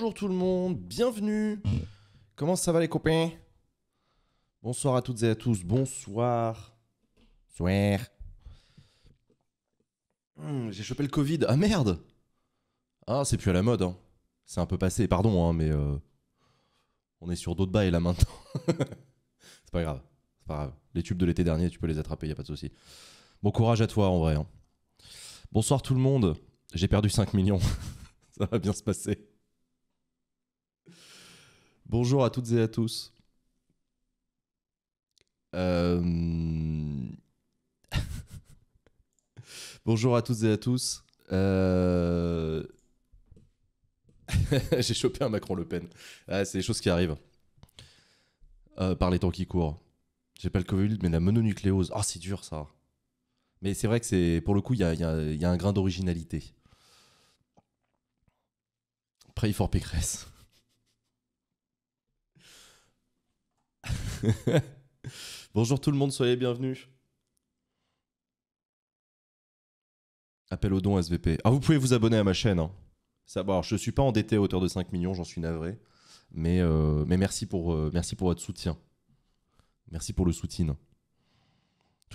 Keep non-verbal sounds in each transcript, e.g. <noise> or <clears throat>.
Bonjour tout le monde, bienvenue. Comment ça va les copains Bonsoir à toutes et à tous, bonsoir. Soir. Hum, j'ai chopé le Covid. Ah merde Ah, c'est plus à la mode. Hein. C'est un peu passé, pardon, hein, mais euh, on est sur d'autres bails là maintenant. <laughs> c'est pas grave. C'est pas grave. Les tubes de l'été dernier, tu peux les attraper, y a pas de souci. Bon courage à toi en vrai. Hein. Bonsoir tout le monde. J'ai perdu 5 millions. <laughs> ça va bien se passer. Bonjour à toutes et à tous. Euh, <laughs> bonjour à toutes et à tous. Euh, <laughs> J'ai chopé un Macron-Le Pen. Ah, c'est des choses qui arrivent. Euh, par les temps qui courent. J'ai pas le Covid, mais la mononucléose. Ah, c'est dur ça. Mais c'est vrai que c'est pour le coup, il y a, y a, un grain d'originalité. Pray for Pécresse. <laughs> Bonjour tout le monde, soyez bienvenus. Appel au don SVP. Ah, vous pouvez vous abonner à ma chaîne. Hein. Ça, je ne suis pas endetté à hauteur de 5 millions, j'en suis navré. Mais, euh, mais merci, pour, euh, merci pour votre soutien. Merci pour le soutien.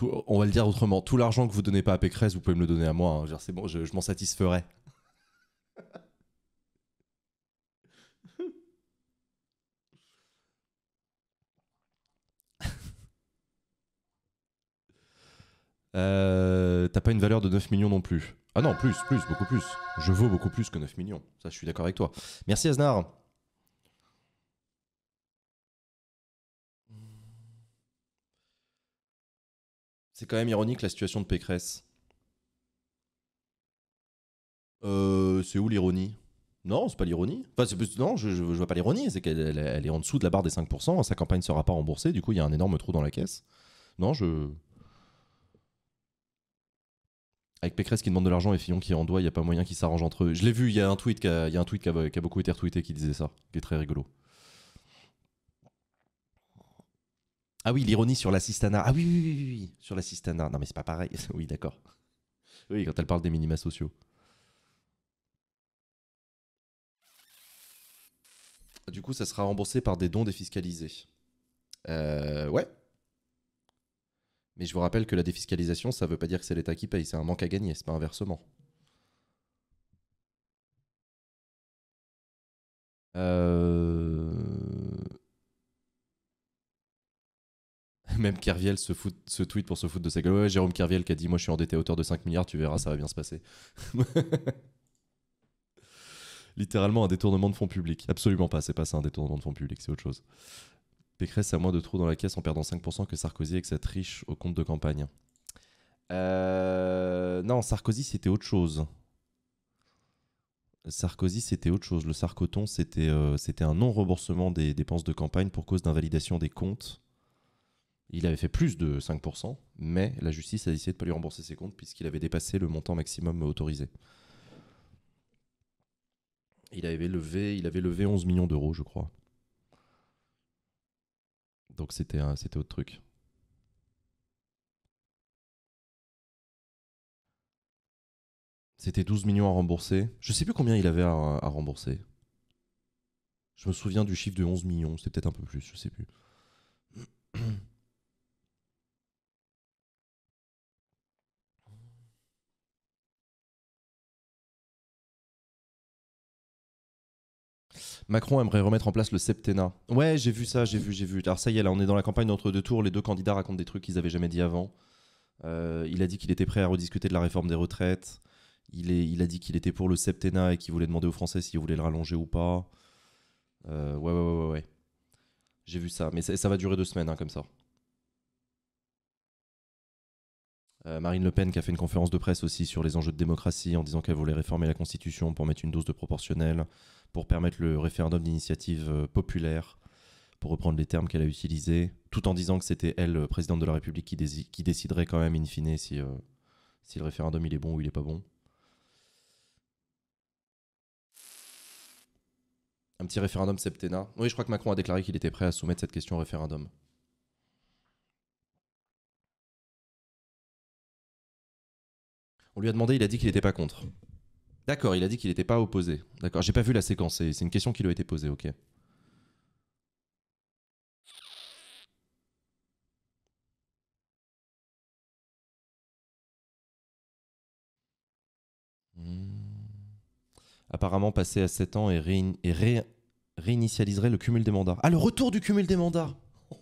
on va le dire autrement. Tout l'argent que vous donnez pas à Pécresse, vous pouvez me le donner à moi. Hein. bon, je, je m'en satisferai. Euh, t'as pas une valeur de 9 millions non plus. Ah non, plus, plus, beaucoup plus. Je vaux beaucoup plus que 9 millions. Ça, je suis d'accord avec toi. Merci, Aznar. C'est quand même ironique la situation de Pécresse. Euh, c'est où l'ironie Non, c'est pas l'ironie. Enfin, c'est, non, je, vois pas l'ironie. C'est qu'elle est en dessous de la barre des 5%. Sa campagne sera pas remboursée. Du coup, il y a un énorme trou dans la caisse. Non, je avec Pécresse qui demande de l'argent et Fillon qui en doit, il n'y a pas moyen qu'ils s'arrangent entre eux. Je l'ai vu, il y a un tweet, qui a, y a un tweet qui a, beaucoup été retweeté qui disait ça, qui est très rigolo. Ah oui, l'ironie sur l'assistana. Ah oui, oui, oui, oui, sur l'assistana. Non, mais c'est pas pareil. <laughs> oui, d'accord. Oui, quand elle parle des minima sociaux. Du coup, ça sera remboursé par des dons défiscalisés. Euh, ouais, mais je vous rappelle que la défiscalisation, ça ne veut pas dire que c'est l'État qui paye, c'est un manque à gagner, c'est pas inversement. Euh. Même Kerviel se, fout, se tweet pour se foutre de sa gueule. Ouais, Jérôme Kerviel qui a dit Moi je suis endetté à hauteur de 5 milliards, tu verras, ça va bien se passer. <laughs> Littéralement un détournement de fonds publics. Absolument pas, c'est pas ça un détournement de fonds publics, c'est autre chose. Pécresse a moins de trous dans la caisse en perdant 5% que Sarkozy avec sa triche au compte de campagne. Euh, non, Sarkozy, c'était autre chose. Sarkozy, c'était autre chose. Le Sarcoton, c'était euh, c'était un non-remboursement des dépenses de campagne pour cause d'invalidation des comptes. Il avait fait plus de 5%, mais la justice a décidé de ne pas lui rembourser ses comptes puisqu'il avait dépassé le montant maximum autorisé. Il avait levé, il avait levé 11 millions d'euros, je crois. Donc c'était c'était autre truc. C'était 12 millions à rembourser. Je sais plus combien il avait à, rembourser. Je me souviens du chiffre de 11 millions, c'était peut-être un peu plus, je sais plus. Macron aimerait remettre en place le septennat. Ouais, j'ai vu ça, j'ai vu, j'ai vu. Alors ça y est, là, on est dans la campagne d'entre deux tours. Les deux candidats racontent des trucs qu'ils avaient jamais dit avant. Euh, il a dit qu'il était prêt à rediscuter de la réforme des retraites. Il, a dit qu'il était pour le septennat et qu'il voulait demander aux Français s'ils voulaient le rallonger ou pas. Euh, ouais, ouais, ouais, ouais. ouais. J'ai vu ça. Mais ça, va durer deux semaines, hein, comme ça. Euh, Marine Le Pen qui a fait une conférence de presse aussi sur les enjeux de démocratie en disant qu'elle voulait réformer la Constitution pour mettre une dose de proportionnelle pour permettre le référendum d'initiative euh, populaire, pour reprendre les termes qu'elle a utilisés, tout en disant que c'était elle, euh, présidente de la République, qui, déciderait quand même in fine si, euh, si le référendum il est bon ou il est pas bon. Un petit référendum septennat. Oui, je crois que Macron a déclaré qu'il était prêt à soumettre cette question au référendum. On lui a demandé, il a dit qu'il n'était pas contre. D'accord, il a dit qu'il n'était pas opposé. D'accord, j'ai pas vu la séquence, c'est une question qui lui a été posée, ok. Hmm. apparemment passer à 7 ans et, réinitialiserait le cumul des mandats. Ah, le retour du cumul des mandats <laughs>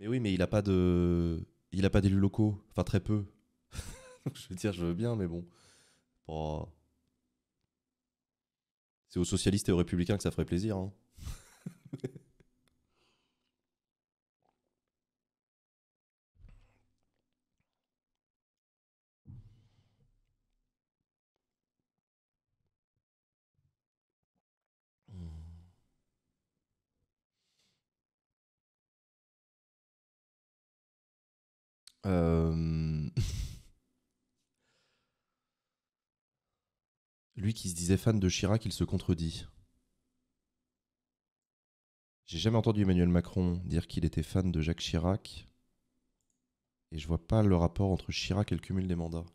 Mais oui, mais il n'a pas de... Il a pas d'élus locaux, enfin très peu. <laughs> je veux dire, je veux bien, mais bon. C'est aux socialistes et aux républicains que ça ferait plaisir. Hein. <laughs> Euh, Lui qui se disait fan de Chirac, il se contredit. J'ai jamais entendu Emmanuel Macron dire qu'il était fan de Jacques Chirac. Et je vois pas le rapport entre Chirac et le cumul des mandats.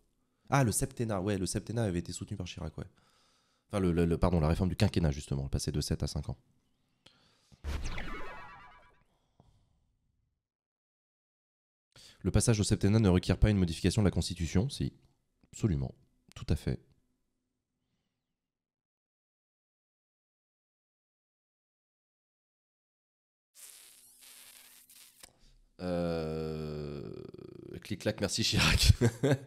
Ah, le septennat, ouais, le septennat avait été soutenu par Chirac, ouais. Enfin, le, pardon, la réforme du quinquennat, justement, passé de 7 à 5 ans. Le passage au septennat ne requiert pas une modification de la Constitution Si, absolument, tout à fait. Euh, clic-clac, merci Chirac. <laughs>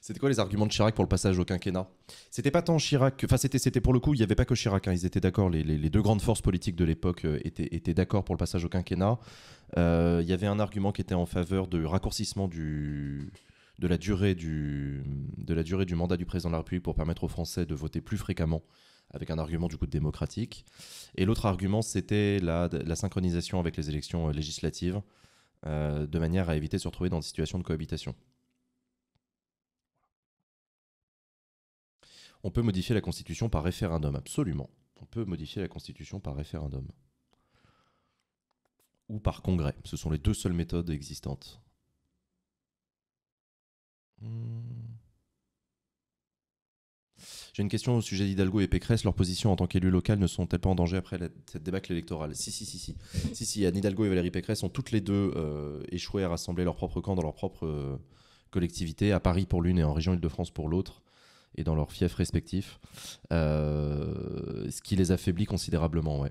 C'était quoi les arguments de Chirac pour le passage au quinquennat C'était pas tant Chirac, enfin c'était, c'était pour le coup, il n'y avait pas que Chirac, hein, ils étaient d'accord, les, deux grandes forces politiques de l'époque euh, étaient, d'accord pour le passage au quinquennat. Euh, il y avait un argument qui était en faveur du raccourcissement du, de, la durée du, de la durée du mandat du président de la République pour permettre aux Français de voter plus fréquemment avec un argument du coup démocratique. Et l'autre argument, c'était la synchronisation avec les élections législatives. Euh, de manière à éviter de se retrouver dans des situations de cohabitation. On peut modifier la Constitution par référendum, absolument. On peut modifier la Constitution par référendum. Ou par congrès. Ce sont les deux seules méthodes existantes. Hmm. J'ai une question au sujet d'Hidalgo et Pécresse. Leurs positions en tant qu'élus locales ne sont-elles pas en danger après cette débâcle électorale si si, si, si, si. Si, Anne Hidalgo et Valérie Pécresse ont toutes les deux euh, échoué à rassembler leur propre camp dans leur propre euh, collectivité, à Paris pour l'une et en région Île-de-France pour l'autre et dans leurs fiefs respectifs, euh, ce qui les affaiblit considérablement, ouais.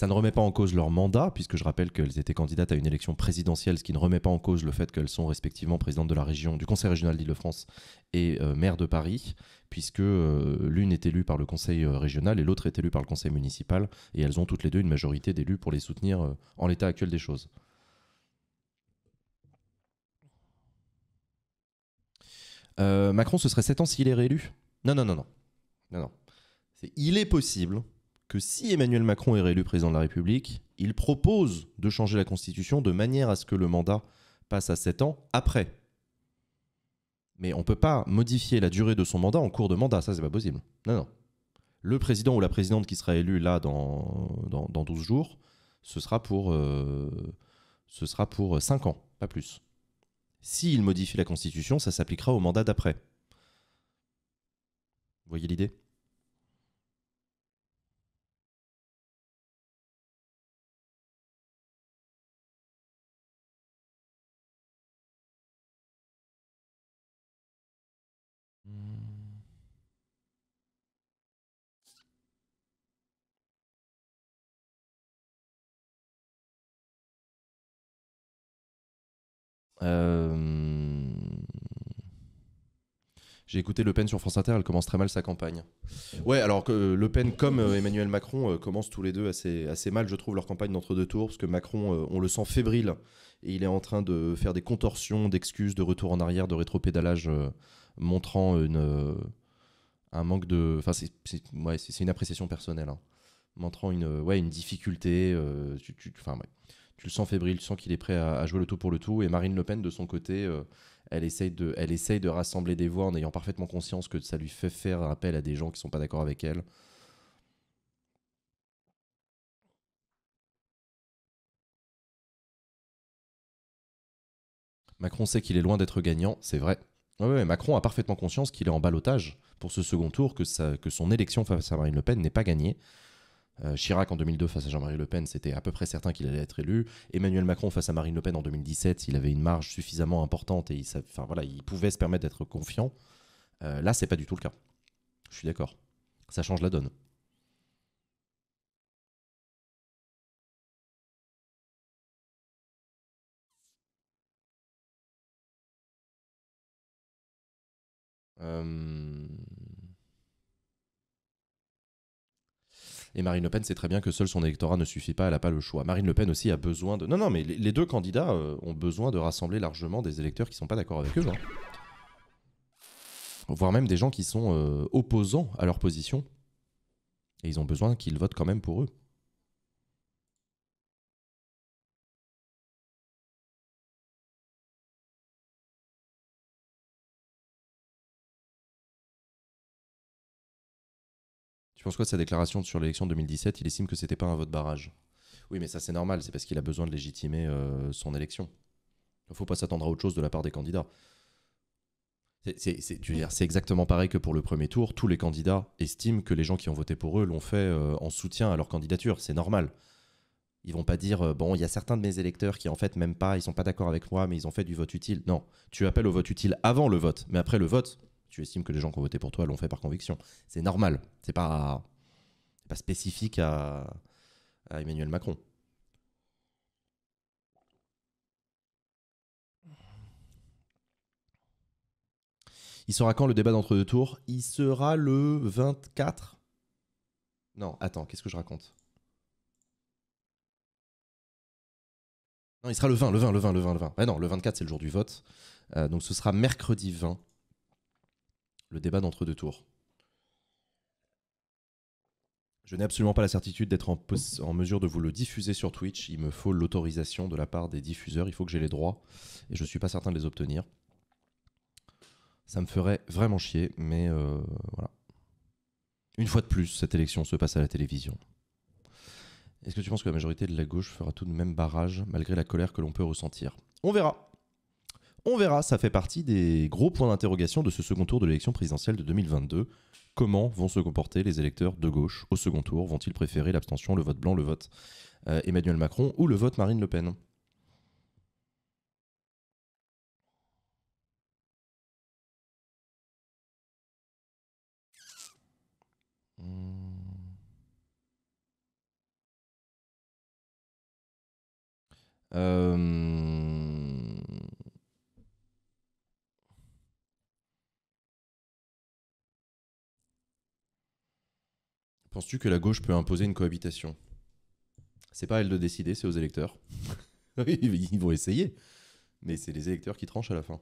Ça ne remet pas en cause leur mandat, puisque je rappelle qu'elles étaient candidates à une élection présidentielle, ce qui ne remet pas en cause le fait qu'elles sont respectivement présidentes de la région, du Conseil régional d'Île-de-France et euh, maire de Paris, puisque euh, l'une est élue par le Conseil euh, régional et l'autre est élue par le Conseil municipal, et elles ont toutes les deux une majorité d'élus pour les soutenir en l'état actuel des choses. Macron, ce serait 7 ans s'il est réélu Non, non, non, non. non, non. il est possible que si Emmanuel Macron est réélu président de la République, il propose de changer la Constitution de manière à ce que le mandat passe à 7 ans après. Mais on ne peut pas modifier la durée de son mandat en cours de mandat, ça c'est pas possible. Non, non. Le président ou la présidente qui sera élu là dans, dans, 12 jours, ce sera, pour, euh, ce sera pour 5 ans, pas plus. S'il modifie la Constitution, ça s'appliquera au mandat d'après. Vous voyez l'idée Euh, j'ai écouté Le Pen sur France Inter, elle commence très mal sa campagne. Ouais, alors que euh, Le Pen comme euh, Emmanuel Macron commencent tous les deux assez, assez mal, je trouve, leur campagne d'entre-deux tours, parce que Macron, on le sent fébrile, et il est en train de faire des contorsions, d'excuses, de retour en arrière, de rétropédalage, pédalage montrant une, un manque de... Enfin, c'est une appréciation personnelle, hein, montrant une, ouais, une difficulté. enfin, ouais tu le sens fébrile, tu sens qu'il est prêt à, jouer le tout pour le tout. Et Marine Le Pen, de son côté, euh, elle, essaye de, elle de rassembler des voix en ayant parfaitement conscience que ça lui fait faire appel à des gens qui sont pas d'accord avec elle. Macron sait qu'il est loin d'être gagnant, c'est vrai. Ouais, Macron a parfaitement conscience qu'il est en balotage pour ce second tour, que, que son élection face à Marine Le Pen n'est pas gagnée. Euh, Chirac en 2002 face à Jean-Marie Le Pen, c'était à peu près certain qu'il allait être élu. Emmanuel Macron face à Marine Le Pen en 2017, il avait une marge suffisamment importante et il, voilà, il pouvait se permettre d'être confiant. Euh, là, c'est pas du tout le cas. Je suis d'accord. Ça change la donne. Euh, Et Marine Le Pen sait très bien que seul son électorat ne suffit pas, elle n'a pas le choix. Marine Le Pen aussi a besoin de... Non, non, mais les deux candidats euh, ont besoin de rassembler largement des électeurs qui ne sont pas d'accord avec eux, Voire même des gens qui sont euh, opposants à leur position. Et ils ont besoin qu'ils votent quand même pour eux. Tu penses quoi de sa déclaration sur l'élection 2017 Il estime que c'était pas un vote barrage. Oui, mais ça c'est normal, c'est parce qu'il a besoin de légitimer euh, son élection. Il faut pas s'attendre à autre chose de la part des candidats. C'est exactement pareil que pour le premier tour. Tous les candidats estiment que les gens qui ont voté pour eux l'ont fait euh, en soutien à leur candidature. C'est normal. Ils vont pas dire euh, bon, il y a certains de mes électeurs qui en fait même pas, ils sont pas d'accord avec moi, mais ils ont fait du vote utile. Non, tu appelles au vote utile avant le vote, mais après le vote, tu estimes que les gens qui ont voté pour toi l'ont fait par conviction. C'est normal. C'est pas, pas spécifique à, Emmanuel Macron. Il sera quand le débat d'entre deux tours Il sera le 24. Non, attends, qu'est-ce que je raconte Non, il sera le 20, le 20, le 20, le 20, le ah non, le 24, c'est le jour du vote. Euh, donc ce sera mercredi 20 le débat d'entre deux tours. Je n'ai absolument pas la certitude d'être en, mesure de vous le diffuser sur Twitch. Il me faut l'autorisation de la part des diffuseurs. Il faut que j'ai les droits et je ne suis pas certain de les obtenir. Ça me ferait vraiment chier, mais euh, voilà. Une fois de plus, cette élection se passe à la télévision. Est-ce que tu penses que la majorité de la gauche fera tout de même barrage malgré la colère que l'on peut ressentir On verra. On verra, ça fait partie des gros points d'interrogation de ce second tour de l'élection présidentielle de 2022. Comment vont se comporter les électeurs de gauche au second tour Vont-ils préférer l'abstention, le vote blanc, le vote euh, Emmanuel Macron ou le vote Marine Le Pen hum. euh, Penses-tu que la gauche peut imposer une cohabitation C'est pas à elle de décider, c'est aux électeurs. <laughs> Ils vont essayer, mais c'est les électeurs qui tranchent à la fin.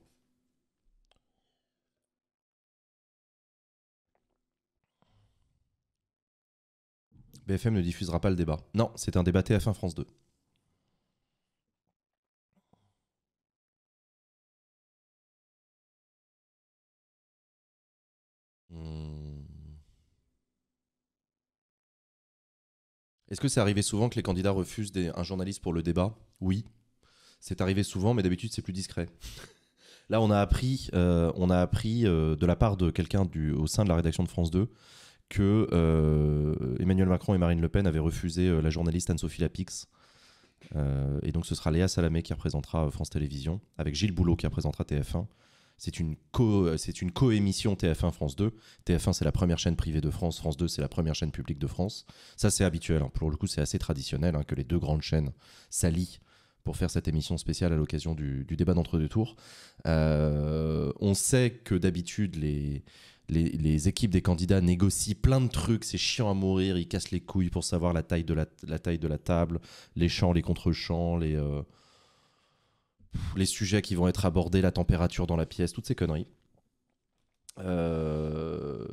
BFM ne diffusera pas le débat. Non, c'est un débat TF1 France 2. Est-ce que c'est arrivé souvent que les candidats refusent un journaliste pour le débat Oui. C'est arrivé souvent, mais d'habitude, c'est plus discret. <laughs> Là, on a appris, euh, on a appris euh, de la part de quelqu'un au sein de la rédaction de France 2 que euh, Emmanuel Macron et Marine Le Pen avaient refusé la journaliste Anne-Sophie Lapix. et donc, ce sera Léa Salamé qui représentera France Télévisions, avec Gilles Boulot qui représentera TF1 c'est une co, c'est une coémission TF1 France 2. TF1 c'est la première chaîne privée de France, France 2 c'est la première chaîne publique de France. Ça c'est habituel. Hein. Pour le coup c'est assez traditionnel hein, que les deux grandes chaînes s'allient pour faire cette émission spéciale à l'occasion du, débat d'entre deux tours. Euh, on sait que d'habitude les les, équipes des candidats négocient plein de trucs, c'est chiant à mourir, ils cassent les couilles pour savoir la taille de la, taille de la table, les champs, les contre-champs, les, euh, les sujets qui vont être abordés, la température dans la pièce, toutes ces conneries. Euh,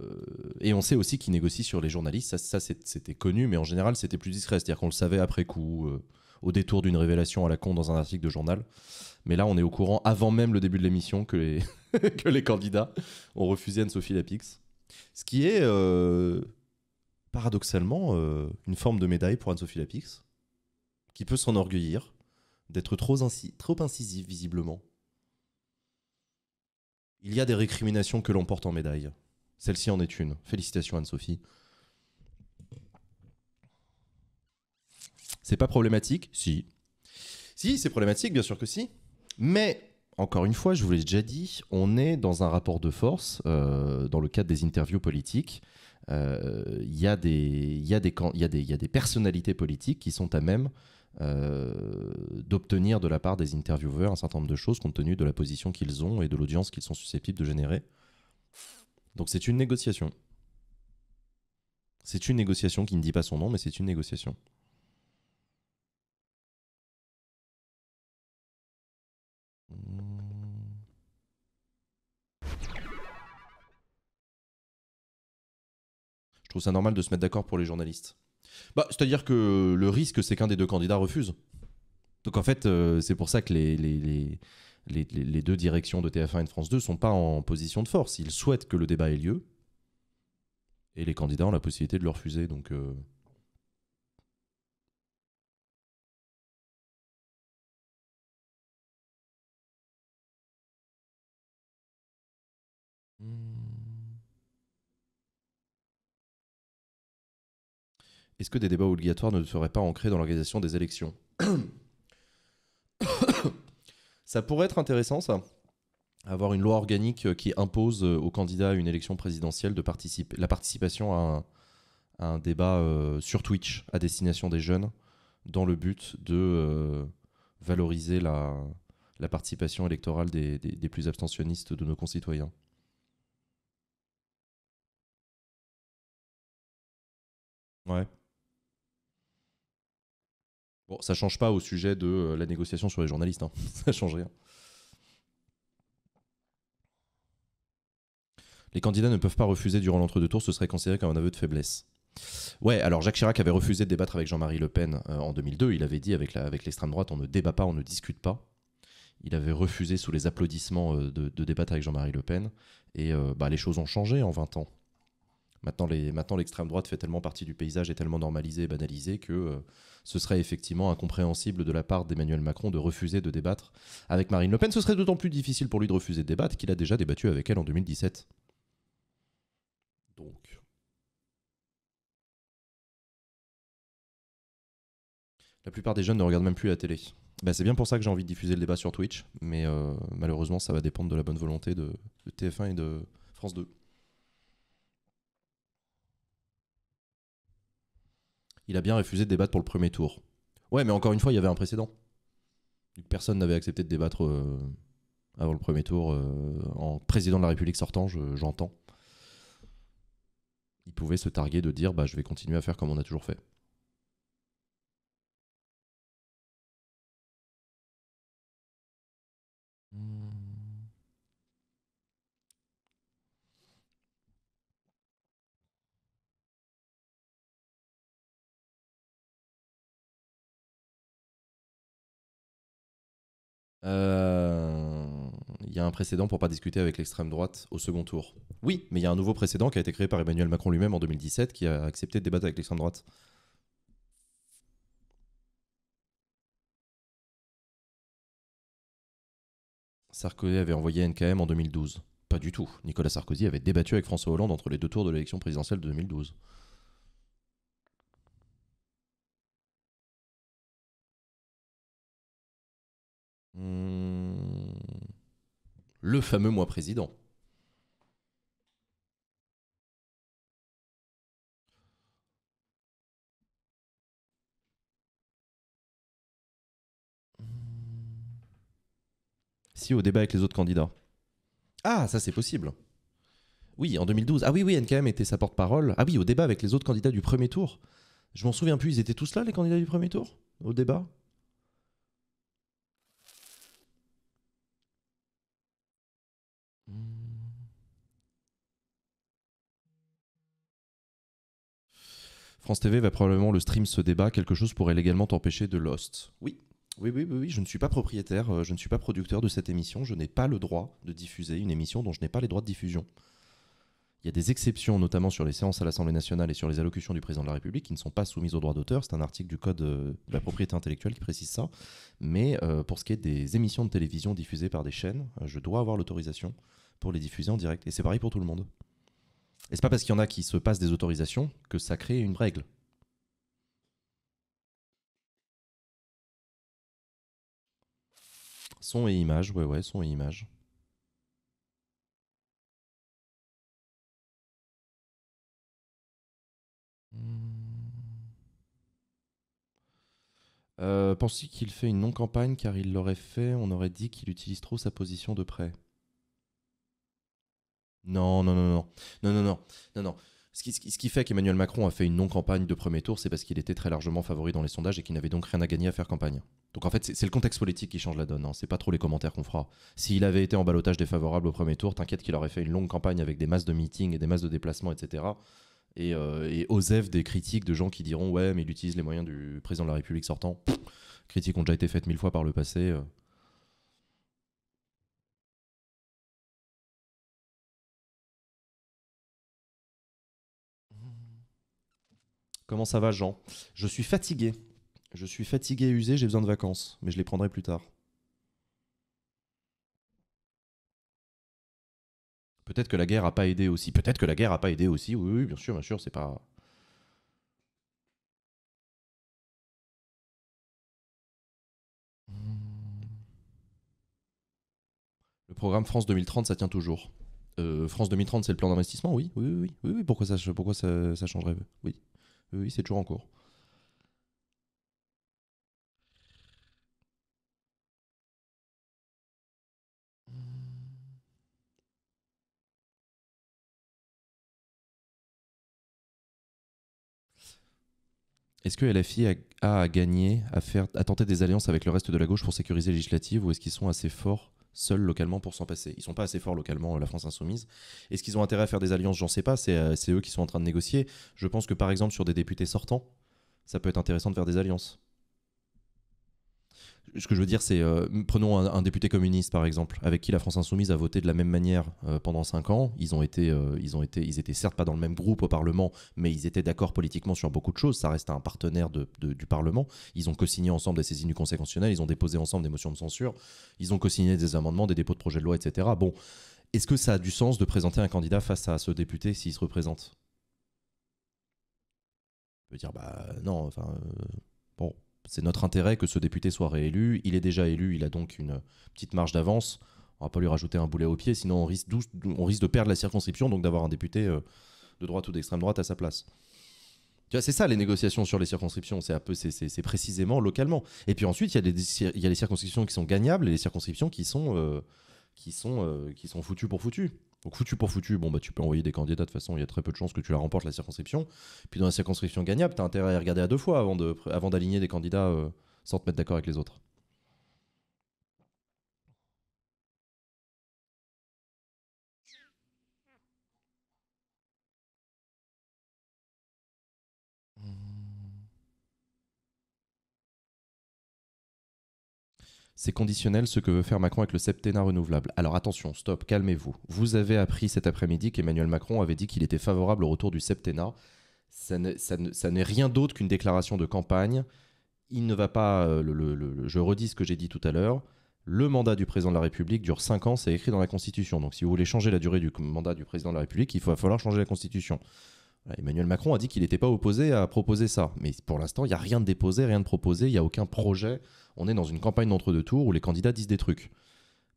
et on sait aussi qu'ils négocie sur les journalistes, ça, c'était connu, mais en général c'était plus discret, c'est-à-dire qu'on le savait après coup, euh, au détour d'une révélation à la con dans un article de journal. Mais là on est au courant avant même le début de l'émission que les, <laughs> les candidats ont refusé Anne-Sophie Lapix. Ce qui est euh, paradoxalement une forme de médaille pour Anne-Sophie Lapix, qui peut s'enorgueillir d'être trop, incisif visiblement. Il y a des récriminations que l'on porte en médaille. Celle-ci en est une. Félicitations Anne-Sophie. C'est pas problématique Si. Si, c'est problématique, bien sûr que si. Mais, encore une fois, je vous l'ai déjà dit, on est dans un rapport de force euh, dans le cadre des interviews politiques. Il y, a des personnalités politiques qui sont à même euh, d'obtenir de la part des intervieweurs un certain nombre de choses compte tenu de la position qu'ils ont et de l'audience qu'ils sont susceptibles de générer. Donc c'est une négociation. C'est une négociation qui ne dit pas son nom, mais c'est une négociation. Je trouve ça normal de se mettre d'accord pour les journalistes. Bah, c'est-à-dire que le risque, c'est qu'un des deux candidats refuse. Donc en fait, euh, c'est pour ça que les, les, les, deux directions de TF1 et de France 2 ne sont pas en position de force. Ils souhaitent que le débat ait lieu et les candidats ont la possibilité de le refuser. Donc. Euh, hmm. Est-ce que des débats obligatoires ne seraient pas ancrés dans l'organisation des élections <coughs> Ça pourrait être intéressant, ça. Avoir une loi organique euh, qui impose euh, aux candidats à une élection présidentielle de participer, la participation à un, débat euh, sur Twitch à destination des jeunes dans le but de valoriser la, participation électorale des, des plus abstentionnistes de nos concitoyens. Ouais. Bon, ça change pas au sujet de euh, la négociation sur les journalistes, hein. <laughs> ça change rien. Les candidats ne peuvent pas refuser durant l'entre-deux tours, ce serait considéré comme un aveu de faiblesse. Ouais, alors Jacques Chirac avait refusé de débattre avec Jean-Marie Le Pen euh, en 2002. Il avait dit avec, avec l'extrême droite, on ne débat pas, on ne discute pas. Il avait refusé sous les applaudissements euh, de, débattre avec Jean-Marie Le Pen. Et bah, les choses ont changé en 20 ans. Maintenant, l'extrême droite fait tellement partie du paysage et tellement normalisée et banalisée que euh, ce serait effectivement incompréhensible de la part d'Emmanuel Macron de refuser de débattre avec Marine Le Pen. Ce serait d'autant plus difficile pour lui de refuser de débattre qu'il a déjà débattu avec elle en 2017. Donc. La plupart des jeunes ne regardent même plus la télé. Bah, c'est bien pour ça que j'ai envie de diffuser le débat sur Twitch, mais euh, malheureusement, ça va dépendre de la bonne volonté de TF1 et de France 2. il a bien refusé de débattre pour le premier tour. Ouais, mais encore une fois, il y avait un précédent. Personne n'avait accepté de débattre euh, avant le premier tour euh, en président de la République sortant, j'entends. il pouvait se targuer de dire bah, je vais continuer à faire comme on a toujours fait. Il euh, y a un précédent pour pas discuter avec l'extrême droite au second tour. Oui, mais il y a un nouveau précédent qui a été créé par Emmanuel Macron lui-même en 2017 qui a accepté de débattre avec l'extrême droite. Sarkozy avait envoyé NKM en 2012. Pas du tout. Nicolas Sarkozy avait débattu avec François Hollande entre les deux tours de l'élection présidentielle de 2012. Hmm. Le fameux mois président. Si, au débat avec les autres candidats. Ah, ça c'est possible. Oui, en 2012. Ah oui, oui, NKM était sa porte-parole. Ah oui, au débat avec les autres candidats du premier tour. Je m'en souviens plus, ils étaient tous là, les candidats du premier tour Au débat France TV va probablement le stream ce débat, quelque chose pourrait légalement t'empêcher de Lost. Oui. Oui, oui, oui, oui, je ne suis pas propriétaire, euh, je ne suis pas producteur de cette émission, je n'ai pas le droit de diffuser une émission dont je n'ai pas les droits de diffusion. Il y a des exceptions, notamment sur les séances à l'Assemblée nationale et sur les allocutions du président de la République, qui ne sont pas soumises au droit d'auteur. C'est un article du Code euh, de la propriété intellectuelle qui précise ça. Mais euh, pour ce qui est des émissions de télévision diffusées par des chaînes, je dois avoir l'autorisation pour les diffuser en direct. Et c'est pareil pour tout le monde. Et c'est pas parce qu'il y en a qui se passent des autorisations que ça crée une règle. Son et image, ouais, ouais, son et image. Euh, Pensez qu'il fait une non-campagne car il l'aurait fait On aurait dit qu'il utilise trop sa position de prêt. Non, non, non, non, non, non, non, non, Ce qui, fait qu'Emmanuel Macron a fait une non-campagne de premier tour, c'est parce qu'il était très largement favori dans les sondages et qu'il n'avait donc rien à gagner à faire campagne. Donc en fait, c'est le contexte politique qui change la donne, Ce hein. c'est pas trop les commentaires qu'on fera. S'il avait été en balotage défavorable au premier tour, t'inquiète qu'il aurait fait une longue campagne avec des masses de meetings et des masses de déplacements, etc. Et, euh, des critiques de gens qui diront Ouais, mais il utilise les moyens du président de la République sortant. critiques ont déjà été faites mille fois par le passé. Euh. Comment ça va, Jean Je suis fatigué. Je suis fatigué et usé, j'ai besoin de vacances, mais je les prendrai plus tard. Peut-être que la guerre a pas aidé aussi. Peut-être que la guerre a pas aidé aussi. Oui, oui bien sûr, bien sûr, c'est pas. Le programme France 2030, ça tient toujours. Euh, France 2030, c'est le plan d'investissement, oui, oui, oui, oui, oui. Pourquoi ça, pourquoi ça changerait Oui. Euh, oui, c'est toujours en cours. Est-ce que LFI a, a à gagner, à, faire, à tenter des alliances avec le reste de la gauche pour sécuriser les législatives ou est-ce qu'ils sont assez forts seuls localement pour s'en passer. Ils sont pas assez forts localement, euh, la France insoumise. Est-ce qu'ils ont intérêt à faire des alliances J'en sais pas, euh, c'est eux qui sont en train de négocier. Je pense que par exemple sur des députés sortants, ça peut être intéressant de faire des alliances ce que je veux dire, c'est euh, prenons un, député communiste par exemple, avec qui la France insoumise a voté de la même manière euh, pendant cinq ans. Ils ont été, euh, ils ont été, ils étaient certes pas dans le même groupe au Parlement, mais ils étaient d'accord politiquement sur beaucoup de choses. Ça reste un partenaire du Parlement. Ils ont co-signé ensemble des saisines du Conseil Ils ont déposé ensemble des motions de censure. Ils ont co-signé des amendements, des dépôts de projets de loi, etc. Bon, est-ce que ça a du sens de présenter un candidat face à ce député s'il se représente Je veux dire bah non, enfin c'est notre intérêt que ce député soit réélu. Il est déjà élu, il a donc une petite marge d'avance. On ne va pas lui rajouter un boulet au pied, sinon on risque, on risque de perdre la circonscription, donc d'avoir un député euh, de droite ou d'extrême droite à sa place. Tu c'est ça les négociations sur les circonscriptions, c'est, peu, c'est, précisément localement. Et puis ensuite, il y, a les circonscriptions qui sont gagnables et les circonscriptions qui sont, euh, qui sont, euh, qui sont foutues pour foutues. Donc foutu pour foutu, bon bah tu peux envoyer des candidats de toute façon, il y a très peu de chances que tu la remportes la circonscription. Puis dans la circonscription gagnable, tu as intérêt à y regarder à deux fois avant d'aligner des candidats euh, sans te mettre d'accord avec les autres. c'est conditionnel ce que veut faire Macron avec le septennat renouvelable. Alors attention, stop, calmez-vous. Vous avez appris cet après-midi qu'Emmanuel Macron avait dit qu'il était favorable au retour du septennat. Ça n'est rien d'autre qu'une déclaration de campagne. Il ne va pas. Euh, je redis ce que j'ai dit tout à l'heure. Le mandat du président de la République dure 5 ans, c'est écrit dans la Constitution. Donc si vous voulez changer la durée du mandat du président de la République, il va falloir changer la Constitution. Emmanuel Macron a dit qu'il n'était pas opposé à proposer ça. Mais pour l'instant, il n'y a rien de déposé, rien de proposé, il n'y a aucun projet. On est dans une campagne d'entre-deux tours où les candidats disent des trucs.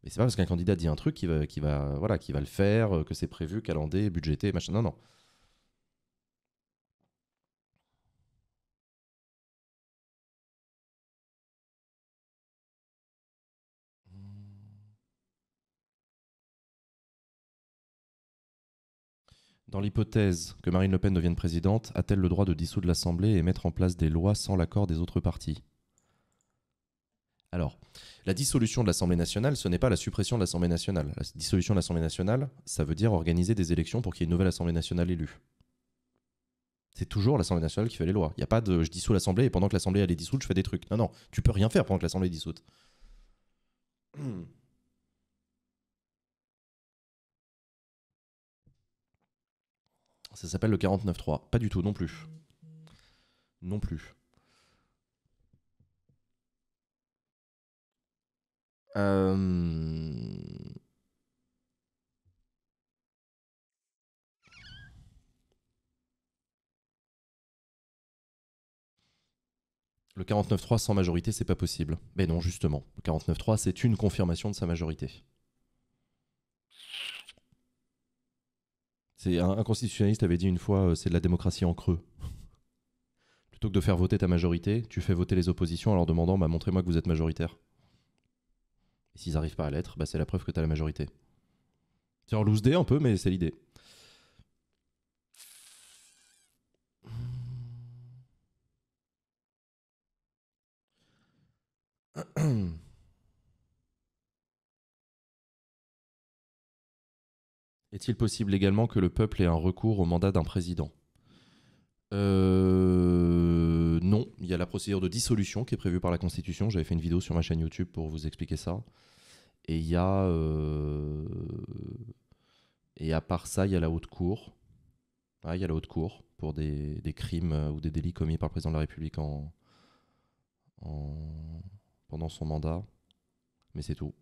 Mais c'est pas parce qu'un candidat dit un truc qu'il va, voilà, qui va le faire, euh, que c'est prévu, calendé, budgété, machin. Non, non. Dans l'hypothèse que Marine Le Pen devienne présidente, a-t-elle le droit de dissoudre l'Assemblée et mettre en place des lois sans l'accord des autres partis alors, la dissolution de l'Assemblée nationale, ce n'est pas la suppression de l'Assemblée nationale. La dissolution de l'Assemblée nationale, ça veut dire organiser des élections pour qu'il y ait une nouvelle Assemblée nationale élue. C'est toujours l'Assemblée nationale qui fait les lois. Il n'y a pas de je dissous l'Assemblée et pendant que l'Assemblée est dissoute, je fais des trucs. Non, non, tu peux rien faire pendant que l'Assemblée est dissoute. <clears throat> Ça s'appelle le 49.3. Pas du tout non plus. Non plus. Euh... Le 49.3 sans majorité, c'est pas possible. Mais non, justement, le 49.3, c'est une confirmation de sa majorité. C'est un, constitutionnaliste avait dit une fois, euh, c'est de la démocratie en creux. <laughs> Plutôt que de faire voter ta majorité, tu fais voter les oppositions en leur demandant, bah, montrez-moi que vous êtes majoritaire. Et s'ils n'arrivent pas à l'être, bah, c'est la preuve que tu as la majorité. C'est en loose un peu, mais c'est l'idée. <clears throat> Est-il possible également que le peuple ait un recours au mandat d'un président euh, non, il y a la procédure de dissolution qui est prévue par la Constitution. J'avais fait une vidéo sur ma chaîne YouTube pour vous expliquer ça. Et il y a. Euh, et à part ça, il y a la haute cour. il y a la haute cour pour des, crimes euh, ou des délits commis par le président de la République en... pendant son mandat. Mais c'est tout.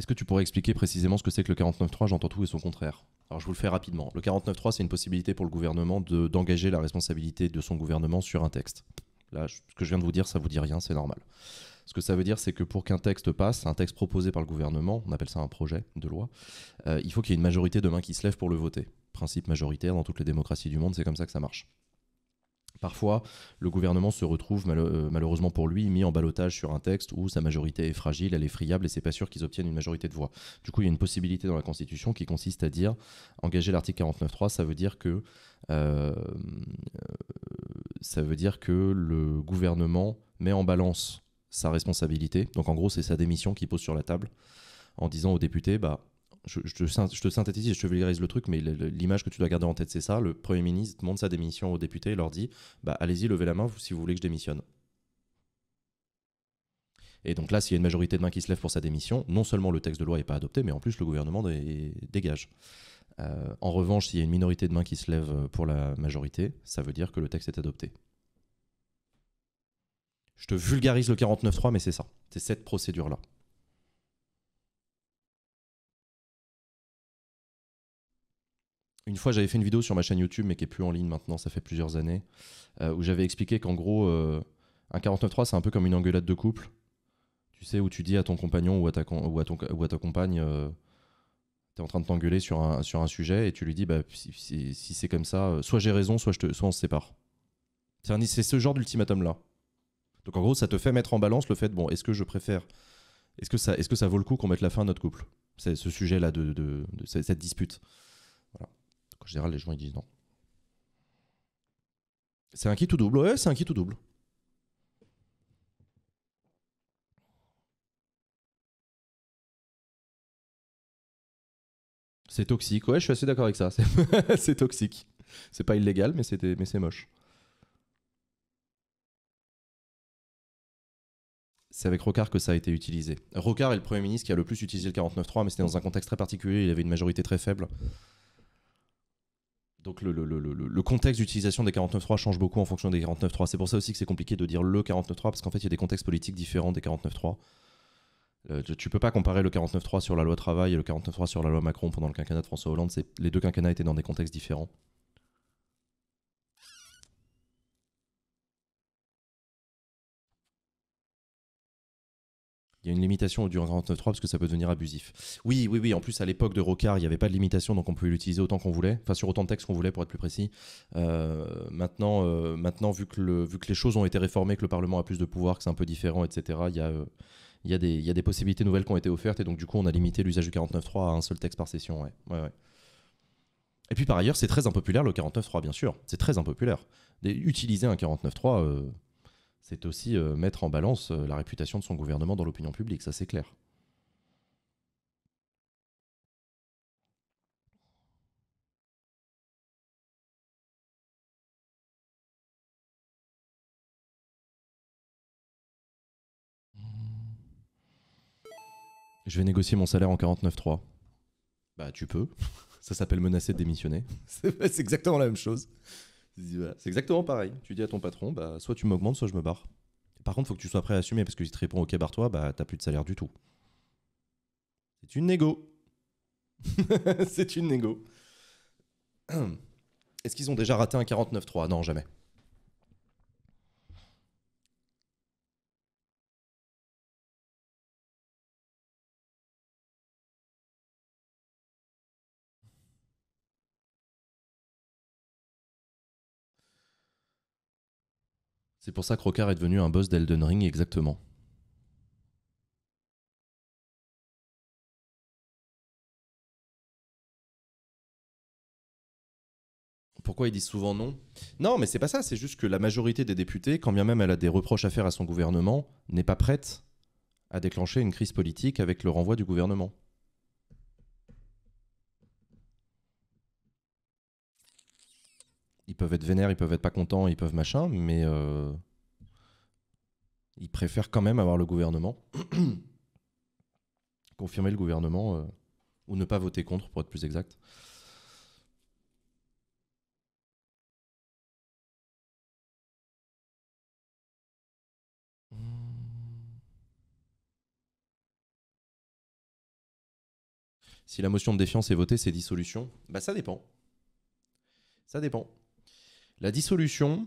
Est-ce que tu pourrais expliquer précisément ce que c'est que le 49.3 J'entends tout et son contraire. Alors je vous le fais rapidement. Le 49.3, c'est une possibilité pour le gouvernement d'engager la responsabilité de son gouvernement sur un texte. Là, ce que je viens de vous dire, ça vous dit rien, c'est normal. Ce que ça veut dire, c'est que pour qu'un texte passe, un texte proposé par le gouvernement, on appelle ça un projet de loi, euh, il faut qu'il y ait une majorité de qui se lève pour le voter. Principe majoritaire dans toutes les démocraties du monde, c'est comme ça que ça marche. Parfois, le gouvernement se retrouve euh, malheureusement pour lui mis en balotage sur un texte où sa majorité est fragile, elle est friable et c'est pas sûr qu'ils obtiennent une majorité de voix. Du coup, il y a une possibilité dans la Constitution qui consiste à dire engager l'article 49.3, ça veut dire que euh, euh, ça veut dire que le gouvernement met en balance sa responsabilité. Donc en gros, c'est sa démission qui pose sur la table en disant aux députés, bah je, te synthétise je te vulgarise le truc, mais l'image que tu dois garder en tête, c'est ça. Le Premier ministre demande sa démission aux députés et leur dit bah, Allez-y, levez la main si vous voulez que je démissionne. Et donc là, s'il y a une majorité de mains qui se lève pour sa démission, non seulement le texte de loi n'est pas adopté, mais en plus le gouvernement dégage. Euh, en revanche, s'il y a une minorité de mains qui se lève pour la majorité, ça veut dire que le texte est adopté. Je te vulgarise le 49.3, mais c'est ça. C'est cette procédure-là. une fois, j'avais fait une vidéo sur ma chaîne YouTube, mais qui est plus en ligne maintenant, ça fait plusieurs années, euh, où j'avais expliqué qu'en gros, euh, un un 49.3, c'est un peu comme une engueulade de couple. Tu sais, où tu dis à ton compagnon ou à ta, ou ton, ou ta compagne, euh, tu es en train de t'engueuler sur un, sur un sujet, et tu lui dis, bah, si, c'est comme ça, soit j'ai raison, soit, je te, soit on se sépare. C'est ce genre d'ultimatum-là. Donc en gros, ça te fait mettre en balance le fait, bon, est-ce que je préfère, est-ce que, ça, est que ça vaut le coup qu'on mette la fin à notre couple C'est ce sujet-là de cette dispute général, les gens ils disent non. C'est un qui tout double. Ouais, c'est un qui tout double. C'est toxique. Ouais, je suis assez d'accord avec ça. <laughs> C'est toxique. C'est pas illégal, mais c'est moche. C'est avec Rocard que ça a été utilisé. Rocard est le Premier ministre qui a le plus utilisé le 49.3, mais c'était dans un contexte très particulier, il avait une majorité très faible donc le, contexte d'utilisation des 49.3 change beaucoup en fonction des 49.3. C'est pour ça aussi que c'est compliqué de dire le 49.3 parce qu'en fait il y a des contextes politiques différents des 49.3. 3 euh, tu peux pas comparer le 49.3 sur la loi travail et le 49.3 sur la loi Macron pendant le quinquennat de François Hollande. Les deux quinquennats étaient dans des contextes différents. il y a une limitation au 49.3 parce que ça peut devenir abusif. Oui, oui, oui. En plus, à l'époque de Rocard, il n'y avait pas de limitation, donc on pouvait l'utiliser autant qu'on voulait, enfin sur autant de textes qu'on voulait, pour être plus précis. Euh, maintenant, euh, maintenant vu, que les choses ont été réformées, que le Parlement a plus de pouvoir, que c'est un peu différent, etc., euh, il y a. des, possibilités nouvelles qui ont été offertes et donc du coup on a limité l'usage du 49.3 à un seul texte par session. Ouais. Et puis par ailleurs c'est très impopulaire le 49.3 bien sûr, c'est très impopulaire. Utiliser un 49.3, c'est aussi euh, mettre en balance euh, la réputation de son gouvernement dans l'opinion publique, ça c'est clair. Je vais négocier mon salaire en 49.3. Bah tu peux. <laughs> Ça s'appelle menacer de démissionner. <laughs> C'est exactement la même chose. Bah, c'est exactement pareil. Tu dis à ton patron, bah, soit tu m'augmentes, soit je me barre. Par contre, il faut que tu sois prêt à assumer parce que si tu réponds OK, barre-toi, bah, t'as plus de salaire du tout. C'est une négo. <laughs> C'est une négo. <clears throat> Est-ce qu'ils ont déjà raté un 49-3 Non, jamais. C'est pour ça que Rocard est devenu un boss d'Elden Ring, exactement. pourquoi ils disent souvent non Non, mais c'est pas ça, c'est juste que la majorité des députés, quand bien même elle a des reproches à faire à son gouvernement, n'est pas prête à déclencher une crise politique avec le renvoi du gouvernement. ils peuvent être vénères, ils peuvent être pas contents, ils peuvent machin, mais euh, ils préfèrent quand même avoir le gouvernement, <coughs> confirmer le gouvernement, euh, ou ne pas voter contre, pour être plus exact. Si la motion de défiance est votée, c'est dissolution Bah ça dépend. Ça dépend. La dissolution,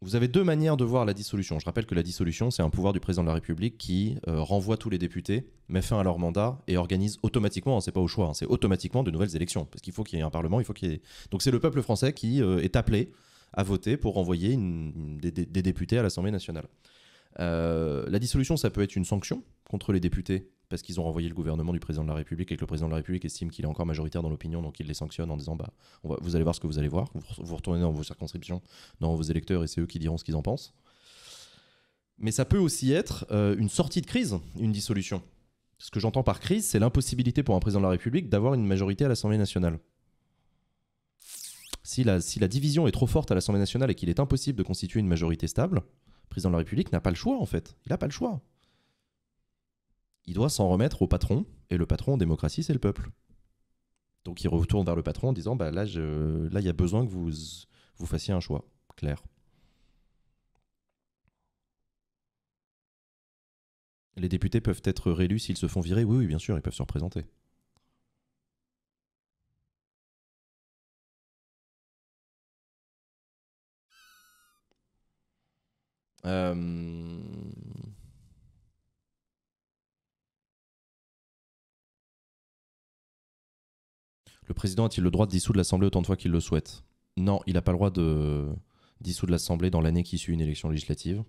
vous avez deux manières de voir la dissolution. Je rappelle que la dissolution, c'est un pouvoir du président de la République qui euh, renvoie tous les députés, met fin à leur mandat et organise automatiquement, hein, c'est pas au choix, hein, c'est automatiquement de nouvelles élections. Parce qu'il faut qu'il y ait un Parlement, il faut qu'il y ait. Donc c'est le peuple français qui euh, est appelé à voter pour renvoyer des, députés à l'Assemblée nationale. Euh, la dissolution, ça peut être une sanction contre les députés parce qu'ils ont renvoyé le gouvernement du président de la République et que le président de la République estime qu'il est encore majoritaire dans l'opinion, donc il les sanctionne en disant bah, vous allez voir ce que vous allez voir, vous, retournez dans vos circonscriptions, dans vos électeurs et c'est eux qui diront ce qu'ils en pensent. Mais ça peut aussi être euh, une sortie de crise, une dissolution. Ce que j'entends par crise, c'est l'impossibilité pour un président de la République d'avoir une majorité à l'Assemblée nationale. Si la, si la, division est trop forte à l'Assemblée nationale et qu'il est impossible de constituer une majorité stable, le président de la République n'a pas le choix en fait. Il n'a pas le choix il doit s'en remettre au patron, et le patron en démocratie, c'est le peuple. Donc il retourne vers le patron en disant, bah, là, je, là, il y a besoin que vous, fassiez un choix clair. Les députés peuvent être réélus s'ils se font virer, oui, oui, bien sûr, ils peuvent se représenter. Euh, Le président a-t-il le droit de dissoudre l'Assemblée autant de fois qu'il le souhaite Non, il n'a pas le droit de dissoudre l'Assemblée dans l'année qui suit une élection législative.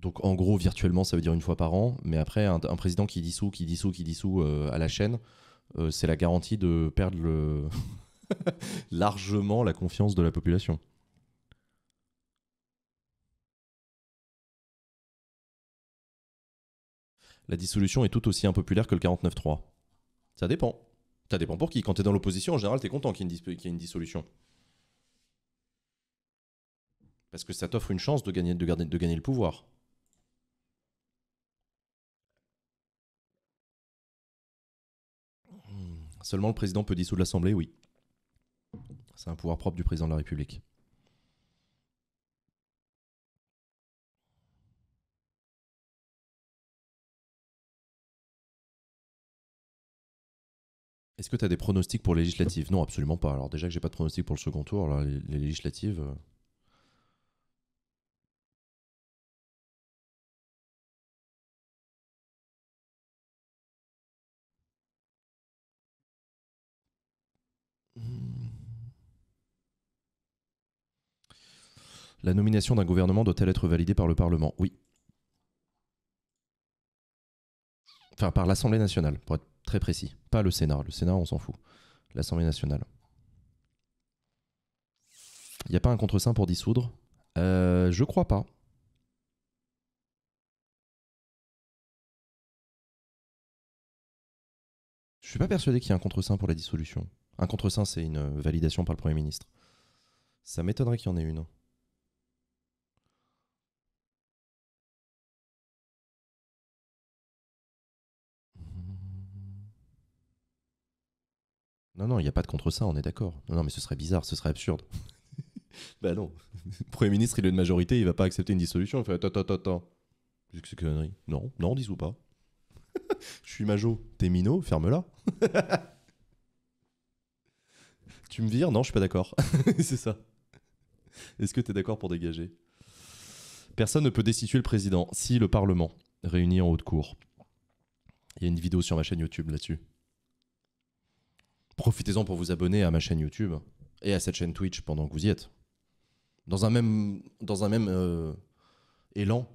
Donc en gros, virtuellement, ça veut dire une fois par an. Mais après, un, président qui dissout, qui dissout, qui dissout euh, à la chaîne, euh, c'est la garantie de perdre <laughs> largement la confiance de la population. La dissolution est tout aussi impopulaire que le 49-3. Ça dépend. Ça dépend pour qui. Quand tu es dans l'opposition, en général, tu es content qu'il y, ait une dissolution. Parce que ça t'offre une chance de gagner, de, garder, de gagner le pouvoir. Seulement le président peut dissoudre l'Assemblée, oui. C'est un pouvoir propre du président de la République. Est-ce que tu as des pronostics pour les législatives Non, absolument pas. Alors déjà que j'ai pas de pronostics pour le second tour, les, législatives... Euh. La nomination d'un gouvernement doit-elle être validée par le Parlement Oui. Enfin, par l'Assemblée nationale, pour être très précis. Pas le Sénat. Le Sénat, on s'en fout. L'Assemblée nationale. Il n'y a pas un contre-saint pour dissoudre Je euh, Je crois pas. Je suis pas persuadé qu'il y ait un contre-saint pour la dissolution. Un contre-saint, c'est une validation par le Premier ministre. Ça m'étonnerait qu'il y en ait une. Non, non, il n'y a pas de contre ça, on est d'accord. Non, mais ce serait bizarre, ce serait absurde. <laughs> bah non. Le <laughs> Premier ministre, il est de majorité, il va pas accepter une dissolution. Il fait Attends, attends, attends. quest Non, non, dis ou pas. <laughs> Je suis majo, t'es minot, ferme-la. tu me vires Non, je suis pas d'accord. c'est ça. Est-ce que tu es d'accord pour dégager Personne ne peut destituer le président, si le Parlement, réunit en haute cour. Il y a une vidéo sur ma chaîne YouTube là-dessus. Profitez-en pour vous abonner à ma chaîne YouTube et à cette chaîne Twitch pendant que vous y êtes. Dans un même, dans un même euh, élan,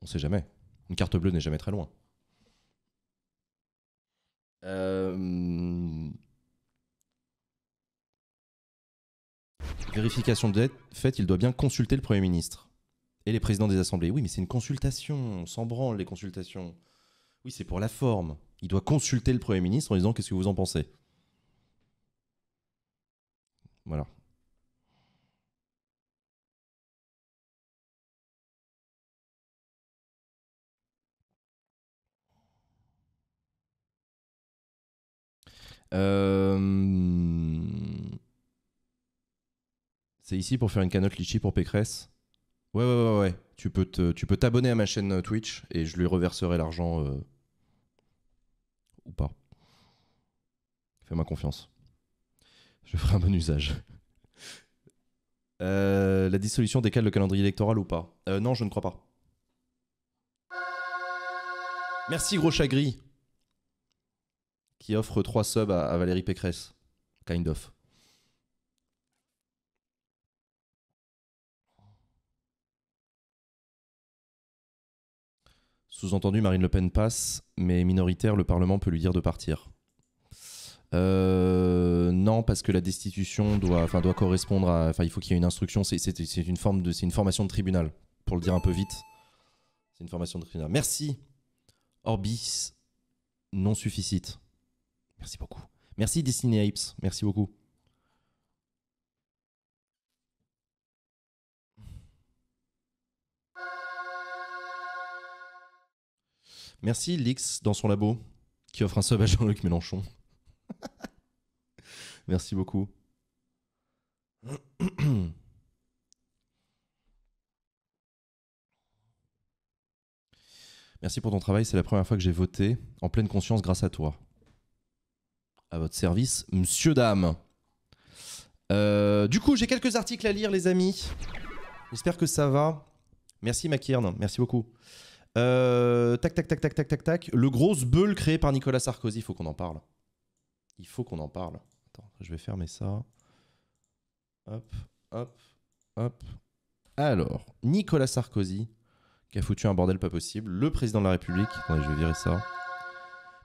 on sait jamais. Une carte bleue n'est jamais très loin. Euh, vérification de fait, il doit bien consulter le Premier ministre et les présidents des assemblées. Oui, mais c'est une consultation, on s'en branle les consultations. Oui, c'est pour la forme. Il doit consulter le Premier ministre en disant qu'est-ce que vous en pensez. Voilà. Euh, c'est ici pour faire une canote litchi pour Pécresse. Ouais, ouais, ouais, ouais. Tu peux, tu peux t'abonner à ma chaîne euh, Twitch et je lui reverserai l'argent euh, ou pas. Fais-moi confiance. Je ferai un bon usage. Euh, la dissolution décale le calendrier électoral ou pas euh, Non, je ne crois pas. Merci Gros Chagri qui offre trois subs à Valérie Pécresse. Kind of. Sous-entendu, Marine Le Pen passe, mais minoritaire, le Parlement peut lui dire de partir. Euh, non, parce que la destitution doit, enfin, doit correspondre à. Enfin, il faut qu'il y ait une instruction. C'est une forme de, une formation de tribunal, pour le dire un peu vite. C'est une formation de tribunal. Merci, Orbis, non sufficite. Merci beaucoup. Merci Destiny Apes. Merci beaucoup. Merci Lix dans son labo qui offre un sauvage à Jean-Luc Mélenchon. <laughs> Merci beaucoup. <clears throat> Merci pour ton travail, c'est la première fois que j'ai voté en pleine conscience grâce à toi. À votre service, monsieur, dame. Euh, du coup, j'ai quelques articles à lire, les amis. J'espère que ça va. Merci, Maquière, Merci beaucoup. Euh, tac, tac, tac, tac, tac, tac, tac. Le gros bull créé par Nicolas Sarkozy, il faut qu'on en parle. Il faut qu'on en parle. Attends, je vais fermer ça. Hop, hop, hop. Alors, Nicolas Sarkozy, qui a foutu un bordel pas possible. Le président de la République. je vais virer ça.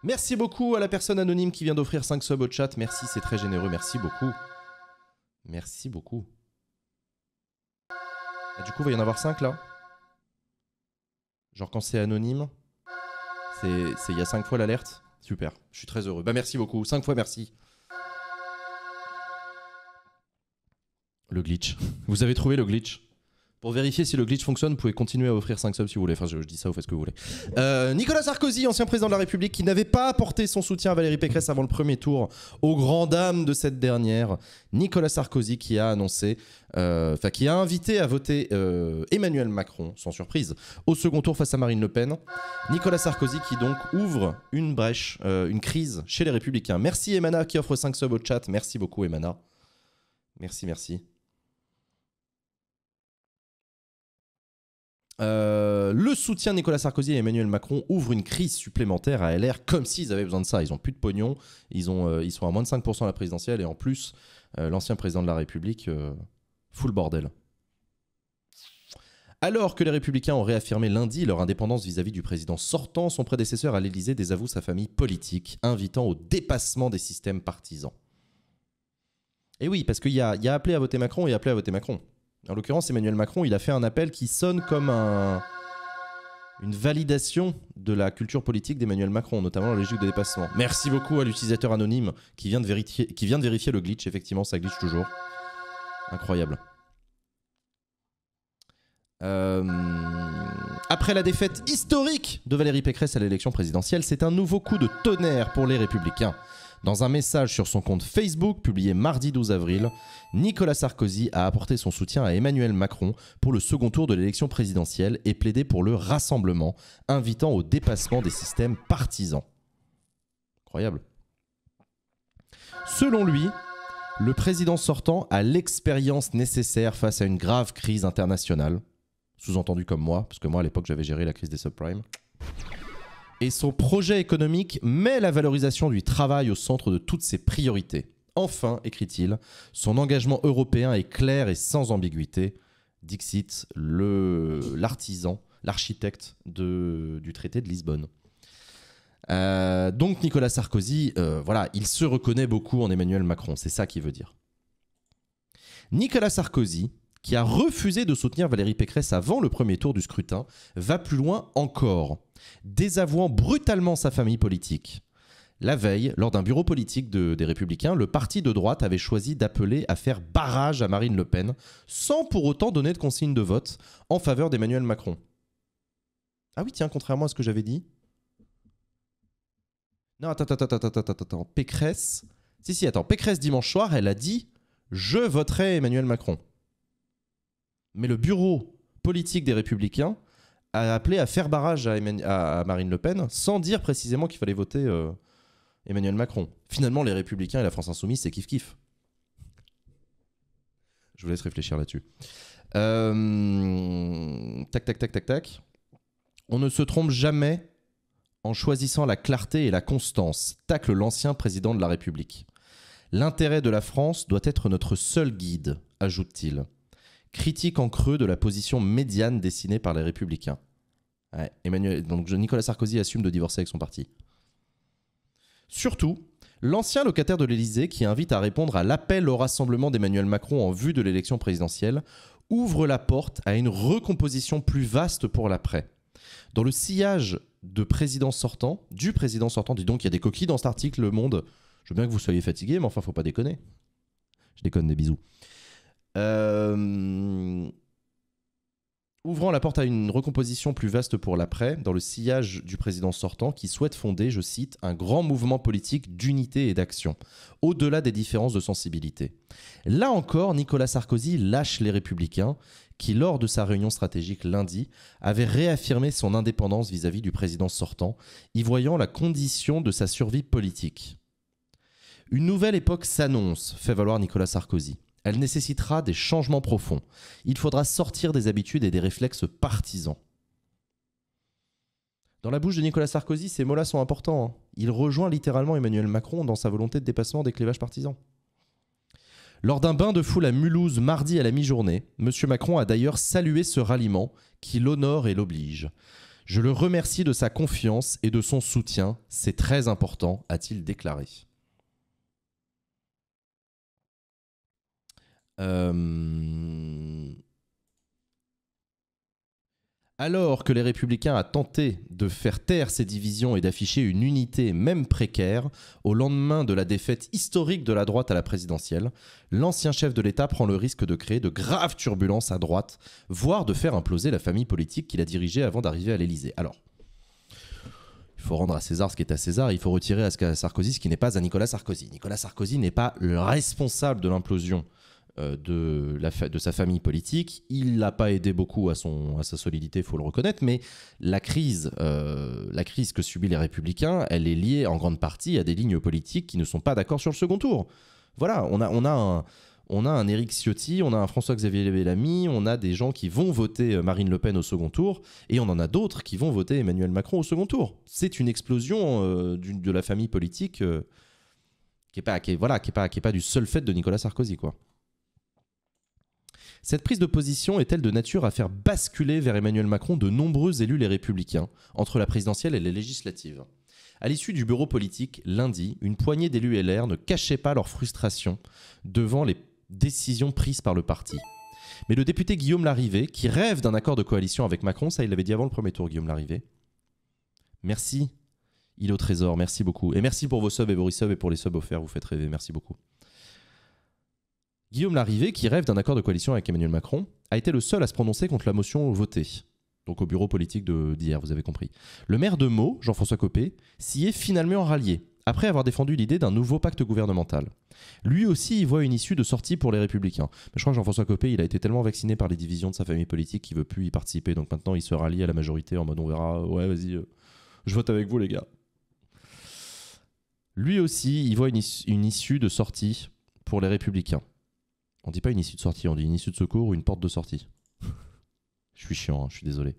Merci beaucoup à la personne anonyme qui vient d'offrir 5 subs au chat. Merci, c'est très généreux. Merci beaucoup. Merci beaucoup. Ah, du coup, il va y en avoir 5 là. Genre quand c'est anonyme, c'est il y a cinq fois l'alerte. Super, je suis très heureux. Bah merci beaucoup, Cinq fois merci. Le glitch. Vous avez trouvé le glitch pour vérifier si le glitch fonctionne, vous pouvez continuer à offrir 5 subs si vous voulez. Enfin, je, dis ça, vous faites ce que vous voulez. Euh, Nicolas Sarkozy, ancien président de la République, qui n'avait pas apporté son soutien à Valérie Pécresse avant le premier tour, aux grand dames de cette dernière. Nicolas Sarkozy qui a annoncé, euh, enfin, qui a invité à voter euh, Emmanuel Macron, sans surprise, au second tour face à Marine Le Pen. Nicolas Sarkozy qui donc ouvre une brèche, une crise chez les Républicains. Merci Emana qui offre 5 subs au chat. Merci beaucoup Emana. Merci, merci. Euh, le soutien de Nicolas Sarkozy et Emmanuel Macron ouvre une crise supplémentaire à LR, comme s'ils avaient besoin de ça. Ils ont plus de pognon, ils, euh, sont à moins de 5% à la présidentielle, et en plus, euh, l'ancien président de la République fout le bordel. Alors que les Républicains ont réaffirmé lundi leur indépendance vis-à-vis du président sortant, son prédécesseur à l'Élysée désavoue sa famille politique, invitant au dépassement des systèmes partisans. Et eh oui, parce qu'il y a appelé à voter Macron et appelé à voter Macron. En l'occurrence, Emmanuel Macron, il a fait un appel qui sonne comme un, une validation de la culture politique d'Emmanuel Macron, notamment la logique de dépassement. Merci beaucoup à l'utilisateur anonyme qui vient, de vérifier, le glitch. Effectivement, ça glitch toujours. Incroyable. Euh, après la défaite historique de Valérie Pécresse à l'élection présidentielle, c'est un nouveau coup de tonnerre pour les républicains. Dans un message sur son compte Facebook publié mardi 12 avril, Nicolas Sarkozy a apporté son soutien à Emmanuel Macron pour le second tour de l'élection présidentielle et plaidé pour le rassemblement, invitant au dépassement des systèmes partisans. Incroyable. Selon lui, le président sortant a l'expérience nécessaire face à une grave crise internationale, sous-entendu comme moi, parce que moi à l'époque j'avais géré la crise des subprimes et son projet économique met la valorisation du travail au centre de toutes ses priorités. Enfin, écrit-il, son engagement européen est clair et sans ambiguïté. Dixit, l'artisan, l'architecte du traité de Lisbonne. Euh, donc Nicolas Sarkozy, euh, voilà, il se reconnaît beaucoup en Emmanuel Macron, c'est ça qu'il veut dire. Nicolas Sarkozy qui a refusé de soutenir Valérie Pécresse avant le premier tour du scrutin, va plus loin encore, désavouant brutalement sa famille politique. La veille, lors d'un bureau politique des Républicains, le parti de droite avait choisi d'appeler à faire barrage à Marine Le Pen, sans pour autant donner de consigne de vote en faveur d'Emmanuel Macron. Ah oui, tiens, contrairement à ce que j'avais dit. Non, attends, attends, attends, attends, attends. Pécresse. Si, si, attends. Pécresse, dimanche soir, elle a dit Je voterai Emmanuel Macron. Mais le bureau politique des Républicains a appelé à faire barrage à, Marine Le Pen sans dire précisément qu'il fallait voter Emmanuel Macron. Finalement, les Républicains et la France Insoumise, c'est kiff-kiff. Je vous laisse réfléchir là-dessus. Tac, tac, tac, tac, tac. On ne se trompe jamais en choisissant la clarté et la constance, tacle l'ancien président de la République. L'intérêt de la France doit être notre seul guide, ajoute-t-il critique en creux de la position médiane dessinée par les républicains. Nicolas Sarkozy assume de divorcer avec son parti. Surtout, l'ancien locataire de l'Élysée, qui invite à répondre à l'appel au rassemblement d'Emmanuel Macron en vue de l'élection présidentielle, ouvre la porte à une recomposition plus vaste pour l'après. Dans le sillage de président sortant, du président sortant, dis donc, il y a des coquilles dans cet article, Le Monde. Je veux bien que vous soyez fatigué, mais enfin, faut pas déconner. Je déconne des bisous. Euh, ouvrant la porte à une recomposition plus vaste pour l'après, dans le sillage du président sortant qui souhaite fonder, je cite, un grand mouvement politique d'unité et d'action, au-delà des différences de sensibilité. Là encore, Nicolas Sarkozy lâche les républicains, qui, lors de sa réunion stratégique lundi, avait réaffirmé son indépendance vis à -vis du président sortant, y voyant la condition de sa survie politique. Une nouvelle époque s'annonce, fait valoir Nicolas Sarkozy. Elle nécessitera des changements profonds. Il faudra sortir des habitudes et des réflexes partisans. Dans la bouche de Nicolas Sarkozy, ces mots-là sont importants. Hein. Il rejoint littéralement Emmanuel Macron dans sa volonté de dépassement des clivages partisans. Lors d'un bain de foule à Mulhouse mardi à la mi-journée, M. Macron a d'ailleurs salué ce ralliement qui l'honore et l'oblige. Je le remercie de sa confiance et de son soutien, c'est très important, a-t-il déclaré. Euh, alors que les républicains ont tenté de faire taire ces divisions et d'afficher une unité même précaire, au lendemain de la défaite historique de la droite à la présidentielle, l'ancien chef de l'État prend le risque de créer de graves turbulences à droite, voire de faire imploser la famille politique qu'il a dirigée avant d'arriver à l'Élysée. Alors, il faut rendre à César ce qui est à César, il faut retirer à Sarkozy ce qui n'est pas à Nicolas Sarkozy. Nicolas Sarkozy n'est pas le responsable de l'implosion euh, de, la de sa famille politique. Il n'a pas aidé beaucoup à, son, à sa solidité, il faut le reconnaître, mais la crise, euh, la crise que subit les républicains, elle est liée en grande partie à des lignes politiques qui ne sont pas d'accord sur le second tour. Voilà, on a, on a un... On a un Éric Ciotti, on a un François-Xavier Bellamy, on a des gens qui vont voter euh, Marine Le Pen au second tour, et on en a d'autres qui vont voter Emmanuel Macron au second tour. C'est une explosion de la famille politique qui n'est pas, voilà, qui est pas, qui est pas du seul fait de Nicolas Sarkozy. quoi. Cette prise de position est-elle de nature à faire basculer vers Emmanuel Macron de nombreux élus les républicains entre la présidentielle et les législatives à l'issue du bureau politique, lundi, une poignée d'élus LR ne cachait pas leur frustration devant les décisions prises par le parti. Mais le député Guillaume Larrivé, qui rêve d'un accord de coalition avec Macron, ça il l'avait dit avant le premier tour, Guillaume Larrivé. Merci, il au trésor, merci beaucoup. Et merci pour vos subs et vos et pour les subs offerts, vous faites rêver, merci beaucoup. Guillaume Larrivé, qui rêve d'un accord de coalition avec Emmanuel Macron, a été le seul à se prononcer contre la motion votée. Donc au bureau politique d'hier, vous avez compris. Le maire de Meaux, Jean-François Copé, s'y est finalement rallié, après avoir défendu l'idée d'un nouveau pacte gouvernemental. Lui aussi il voit une issue de sortie pour les républicains. je crois que Jean-François Copé, il a été tellement vacciné par les divisions de sa famille politique qu'il veut plus y participer. Donc maintenant, il se rallie à la majorité en mode on verra, ouais, vas-y, euh, je vote avec vous les gars. Lui aussi il voit une, issue de sortie pour les républicains. On dit pas une issue de sortie, on dit une issue de secours ou une porte de sortie. <laughs> je suis chiant, hein, je suis désolé.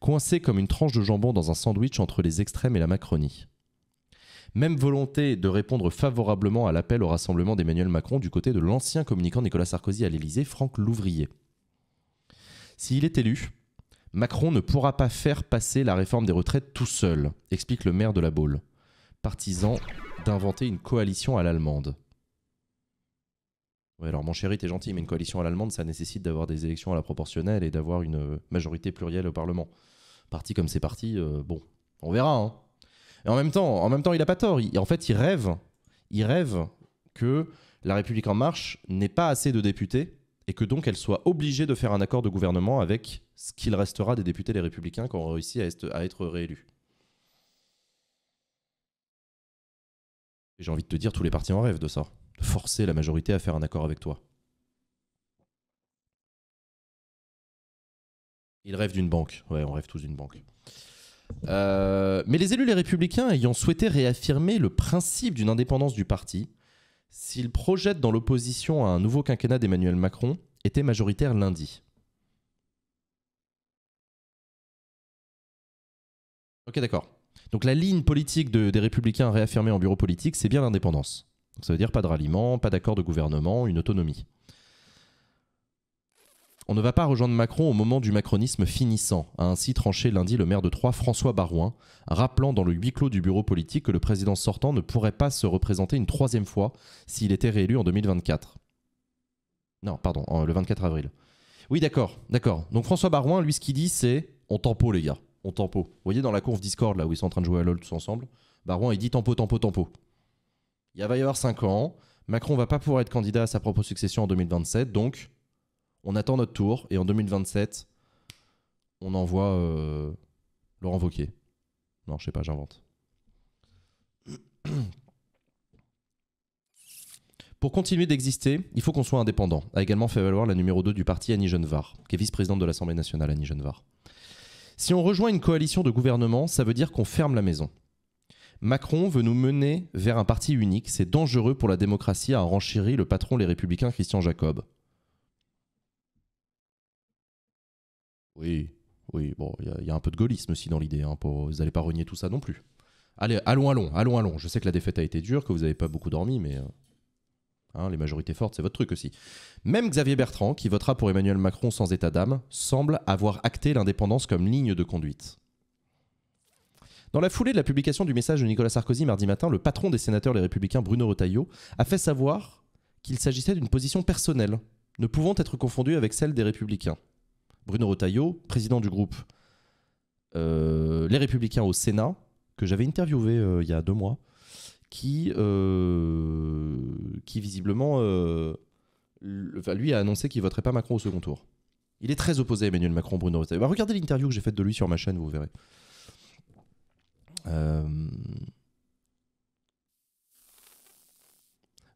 Coincé comme une tranche de jambon dans un sandwich entre les extrêmes et la Macronie. Même volonté de répondre favorablement à l'appel au rassemblement d'Emmanuel Macron du côté de l'ancien communicant Nicolas Sarkozy à l'Élysée, Franck Louvrier. S'il est élu, Macron ne pourra pas faire passer la réforme des retraites tout seul, explique le maire de la Baule, partisan d'inventer une coalition à l'allemande alors mon chéri, t'es gentil, mais une coalition à l'allemande, ça nécessite d'avoir des élections à la proportionnelle et d'avoir une euh, majorité plurielle au Parlement. Parti comme c'est parti, euh, bon, on verra. Hein. Et en même temps, en même temps, il a pas tort. en fait, il rêve, il rêve que la République en marche n'ait pas assez de députés et que donc elle soit obligée de faire un accord de gouvernement avec ce qu'il restera des députés les républicains qui ont réussi à à être réélus. J'ai envie de te dire, tous les partis en rêvent de ça forcer la majorité à faire un accord avec toi. Ils rêve d'une banque. Ouais, on rêve tous d'une banque. Euh, mais les élus les républicains ayant souhaité réaffirmer le principe d'une indépendance du parti, s'ils projettent dans l'opposition à un nouveau quinquennat d'Emmanuel Macron, étaient majoritaires lundi. Ok, d'accord. Donc la ligne politique des républicains réaffirmée en bureau politique, c'est bien l'indépendance. Donc ça veut dire pas de ralliement, pas d'accord de gouvernement, une autonomie. On ne va pas rejoindre Macron au moment du macronisme finissant, a ainsi tranché lundi le maire de Troyes, François Barouin, rappelant dans le huis clos du bureau politique que le président sortant ne pourrait pas se représenter une troisième fois s'il était réélu en 2024. Non, pardon, le 24 avril. Oui, d'accord, d'accord. Donc François Barouin, lui, ce qu'il dit, c'est on tempo, les gars, on tempo. Vous voyez dans la cour Discord, là où ils sont en train de jouer à LoL tous ensemble, Barouin, il dit tempo, tempo, tempo il va y avoir 5 ans, Macron va pas pouvoir être candidat à sa propre succession en 2027, donc on attend notre tour, et en 2027, on envoie euh, Laurent Vauquier. Non, je sais pas, j'invente. <clears throat> Pour continuer d'exister, il faut qu'on soit indépendant, a également fait valoir la numéro 2 du parti Annie Genevard, qui est vice-présidente de l'Assemblée nationale Annie Genevard. Si on rejoint une coalition de gouvernement, ça veut dire qu'on ferme la maison. Macron veut nous mener vers un parti unique. C'est dangereux pour la démocratie, a renchéri le patron Les Républicains Christian Jacob. Oui, oui, bon, il y, a un peu de gaullisme aussi dans l'idée. Hein, vous n'allez pas renier tout ça non plus. Allez, allons, allons, allons, allons. Je sais que la défaite a été dure, que vous n'avez pas beaucoup dormi, mais. Euh, hein, les majorités fortes, c'est votre truc aussi. Même Xavier Bertrand, qui votera pour Emmanuel Macron sans état d'âme, semble avoir acté l'indépendance comme ligne de conduite. Dans la foulée de la publication du message de Nicolas Sarkozy mardi matin, le patron des sénateurs Les Républicains, Bruno Retailleau, a fait savoir qu'il s'agissait d'une position personnelle, ne pouvant être confondue avec celle des Républicains. Bruno Retailleau, président du groupe euh, Les Républicains au Sénat, que j'avais interviewé euh, il y a deux mois, qui, euh, qui visiblement, lui a annoncé qu'il voterait pas Macron au second tour. Il est très opposé à Emmanuel Macron, Bruno Retailleau. Bah, regardez l'interview que j'ai faite de lui sur ma chaîne, vous verrez. Euh,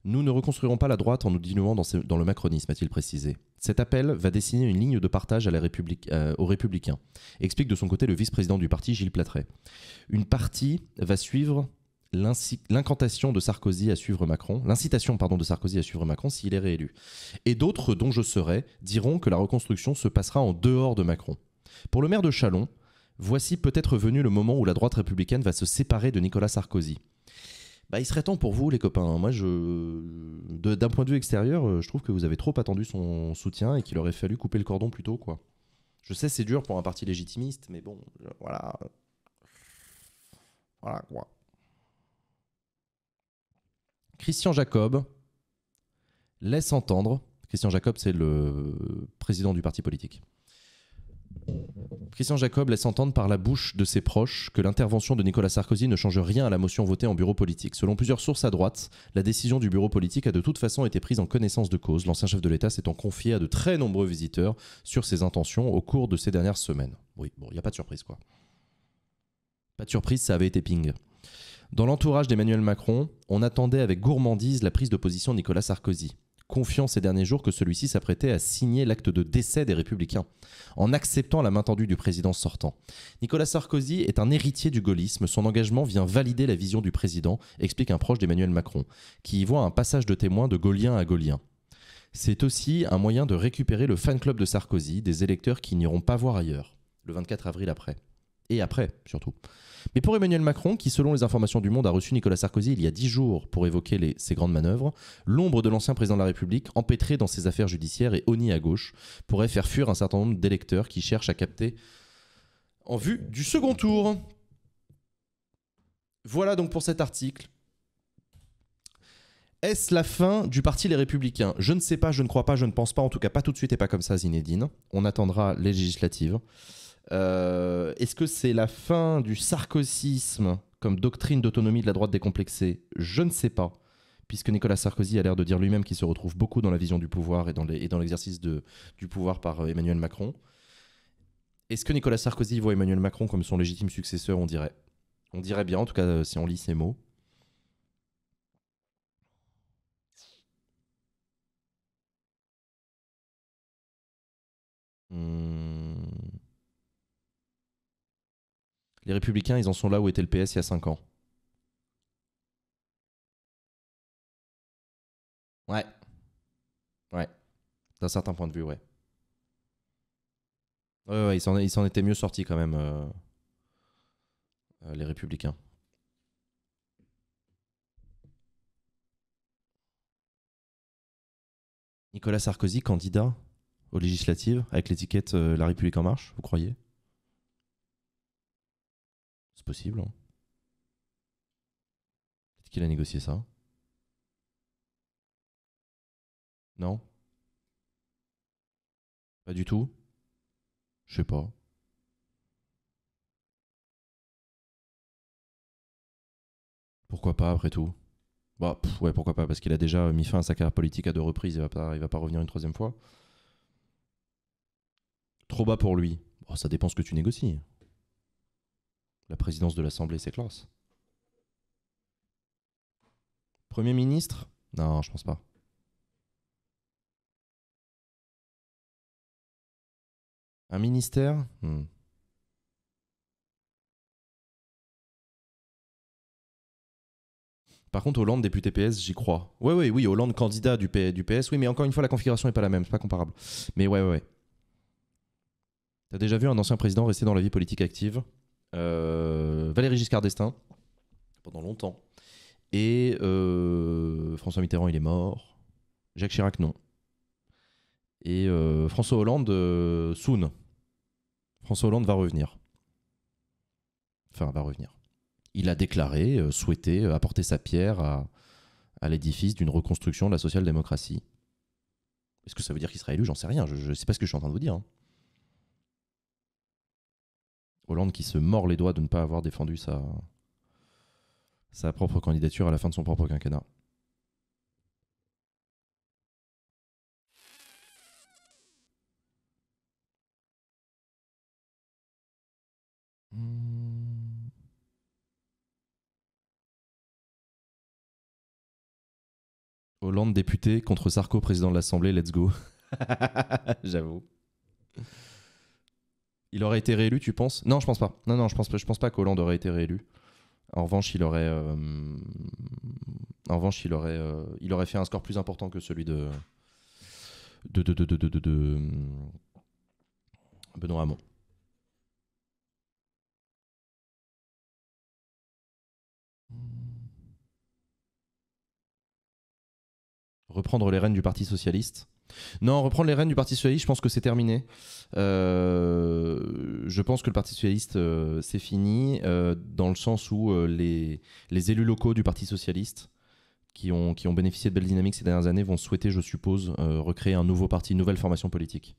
nous ne reconstruirons pas la droite en nous diluant dans, le macronisme, a-t-il précisé. Cet appel va dessiner une ligne de partage à la République, euh, aux Républicains, explique de son côté le vice-président du parti, Gilles Platret. Une partie va suivre l'incantation de Sarkozy à suivre Macron, l'incitation de Sarkozy à suivre Macron s'il est réélu. Et d'autres dont je serai diront que la reconstruction se passera en dehors de Macron. Pour le maire de Chalon, Voici peut-être venu le moment où la droite républicaine va se séparer de Nicolas Sarkozy. Bah, il serait temps pour vous, les copains. Moi, je, d'un point de vue extérieur, euh, je trouve que vous avez trop attendu son soutien et qu'il aurait fallu couper le cordon plus tôt, quoi. Je sais, c'est dur pour un parti légitimiste, mais bon, euh, voilà. Voilà, quoi. Christian Jacob laisse entendre. Christian Jacob, c'est le président du parti politique. Christian Jacob laisse entendre par la bouche de ses proches que l'intervention de Nicolas Sarkozy ne change rien à la motion votée en bureau politique. Selon plusieurs sources à droite, la décision du bureau politique a de toute façon été prise en connaissance de cause, l'ancien chef de l'État s'étant confié à de très nombreux visiteurs sur ses intentions au cours de ces dernières semaines. Oui, bon, il n'y a pas de surprise quoi. Pas de surprise, ça avait été ping. Dans l'entourage d'Emmanuel Macron, on attendait avec gourmandise la prise de position de Nicolas Sarkozy confiant ces derniers jours que celui-ci s'apprêtait à signer l'acte de décès des républicains, en acceptant la main tendue du président sortant. Nicolas Sarkozy est un héritier du gaullisme, son engagement vient valider la vision du président, explique un proche d'Emmanuel Macron, qui y voit un passage de témoin de gaulien à gaulien. C'est aussi un moyen de récupérer le fan club de Sarkozy, des électeurs qui n'iront pas voir ailleurs, le 24 avril après. Et après, surtout. Mais pour Emmanuel Macron, qui selon les informations du Monde a reçu Nicolas Sarkozy il y a dix jours pour évoquer ses grandes manœuvres, l'ombre de l'ancien président de la République, empêtré dans ses affaires judiciaires et honni à gauche, pourrait faire fuir un certain nombre d'électeurs qui cherchent à capter en vue du second tour. Voilà donc pour cet article. Est-ce la fin du parti Les Républicains Je ne sais pas, je ne crois pas, je ne pense pas, en tout cas pas tout de suite et pas comme ça Zinedine. On attendra les législatives. Euh, est-ce que c'est la fin du sarkozysme comme doctrine d'autonomie de la droite décomplexée Je ne sais pas, puisque Nicolas Sarkozy a l'air de dire lui-même qu'il se retrouve beaucoup dans la vision du pouvoir et dans l'exercice du pouvoir par euh, Emmanuel Macron. Est-ce que Nicolas Sarkozy voit Emmanuel Macron comme son légitime successeur On dirait. On dirait bien, en tout cas, euh, si on lit ses mots. Hmm. Les Républicains, ils en sont là où était le PS il y a 5 ans. Ouais. Ouais. D'un certain point de vue, ouais. Ouais, ouais, ils s'en étaient mieux sortis quand même, euh, euh, les Républicains. Nicolas Sarkozy, candidat aux législatives, avec l'étiquette euh, La République en marche, vous croyez possible. Peut-être qu'il a négocié ça. Non Pas du tout Je sais pas. Pourquoi pas après tout Bah ouais, pourquoi pas parce qu'il a déjà mis fin à sa carrière politique à deux reprises, il va pas il va pas revenir une troisième fois. Trop bas pour lui. Oh, ça dépend ce que tu négocies. La présidence de l'Assemblée, c'est classe. Premier ministre Non, je pense pas. Un ministère hmm. Par contre, Hollande, député PS, j'y crois. Oui, oui, oui, Hollande, candidat du, du PS. Oui, mais encore une fois, la configuration n'est pas la même, c'est pas comparable. Mais ouais, ouais, ouais. T'as déjà vu un ancien président rester dans la vie politique active euh, Valéry Giscard d'Estaing, pendant longtemps. Et euh, François Mitterrand, il est mort. Jacques Chirac, non. Et euh, François Hollande, soon François Hollande va revenir. Enfin, va revenir. Il a déclaré souhaité apporter sa pierre à, l'édifice d'une reconstruction de la social-démocratie. Est-ce que ça veut dire qu'il sera élu J'en sais rien. Je sais pas ce que je suis en train de vous dire. Hein. Hollande qui se mord les doigts de ne pas avoir défendu sa, sa propre candidature à la fin de son propre quinquennat. Hmm. Hollande député contre Sarko président de l'Assemblée, let's go. <laughs> J'avoue. Il aurait été réélu, tu penses Non, je pense pas. Non, non, je pense pas, je pense pas qu'Hollande aurait été réélu. En revanche, il aurait, euh, en revanche, il aurait, euh, il aurait fait un score plus important que celui de de, de, de euh, Benoît Hamon. Reprendre les rênes du Parti socialiste. Non, reprendre les rênes du Parti Socialiste, je pense que c'est terminé. Euh, je pense que le Parti Socialiste, euh, c'est fini, euh, dans le sens où les, élus locaux du Parti Socialiste, qui ont, bénéficié de belles dynamiques ces dernières années, vont souhaiter, je suppose, recréer un nouveau parti, une nouvelle formation politique.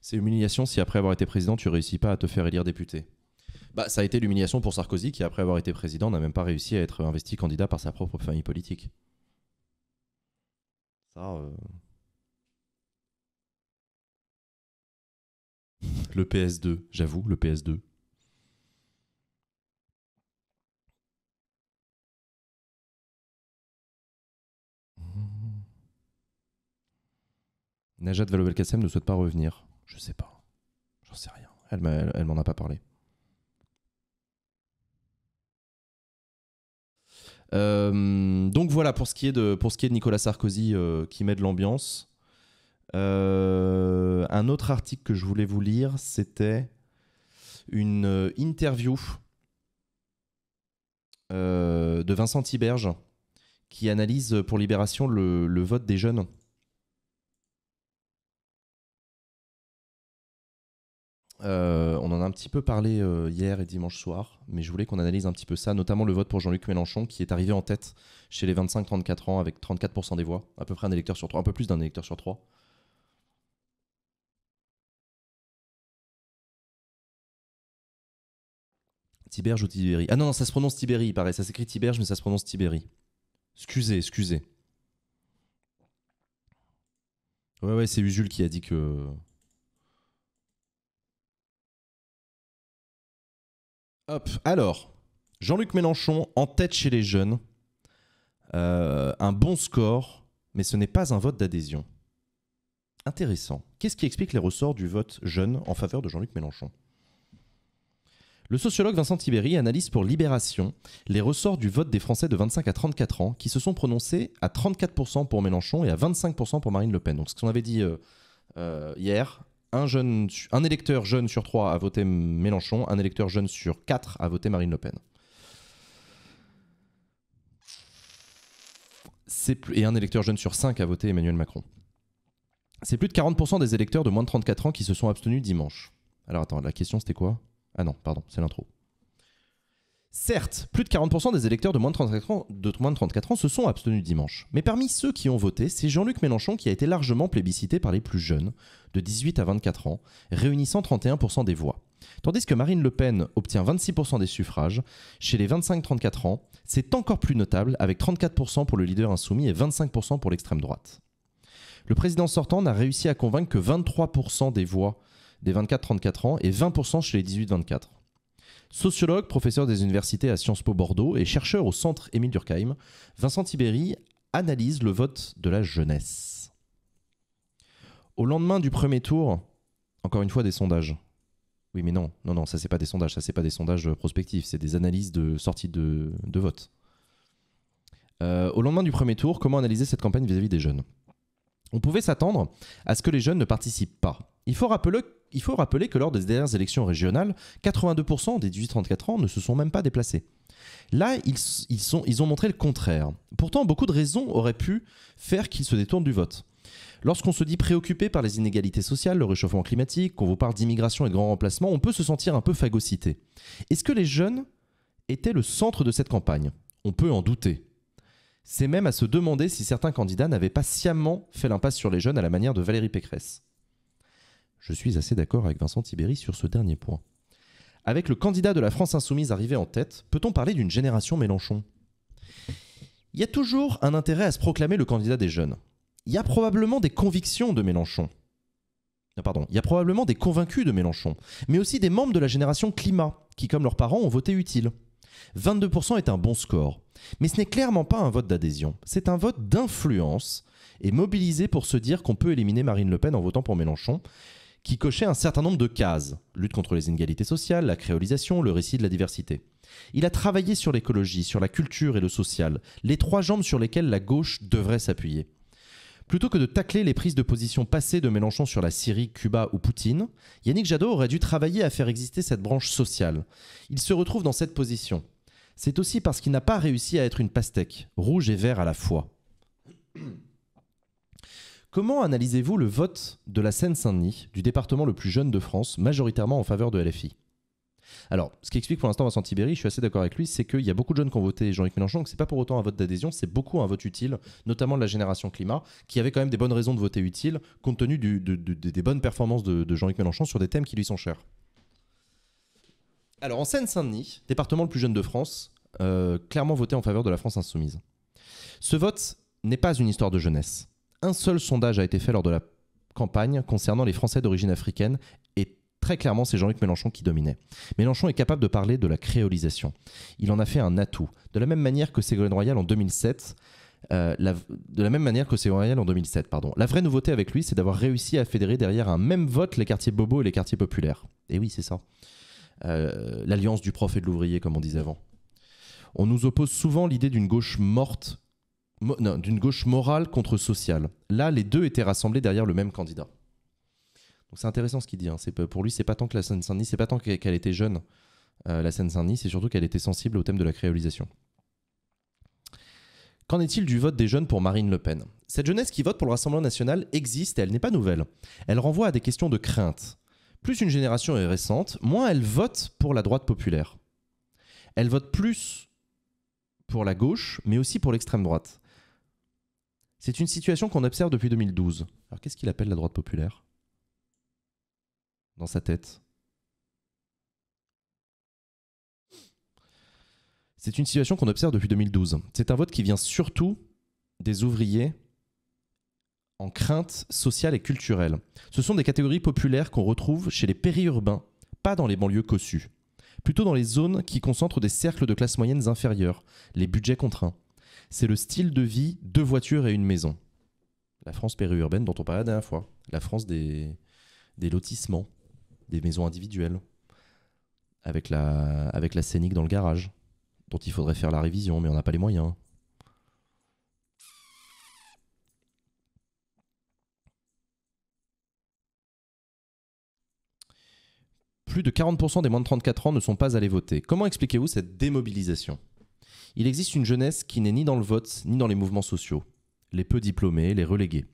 C'est humiliation si après avoir été président, tu réussis pas à te faire élire député. Bah, ça a été l'humiliation pour Sarkozy qui, après avoir été président, n'a même pas réussi à être investi candidat par sa propre famille politique. Ça. Euh, le PS2, j'avoue, le PS2. Najat Vallaud-Belkacem ne souhaite pas revenir. Je sais pas. J'en sais rien. Elle m'en a pas parlé. Euh, donc voilà pour ce qui est de, pour ce qui est de Nicolas Sarkozy euh, qui met de l'ambiance. Euh, un autre article que je voulais vous lire, c'était une interview de Vincent Tiberge qui analyse pour Libération le, le vote des jeunes Euh, on en a un petit peu parlé euh, hier et dimanche soir, mais je voulais qu'on analyse un petit peu ça, notamment le vote pour Jean-Luc Mélenchon, qui est arrivé en tête chez les 25-34 ans avec 34% des voix, à peu près un électeur sur trois, un peu plus d'un électeur sur trois. Tiberge ou Tibéri Ah non, non, ça se prononce Tibéri, pareil, Ça s'écrit Tiberge, mais ça se prononce Tibéri. Excusez, excusez. Ouais, ouais, c'est Usul qui a dit que Hop, alors, Jean-Luc Mélenchon en tête chez les jeunes. Euh, un bon score, mais ce n'est pas un vote d'adhésion. Intéressant. Qu'est-ce qui explique les ressorts du vote jeune en faveur de Jean-Luc Mélenchon le sociologue Vincent Tibéry analyse pour Libération les ressorts du vote des Français de 25 à 34 ans qui se sont prononcés à 34% pour Mélenchon et à 25% pour Marine Le Pen. Donc ce qu'on avait dit euh, euh, hier, un, jeune, un électeur jeune sur trois a voté Mélenchon, un électeur jeune sur quatre a voté Marine Le Pen. et un électeur jeune sur cinq a voté Emmanuel Macron. C'est plus de 40% des électeurs de moins de 34 ans qui se sont abstenus dimanche. Alors attends, la question c'était quoi Ah non, pardon, c'est l'intro. Certes, plus de 40% des électeurs de moins de, de moins de 34 ans se sont abstenus dimanche. Mais parmi ceux qui ont voté, c'est Jean-Luc Mélenchon qui a été largement plébiscité par les plus jeunes, de 18 à 24 ans, réunissant 31% des voix. Tandis que Marine Le Pen obtient 26% des suffrages, chez les 25-34 ans, c'est encore plus notable avec 34% pour le leader insoumis et 25% pour l'extrême droite. Le président sortant n'a réussi à convaincre que 23% des voix des 24-34 ans et 20% chez les 18-24. Sociologue, professeur des universités à Sciences Po Bordeaux et chercheur au centre Émile Durkheim, Vincent Tibéry analyse le vote de la jeunesse. Au lendemain du premier tour, encore une fois des sondages. Oui, mais non, non, non, ça c'est pas des sondages, ça c'est pas des sondages euh, prospectifs, c'est des analyses de sortie de, vote. Euh, au lendemain du premier tour, comment analyser cette campagne vis-à-vis des jeunes On pouvait s'attendre à ce que les jeunes ne participent pas. Il faut rappeler, il faut rappeler que lors des dernières élections régionales, 82% des 18-34 ans ne se sont même pas déplacés. Là, ils, ils ont montré le contraire. Pourtant, beaucoup de raisons auraient pu faire qu'ils se détournent du vote. Lorsqu'on se dit préoccupé par les inégalités sociales, le réchauffement climatique, qu'on vous parle d'immigration et de grand remplacement, on peut se sentir un peu phagocyté. Est-ce que les jeunes étaient le centre de cette campagne On peut en douter. C'est même à se demander si certains candidats n'avaient pas sciemment fait l'impasse sur les jeunes à la manière de Valérie Pécresse. Je suis assez d'accord avec Vincent Tibéry sur ce dernier point. Avec le candidat de la France insoumise arrivé en tête, peut-on parler d'une génération Mélenchon Il y a toujours un intérêt à se proclamer le candidat des jeunes il y a probablement des convictions de Mélenchon. Ah, pardon, il y a probablement des convaincus de Mélenchon, mais aussi des membres de la génération climat, qui, comme leurs parents, ont voté utile. 22% est un bon score, mais ce n'est clairement pas un vote d'adhésion, c'est un vote d'influence, et mobilisé pour se dire qu'on peut éliminer Marine Le Pen en votant pour Mélenchon, qui cochait un certain nombre de cases, lutte contre les inégalités sociales, la créolisation, le récit de la diversité. Il a travaillé sur l'écologie, sur la culture et le social, les trois jambes sur lesquelles la gauche devrait s'appuyer. Plutôt que de tacler les prises de position passées de Mélenchon sur la Syrie, Cuba ou Poutine, Yannick Jadot aurait dû travailler à faire exister cette branche sociale. Il se retrouve dans cette position. C'est aussi parce qu'il n'a pas réussi à être une pastèque, rouge et vert à la fois. <clears throat> Comment analysez-vous le vote de la Seine-Saint-Denis, du département le plus jeune de France, majoritairement en faveur de LFI alors, ce qui explique pour l'instant Vincent Tibéry, je suis assez d'accord avec lui, c'est qu'il y a beaucoup de jeunes qui ont voté Jean-Luc Mélenchon, que c'est pas pour autant un vote d'adhésion, c'est beaucoup un vote utile, notamment de la génération climat, qui avait quand même des bonnes raisons de voter utile, compte tenu des bonnes performances de, Jean-Luc Mélenchon sur des thèmes qui lui sont chers. Alors, en Seine-Saint-Denis, département le plus jeune de France, euh, clairement voté en faveur de la France insoumise. Ce vote n'est pas une histoire de jeunesse. Un seul sondage a été fait lors de la campagne concernant les Français d'origine africaine Très clairement, c'est Jean-Luc Mélenchon qui dominait. Mélenchon est capable de parler de la créolisation. Il en a fait un atout. De la même manière que Ségolène Royal en 2007, euh, la, de la même manière que Ségolène Royal en 2007. Pardon. La vraie nouveauté avec lui, c'est d'avoir réussi à fédérer derrière un même vote les quartiers bobos et les quartiers populaires. Et oui, c'est ça. Euh, l'alliance du prof et de l'ouvrier, comme on disait avant. On nous oppose souvent l'idée d'une gauche morte, d'une gauche morale contre sociale. Là, les deux étaient rassemblés derrière le même candidat c'est intéressant ce qu'il dit. Hein. pour lui, c'est pas tant que la Seine-Saint-Denis, c'est pas tant qu'elle était jeune, euh, la Seine-Saint-Denis, c'est surtout qu'elle était sensible au thème de la créolisation. Qu'en est-il du vote des jeunes pour Marine Le Pen Cette jeunesse qui vote pour le Rassemblement national existe et elle n'est pas nouvelle. Elle renvoie à des questions de crainte. Plus une génération est récente, moins elle vote pour la droite populaire. Elle vote plus pour la gauche, mais aussi pour l'extrême droite. C'est une situation qu'on observe depuis 2012. Alors qu'est-ce qu'il appelle la droite populaire dans sa tête. C'est une situation qu'on observe depuis 2012. C'est un vote qui vient surtout des ouvriers en crainte sociale et culturelle. Ce sont des catégories populaires qu'on retrouve chez les périurbains, pas dans les banlieues cossues, plutôt dans les zones qui concentrent des cercles de classes moyennes inférieures, les budgets contraints. C'est le style de vie, deux voitures et une maison. La France périurbaine dont on parlait la dernière fois, la France des, des lotissements des maisons individuelles, avec la, avec la scénique dans le garage, dont il faudrait faire la révision, mais on n'a pas les moyens. Plus de 40% des moins de 34 ans ne sont pas allés voter. Comment expliquez-vous cette démobilisation Il existe une jeunesse qui n'est ni dans le vote, ni dans les mouvements sociaux. Les peu diplômés, les relégués.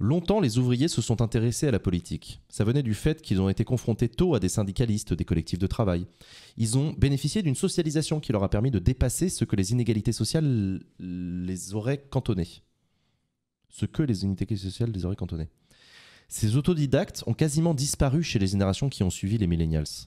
Longtemps, les ouvriers se sont intéressés à la politique. Ça venait du fait qu'ils ont été confrontés tôt à des syndicalistes, des collectifs de travail. Ils ont bénéficié d'une socialisation qui leur a permis de dépasser ce que les inégalités sociales les auraient cantonnés. Ce que les inégalités sociales les auraient cantonnés. Ces autodidactes ont quasiment disparu chez les générations qui ont suivi les millennials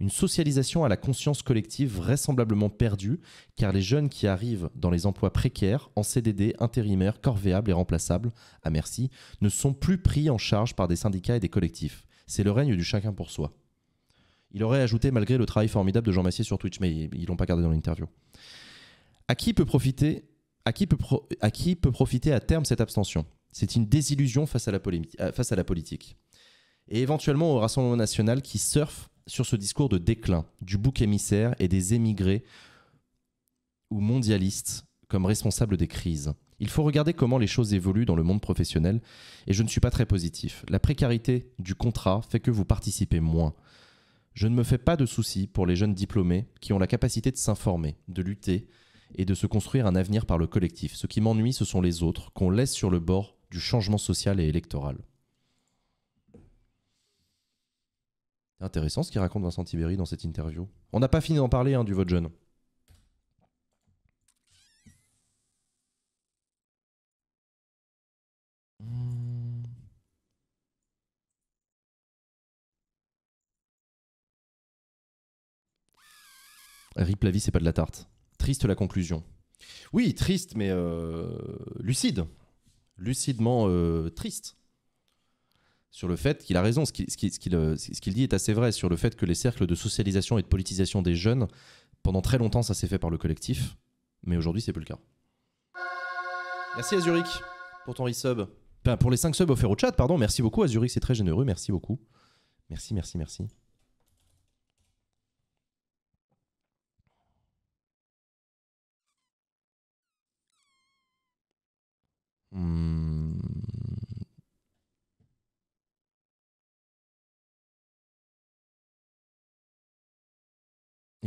une socialisation à la conscience collective vraisemblablement perdue, car les jeunes qui arrivent dans les emplois précaires, en CDD, intérimaires, corvéables et remplaçables, à ah merci, ne sont plus pris en charge par des syndicats et des collectifs. C'est le règne du chacun pour soi. Il aurait ajouté malgré le travail formidable de Jean Massier sur Twitch, mais ils l'ont pas gardé dans l'interview. À qui peut profiter à qui, peut à qui peut profiter à terme cette abstention C'est une désillusion face à, la euh, face à la politique. Et éventuellement au Rassemblement national qui surfe sur ce discours de déclin du bouc émissaire et des émigrés ou mondialistes comme responsables des crises. Il faut regarder comment les choses évoluent dans le monde professionnel, et je ne suis pas très positif. La précarité du contrat fait que vous participez moins. Je ne me fais pas de soucis pour les jeunes diplômés qui ont la capacité de s'informer, de lutter et de se construire un avenir par le collectif. Ce qui m'ennuie, ce sont les autres qu'on laisse sur le bord du changement social et électoral. intéressant ce qu'il raconte Vincent Tibéry dans cette interview. On n'a pas fini d'en parler hein, du vote jeune. Rip la vie, c'est pas de la tarte. Triste la conclusion. Oui, triste, mais euh, lucide. Lucidement euh, triste sur le fait qu'il a raison, euh, ce qu'il dit est assez vrai, sur le fait que les cercles de socialisation et de politisation des jeunes, pendant très longtemps, ça s'est fait par le collectif, mais aujourd'hui, c'est plus le cas. Merci Zurich pour ton resub. Ben, pour les 5 subs offerts au chat, pardon, merci beaucoup Zurich, c'est très généreux, merci beaucoup. Merci, merci, merci. Hmm.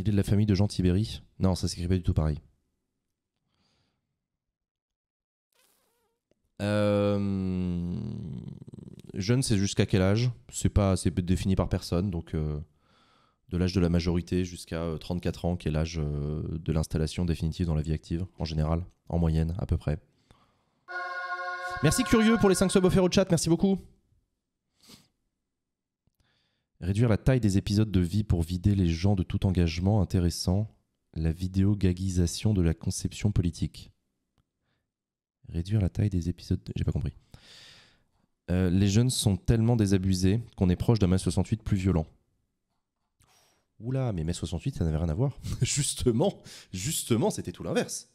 Il est de la famille de Jean Tibéry. Non, ça s'écrit pas du tout pareil. Euh... Jeune, c'est jusqu'à quel âge C'est pas, c'est défini par personne, donc euh, de l'âge de la majorité jusqu'à 34 euh, ans, qui est l'âge euh, de l'installation définitive dans la vie active, en général, en moyenne à peu près. Merci Curieux pour les 5 subs offerts au chat, merci beaucoup. Réduire la taille des épisodes de vie pour vider les gens de tout engagement intéressant, la vidéo-gagisation de la conception politique. Réduire la taille des épisodes... J'ai pas compris. Euh, les jeunes sont tellement désabusés qu'on est proche d'un mai 68 plus violent. Oula, mais mai 68, ça n'avait rien à voir. <laughs> justement, justement, c'était tout l'inverse.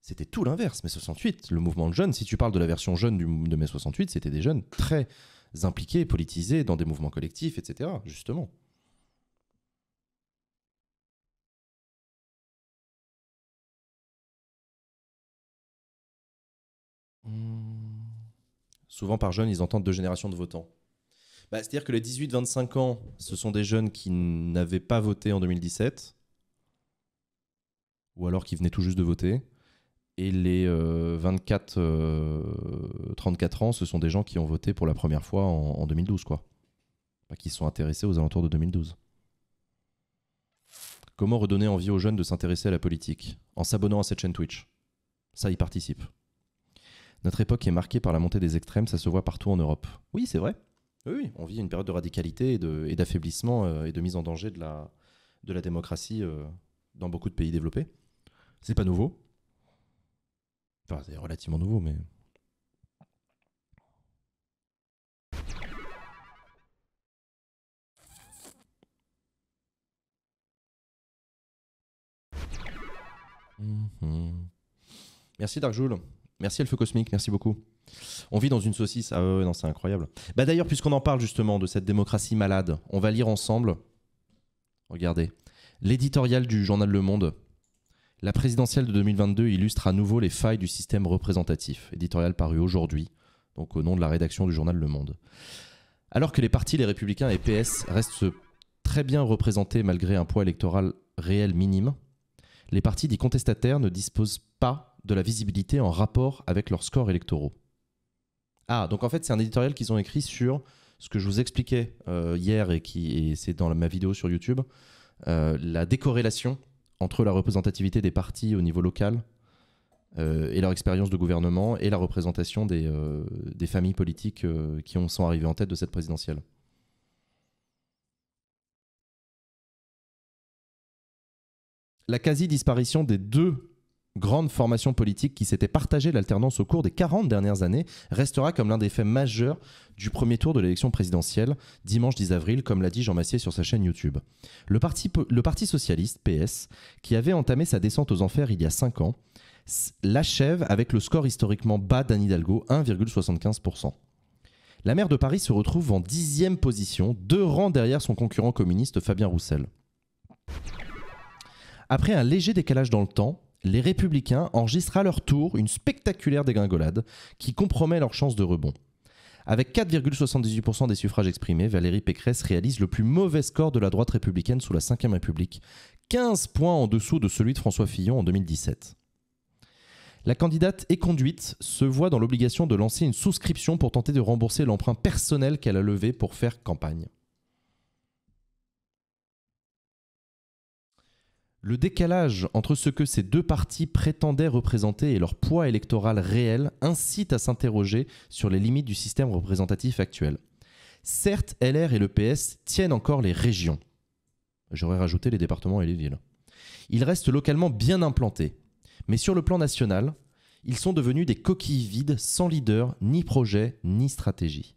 C'était tout l'inverse. Mai 68, le mouvement de jeunes, si tu parles de la version jeune du, de mai 68, c'était des jeunes très impliqués, politisés dans des mouvements collectifs, etc. Justement. Hmm. Souvent par jeunes, ils entendent deux générations de votants. Bah, c'est-à-dire que les 18-25 ans, ce sont des jeunes qui n'avaient pas voté en 2017, ou alors qui venaient tout juste de voter, et les 24-34 euh, euh, ans, ce sont des gens qui ont voté pour la première fois en, 2012, quoi. qui sont intéressés aux alentours de 2012. Comment redonner envie aux jeunes de s'intéresser à la politique En s'abonnant à cette chaîne Twitch. Ça y participe. Notre époque est marquée par la montée des extrêmes, ça se voit partout en Europe. Oui, c'est vrai. Oui, on vit une période de radicalité et d'affaiblissement euh, et, de mise en danger de la, de la démocratie dans beaucoup de pays développés. C'est pas nouveau. Enfin, c'est relativement nouveau, mais. Mhm. Merci Darkjoul. Merci feu Cosmique, merci beaucoup. On vit dans une saucisse, ah ouais, non, c'est incroyable. Bah d'ailleurs, puisqu'on en parle justement de cette démocratie malade, on va lire ensemble, regardez, l'éditorial du journal Le Monde la présidentielle de 2022 illustre à nouveau les failles du système représentatif, éditorial paru aujourd'hui, donc au nom de la rédaction du journal Le Monde. Alors que les partis, les républicains et PS restent très bien représentés malgré un poids électoral réel minime, les partis dits contestataires ne disposent pas de la visibilité en rapport avec leurs scores électoraux. Ah, donc en fait, c'est un éditorial qu'ils ont écrit sur ce que je vous expliquais euh, hier et c'est dans ma vidéo sur YouTube, euh, la décorrélation entre la représentativité des partis au niveau local euh, et leur expérience de gouvernement et la représentation des, euh, familles politiques euh, qui sont arrivées en tête de cette présidentielle. La quasi-disparition des deux grande formation politique qui s'était partagée l'alternance au cours des 40 dernières années restera comme l'un des faits majeurs du premier tour de l'élection présidentielle, dimanche 10 avril, comme l'a dit Jean Massier sur sa chaîne YouTube. Le parti, socialiste, PS, qui avait entamé sa descente aux enfers il y a 5 ans, l'achève avec le score historiquement bas d'Anne Hidalgo, 1,75%. La maire de Paris se retrouve en dixième position, deux rangs derrière son concurrent communiste Fabien Roussel. Après un léger décalage dans le temps, les Républicains enregistrent à leur tour une spectaculaire dégringolade qui compromet leur chances de rebond. Avec 4,78% des suffrages exprimés, Valérie Pécresse réalise le plus mauvais score de la droite républicaine sous la Ve République, 15 points en dessous de celui de François Fillon en 2017. La candidate éconduite se voit dans l'obligation de lancer une souscription pour tenter de rembourser l'emprunt personnel qu'elle a levé pour faire campagne. Le décalage entre ce que ces deux partis prétendaient représenter et leur poids électoral réel incite à s'interroger sur les limites du système représentatif actuel. Certes, LR et le PS tiennent encore les régions. J'aurais rajouté les départements et les villes. Ils restent localement bien implantés. Mais sur le plan national, ils sont devenus des coquilles vides sans leader, ni projet, ni stratégie.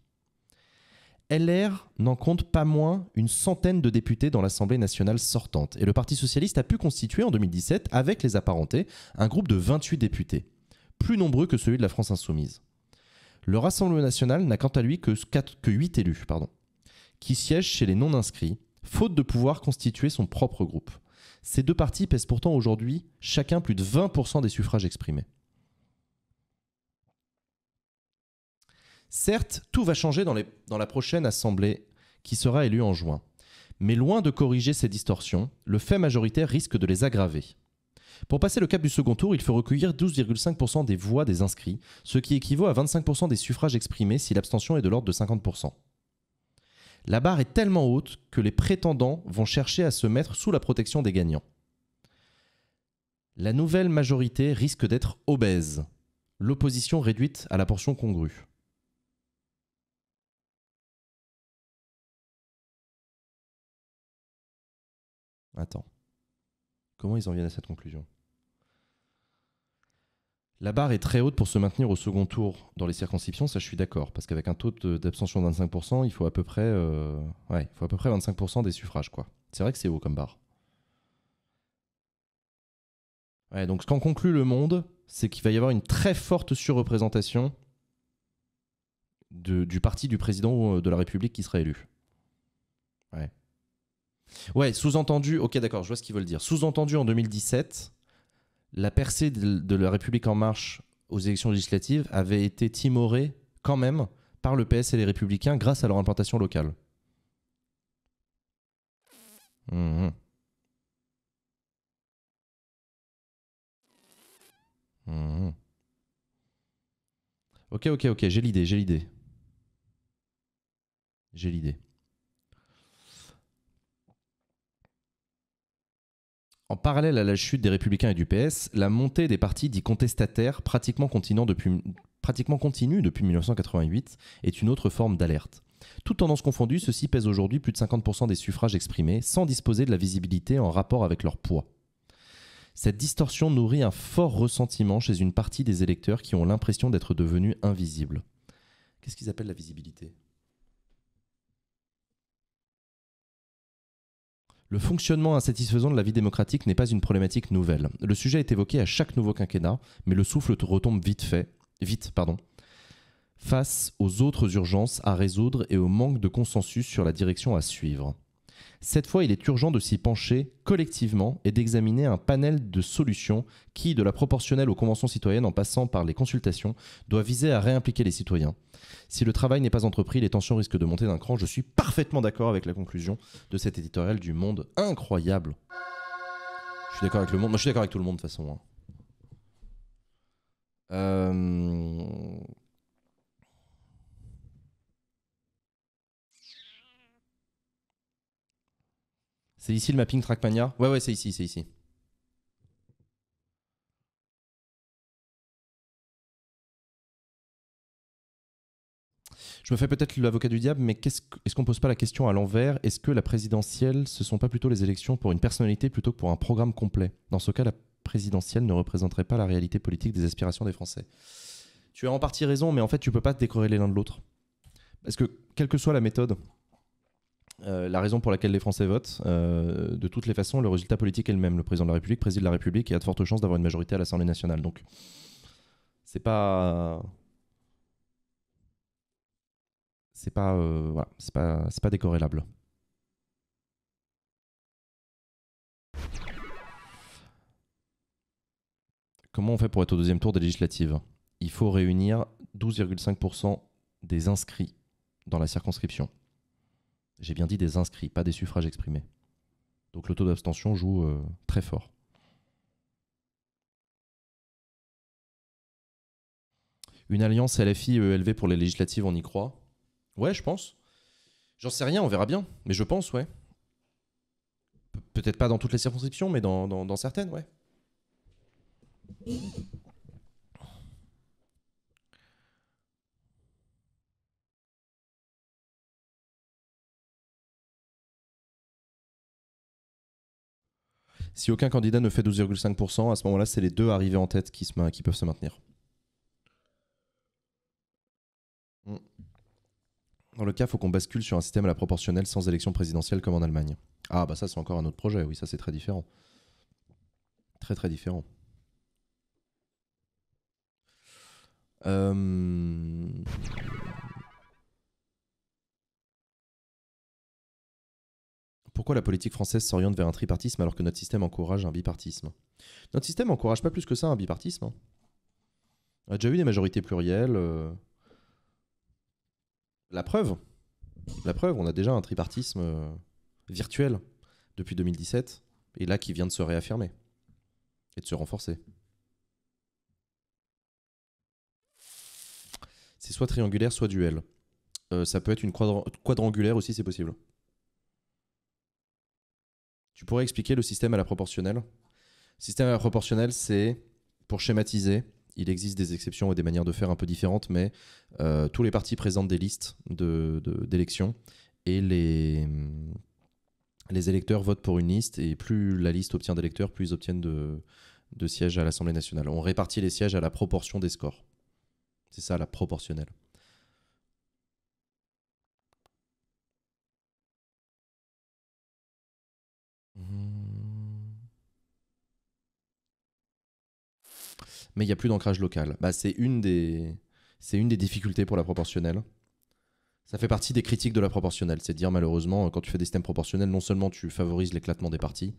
LR n'en compte pas moins une centaine de députés dans l'Assemblée nationale sortante. Et le Parti socialiste a pu constituer en 2017, avec les apparentés, un groupe de 28 députés, plus nombreux que celui de la France insoumise. Le Rassemblement national n'a quant à lui que, 8 élus, pardon, qui siègent chez les non-inscrits, faute de pouvoir constituer son propre groupe. Ces deux partis pèsent pourtant aujourd'hui chacun plus de 20% des suffrages exprimés. Certes, tout va changer dans, la prochaine Assemblée qui sera élue en juin. Mais loin de corriger ces distorsions, le fait majoritaire risque de les aggraver. Pour passer le cap du second tour, il faut recueillir 12,5% des voix des inscrits, ce qui équivaut à 25% des suffrages exprimés si l'abstention est de l'ordre de 50%. La barre est tellement haute que les prétendants vont chercher à se mettre sous la protection des gagnants. La nouvelle majorité risque d'être obèse, l'opposition réduite à la portion congrue. Attends. Comment ils en viennent à cette conclusion La barre est très haute pour se maintenir au second tour dans les circonscriptions, ça je suis d'accord, parce qu'avec un taux d'abstention de 25%, il faut à peu près, euh, faut à peu près 25% des suffrages, quoi. C'est vrai que c'est haut comme barre. donc ce qu'en conclut le monde, c'est qu'il va y avoir une très forte surreprésentation du parti du président euh, de la République qui sera élu. Ouais. Ouais, sous-entendu, ok, d'accord, je vois ce qu'ils veulent dire. Sous-entendu, en 2017, la percée de, la République En Marche aux élections législatives avait été timorée, quand même, par le PS et les Républicains grâce à leur implantation locale. Mhm. Mhm. Ok, ok, ok, j'ai l'idée, j'ai l'idée. J'ai l'idée. En parallèle à la chute des Républicains et du PS, la montée des partis dits contestataires, pratiquement, depuis, pratiquement continue depuis 1988, est une autre forme d'alerte. Toutes tendances confondues, ceux-ci pèsent aujourd'hui plus de 50% des suffrages exprimés, sans disposer de la visibilité en rapport avec leur poids. Cette distorsion nourrit un fort ressentiment chez une partie des électeurs qui ont l'impression d'être devenus invisibles. Qu'est-ce qu'ils appellent la visibilité Le fonctionnement insatisfaisant de la vie démocratique n'est pas une problématique nouvelle. Le sujet est évoqué à chaque nouveau quinquennat, mais le souffle retombe vite fait, vite, pardon, face aux autres urgences à résoudre et au manque de consensus sur la direction à suivre. Cette fois, il est urgent de s'y pencher collectivement et d'examiner un panel de solutions qui, de la proportionnelle aux conventions citoyennes en passant par les consultations, doit viser à réimpliquer les citoyens. Si le travail n'est pas entrepris, les tensions risquent de monter d'un cran. Je suis parfaitement d'accord avec la conclusion de cet éditorial du Monde incroyable. Je suis d'accord avec le Monde. je suis d'accord avec tout le monde de toute façon. Hein. Euh... C'est ici le mapping Trackmania Ouais, ouais, c'est ici, c'est ici. Je me fais peut-être l'avocat du diable, mais est-ce qu'on ne pose pas la question à l'envers Est-ce que la présidentielle, ce sont pas plutôt les élections pour une personnalité plutôt que pour un programme complet Dans ce cas, la présidentielle ne représenterait pas la réalité politique des aspirations des Français. Tu as en partie raison, mais en fait, tu peux pas te décorréler l'un de l'autre. Parce que, quelle que soit la méthode, euh, la raison pour laquelle les Français votent, euh, de toutes les façons, le résultat politique est le même. Le président de la République préside la République et a de fortes chances d'avoir une majorité à l'Assemblée nationale. Donc, c'est pas. C'est pas euh, décorrélable. Comment on fait pour être au deuxième tour des législatives Il faut réunir 12,5% des inscrits dans la circonscription. J'ai bien dit des inscrits, pas des suffrages exprimés. Donc le taux d'abstention joue euh, très fort. Une alliance LFI-ELV euh, pour les législatives, on y croit Ouais, je pense. J'en sais rien, on verra bien. Mais je pense, ouais. Peut-être pas dans toutes les circonscriptions, mais dans certaines, ouais. Si aucun candidat ne fait 12,5%, à ce moment-là, c'est les deux arrivés en tête qui, peuvent se maintenir. Hmm. Dans le cas, il faut qu'on bascule sur un système à la proportionnelle sans élection présidentielle comme en Allemagne. Ah, bah ça, c'est encore un autre projet, oui, ça, c'est très différent. Très, très différent. Euh... Pourquoi la politique française s'oriente vers un tripartisme alors que notre système encourage un bipartisme Notre système encourage pas plus que ça un bipartisme. Hein. On a déjà eu des majorités plurielles. Euh. La preuve, la preuve, on a déjà un tripartisme euh, virtuel depuis 2017 et là qui vient de se réaffirmer et de se renforcer. C'est soit triangulaire, soit duel. Euh, ça peut être une quadrangulaire aussi, c'est possible. Tu pourrais expliquer le système à la proportionnelle Le Système à la proportionnelle, c'est pour schématiser. Il existe des exceptions et des manières de faire un peu différentes, mais euh, tous les partis présentent des listes d'élections et les, électeurs votent pour une liste et plus la liste obtient d'électeurs, plus ils obtiennent de sièges à l'Assemblée nationale. On répartit les sièges à la proportion des scores. C'est ça la proportionnelle. Hmm. Mais il n'y a plus d'ancrage local. Bah, c'est une des c'est une des difficultés pour la proportionnelle. Ça fait partie des critiques de la proportionnelle, c'est dire malheureusement quand tu fais des systèmes proportionnels, non seulement tu favorises l'éclatement des partis,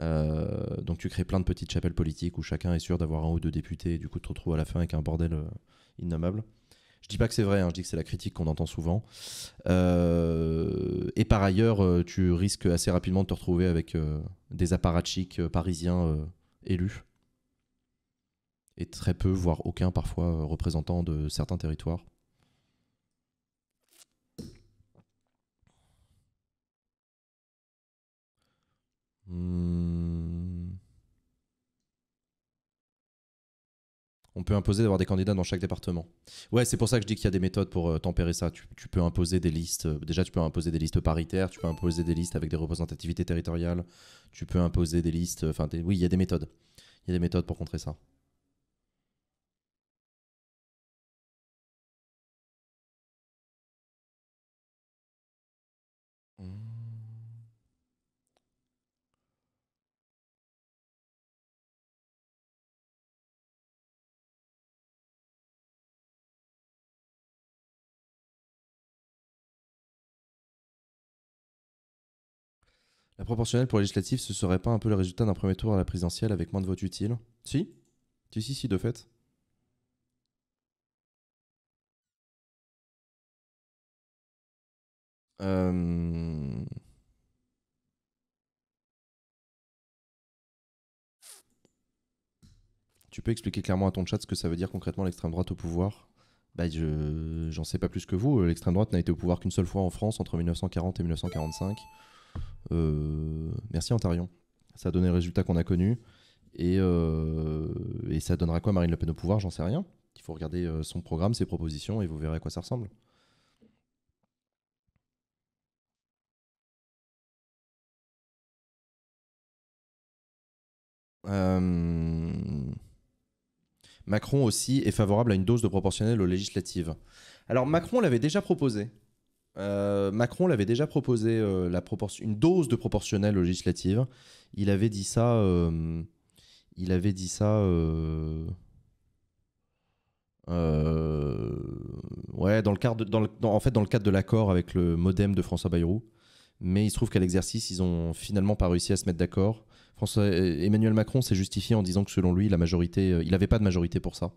euh, donc tu crées plein de petites chapelles politiques où chacun est sûr d'avoir un ou deux députés et du coup tu te retrouves à la fin avec un bordel euh, innommable. Je dis pas que c'est vrai, hein, je dis que c'est la critique qu'on entend souvent. Euh, et par ailleurs, euh, tu risques assez rapidement de te retrouver avec euh, des apparatchiks parisiens élus. Et très peu, voire aucun parfois, représentant de certains territoires. Hmm. on peut imposer d'avoir des candidats dans chaque département. Ouais, c'est pour ça que je dis qu'il y a des méthodes pour euh, tempérer ça. Tu, peux imposer des listes. Euh, déjà, tu peux imposer des listes paritaires, tu peux imposer des listes avec des représentativités territoriales, tu peux imposer des listes. Enfin, oui, il y a des méthodes. Il y a des méthodes pour contrer ça. La proportionnelle pour législative, ce serait pas un peu le résultat d'un premier tour à la présidentielle avec moins de votes utiles Si Si, si, si, de fait. Euh, tu peux expliquer clairement à ton chat ce que ça veut dire concrètement l'extrême droite au pouvoir bah, je j'en sais pas plus que vous. L'extrême droite n'a été au pouvoir qu'une seule fois en France entre 1940 et 1945. Euh, merci Antarion. Ça a donné le résultat qu'on a connu. Et, euh, ça donnera quoi Marine Le Pen au pouvoir J'en sais rien. Il faut regarder euh, son programme, ses propositions, et vous verrez à quoi ça ressemble. Macron aussi est favorable à une dose de proportionnelle aux législatives. Alors Macron l'avait déjà proposé euh, Macron l'avait déjà proposé euh, la proportion, une dose de proportionnelle législative. Il avait dit ça. Euh, il avait dit ça. ouais, dans le cadre, de, dans, en fait, dans le cadre de l'accord avec le MoDem de François Bayrou. Mais il se trouve qu'à l'exercice, ils ont finalement pas réussi à se mettre d'accord. Emmanuel Macron s'est justifié en disant que selon lui, la majorité, il n'avait pas de majorité pour ça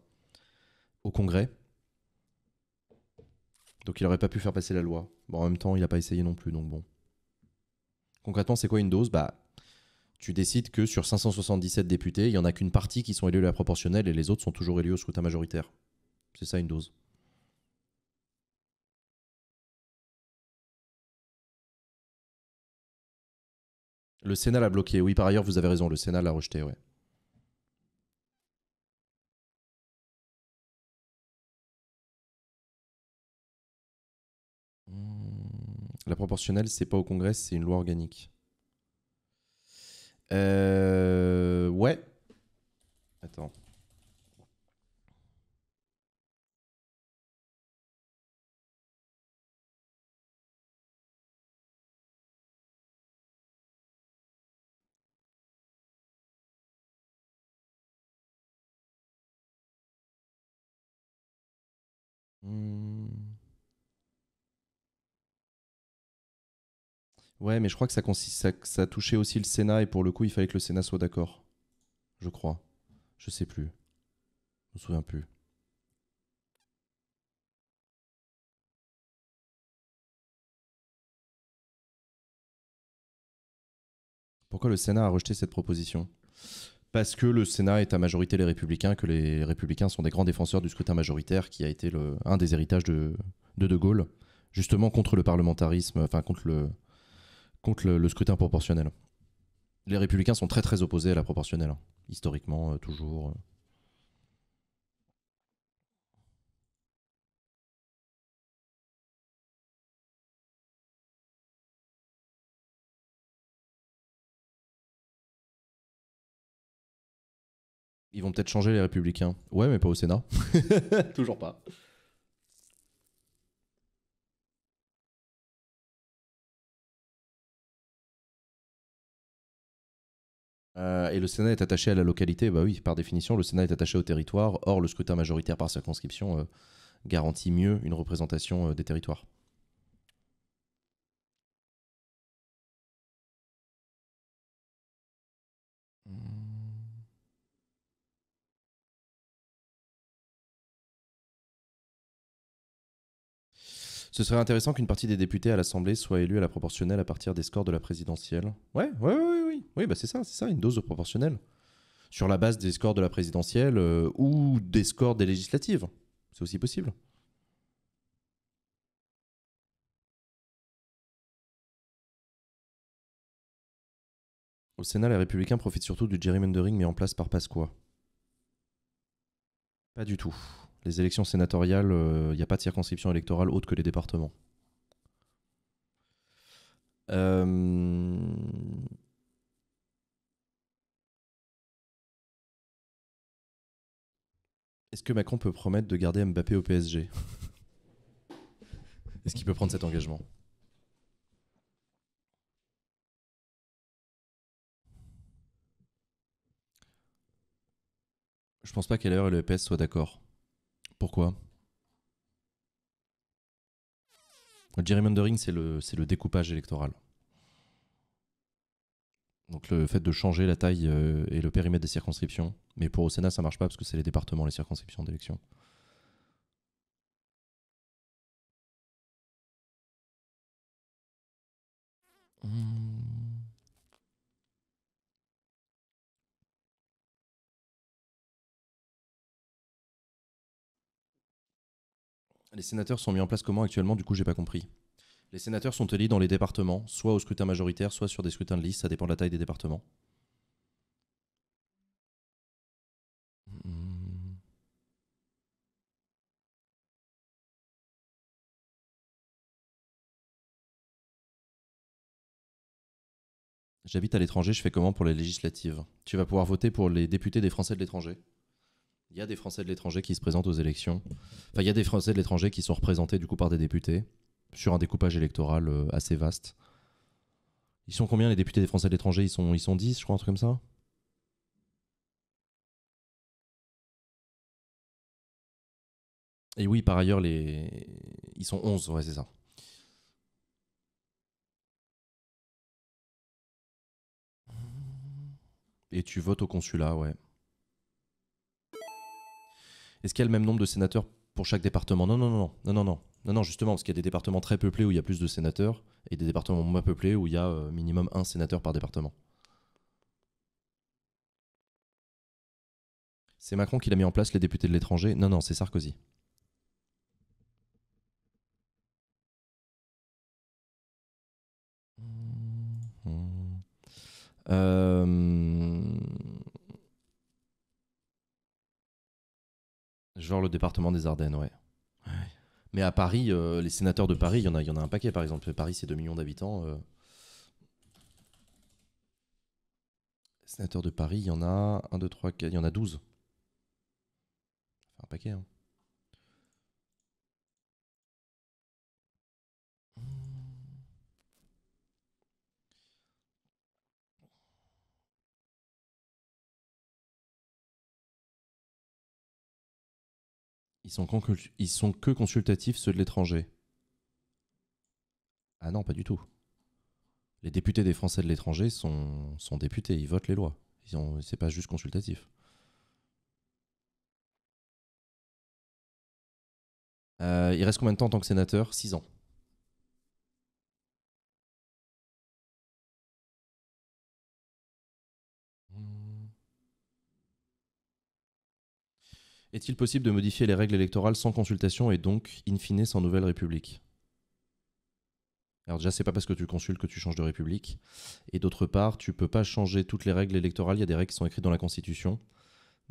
au Congrès. Donc il aurait pas pu faire passer la loi. Bon, en même temps, il n'a pas essayé non plus, donc bon. Concrètement, c'est quoi une dose Bah, tu décides que sur 577 députés, il y en a qu'une partie qui sont élus à la proportionnelle et les autres sont toujours élus au scrutin majoritaire. C'est ça une dose. Le Sénat l'a bloqué. Oui, par ailleurs, vous avez raison, le Sénat l'a rejeté, ouais. La proportionnelle, c'est pas au Congrès, c'est une loi organique. Euh, ouais. Attends. Hmm. Ouais, mais je crois que ça, ça, touchait aussi le Sénat et pour le coup, il fallait que le Sénat soit d'accord. Je crois. Je sais plus. Je me souviens plus. Pourquoi le Sénat a rejeté cette proposition Parce que le Sénat est à majorité les républicains, que les républicains sont des grands défenseurs du scrutin majoritaire, qui a été un des héritages de De Gaulle, justement contre le parlementarisme, enfin contre le, contre le, scrutin proportionnel. Les républicains sont très très opposés à la proportionnelle, hein, historiquement, euh, toujours. Euh. Ils vont peut-être changer les républicains. Ouais, mais pas au Sénat. <laughs> toujours pas. Euh, et le Sénat est attaché à la localité, bah oui, par définition, le Sénat est attaché au territoire. Or, le scrutin majoritaire par circonscription euh, garantit mieux une représentation euh, des territoires. Ce serait intéressant qu'une partie des députés à l'Assemblée soit élue à la proportionnelle à partir des scores de la présidentielle. Ouais, ouais, ouais, ouais, oui. Oui, bah c'est ça, c'est ça, une dose de proportionnelle. Sur la base des scores de la présidentielle euh, ou des scores des législatives. C'est aussi possible. Au Sénat, les républicains profitent surtout du gerrymandering mis en place par Pasqua. Pas du tout les élections sénatoriales, il euh, n'y a pas de circonscription électorale autre que les départements. Euh, est-ce que Macron peut promettre de garder Mbappé au PSG Est-ce qu'il peut prendre cet engagement Je pense pas qu'à l'heure le PS soit d'accord. Pourquoi Le gerrymandering, c'est le, c'est le découpage électoral. Donc le fait de changer la taille euh, et le périmètre des circonscriptions. Mais pour au Sénat, ça marche pas parce que c'est les départements, les circonscriptions d'élection. Hmm. Les sénateurs sont mis en place comment actuellement Du coup, j'ai pas compris. Les sénateurs sont élus dans les départements, soit au scrutin majoritaire, soit sur des scrutins de liste, ça dépend de la taille des départements. J'habite à l'étranger, je fais comment pour les législatives Tu vas pouvoir voter pour les députés des Français de l'étranger. Il y a des Français de l'étranger qui se présentent aux élections. Enfin, il y a des Français de l'étranger qui sont représentés du coup par des députés sur un découpage électoral euh, assez vaste. Ils sont combien les députés des Français de l'étranger ils sont, ils sont 10, je crois, un truc comme ça Et oui, par ailleurs, les... ils sont 11, ouais, c'est ça. Et tu votes au consulat, ouais est-ce qu'il y a le même nombre de sénateurs pour chaque département non, non, non, non, non, non, non, non, justement, parce qu'il y a des départements très peuplés où il y a plus de sénateurs et des départements moins peuplés où il y a euh, minimum un sénateur par département. C'est Macron qui l'a mis en place, les députés de l'étranger. Non, non, c'est Sarkozy. Hum, hum. Euh... Genre le département des Ardennes, ouais. Mais à Paris, euh, les sénateurs de Paris, il y, en a, en a un paquet, par exemple. Paris, c'est 2 millions d'habitants. Euh. Les Sénateurs de Paris, il y en a 1, 2, 3, 4, il y en a 12. Un paquet, hein. Ils sont, ils sont que consultatifs ceux de l'étranger. Ah non, pas du tout. Les députés des Français de l'étranger sont, sont députés, ils votent les lois. C'est pas juste consultatif. Euh, il reste combien de temps en tant que sénateur Six ans. Est-il possible de modifier les règles électorales sans consultation et donc, in fine, sans nouvelle République alors déjà, c'est pas parce que tu consultes que tu changes de république. Et d'autre part, tu peux pas changer toutes les règles électorales. Il y a des règles qui sont écrites dans la Constitution.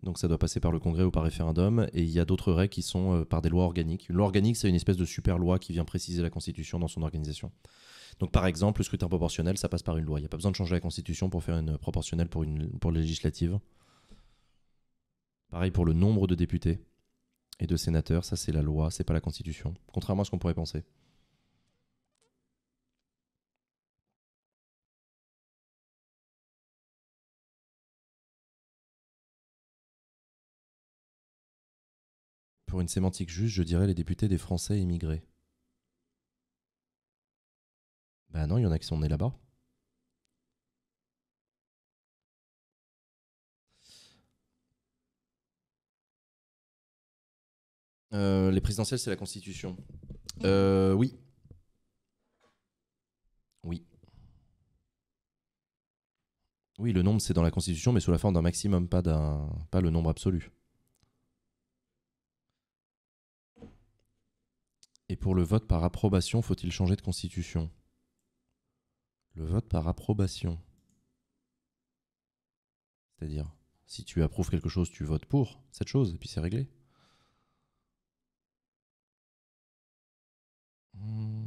Donc ça doit passer par le Congrès ou par référendum. Et il y a d'autres règles qui sont euh, par des lois organiques. Une loi organique, c'est une espèce de super loi qui vient préciser la Constitution dans son organisation. Donc par exemple, le scrutin proportionnel, ça passe par une loi. Il n'y a pas besoin de changer la Constitution pour faire une euh, proportionnelle pour une pour législative. Pareil pour le nombre de députés et de sénateurs, ça c'est la loi, c'est pas la constitution, contrairement à ce qu'on pourrait penser. Pour une sémantique juste, je dirais les députés des Français émigrés. ben non, il y en a qui sont nés là-bas. Euh, les présidentielles, c'est la Constitution. Euh, oui. Oui. Oui, le nombre, c'est dans la Constitution, mais sous la forme d'un maximum, pas, d'un, pas le nombre absolu. Et pour le vote par approbation, faut-il changer de Constitution Le vote par approbation. C'est-à-dire, si tu approuves quelque chose, tu votes pour cette chose, et puis c'est réglé. Hmm.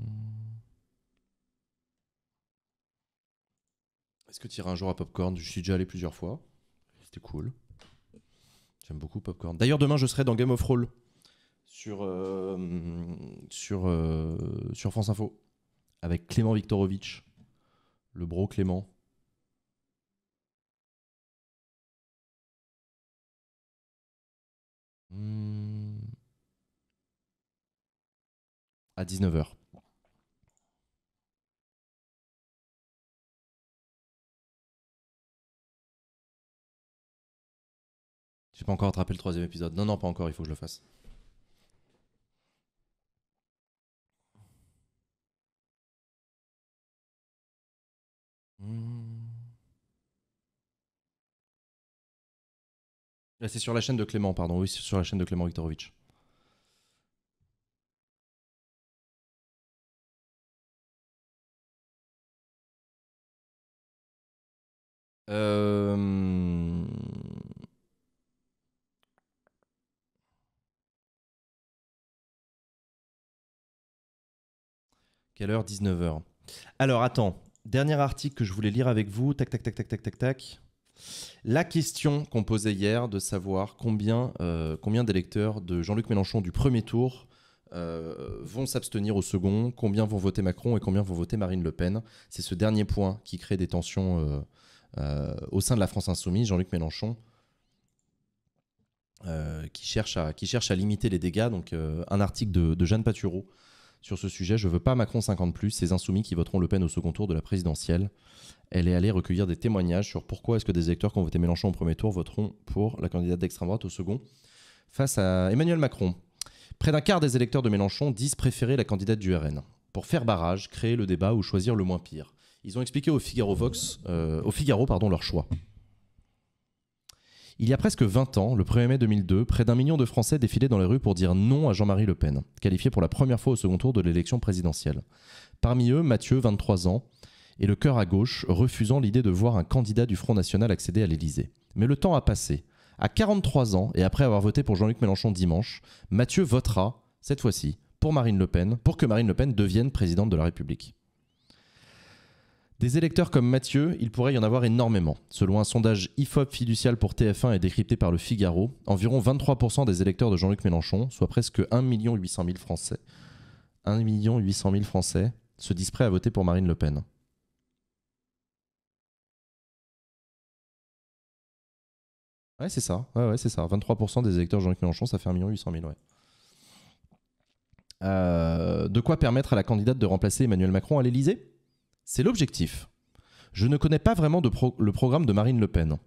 Est-ce que tu iras un jour à Popcorn Je suis déjà allé plusieurs fois. C'était cool. J'aime beaucoup Popcorn. D'ailleurs, demain, je serai dans Game of Roll sur, euh, euh, sur, France Info avec Clément Viktorovitch, le bro Clément. Hmm. à 19h. J'ai pas encore attrapé le troisième épisode. Non, non, pas encore, il faut que je le fasse. Hmm. Ah, c'est sur la chaîne de Clément, pardon. Oui, c'est sur la chaîne de Clément Viktorovitch. Euh, Quelle heure 19h. Alors attends, dernier article que je voulais lire avec vous. Tac, tac, tac, tac, tac, tac, tac. La question qu'on posait hier de savoir combien, euh, d'électeurs de Jean-Luc Mélenchon du premier tour euh, vont s'abstenir au second, combien vont voter Macron et combien vont voter Marine Le Pen. C'est ce dernier point qui crée des tensions. Euh, au sein de la France insoumise, Jean-Luc Mélenchon, euh, qui, cherche à, limiter les dégâts. Donc euh, un article de, Jeanne Patureau sur ce sujet. Je veux pas Macron 50 plus, ces insoumis qui voteront Le Pen au second tour de la présidentielle. Elle est allée recueillir des témoignages sur pourquoi est-ce que des électeurs qui ont voté Mélenchon au premier tour voteront pour la candidate d'extrême droite au second face à Emmanuel Macron. Près d'un quart des électeurs de Mélenchon disent préférer la candidate du RN. Pour faire barrage, créer le débat ou choisir le moins pire. Ils ont expliqué au Figaro, Vox, euh, au Figaro pardon, leur choix. Il y a presque 20 ans, le 1er mai 2002, près d'un million de Français défilaient dans les rues pour dire non à Jean-Marie Le Pen, qualifié pour la première fois au second tour de l'élection présidentielle. Parmi eux, Mathieu, 23 ans, et le cœur à gauche, refusant l'idée de voir un candidat du Front National accéder à l'Élysée. Mais le temps a passé. À 43 ans, et après avoir voté pour Jean-Luc Mélenchon dimanche, Mathieu votera, cette fois-ci, pour Marine Le Pen, pour que Marine Le Pen devienne présidente de la République. Des électeurs comme Mathieu, il pourrait y en avoir énormément. Selon un sondage IFOP fiducial pour TF1 et décrypté par le Figaro, environ 23% des électeurs de Jean-Luc Mélenchon, soit presque 1 800 000 Français, 1 800 Français se disent prêts à voter pour Marine Le Pen. Ouais, c'est ça. Ouais, c'est ça. 23% des électeurs de Jean-Luc Mélenchon, ça fait 1 800 000, ouais. Euh, de quoi permettre à la candidate de remplacer Emmanuel Macron à l'Elysée c'est l'objectif. Je ne connais pas vraiment le programme de Marine Le Pen.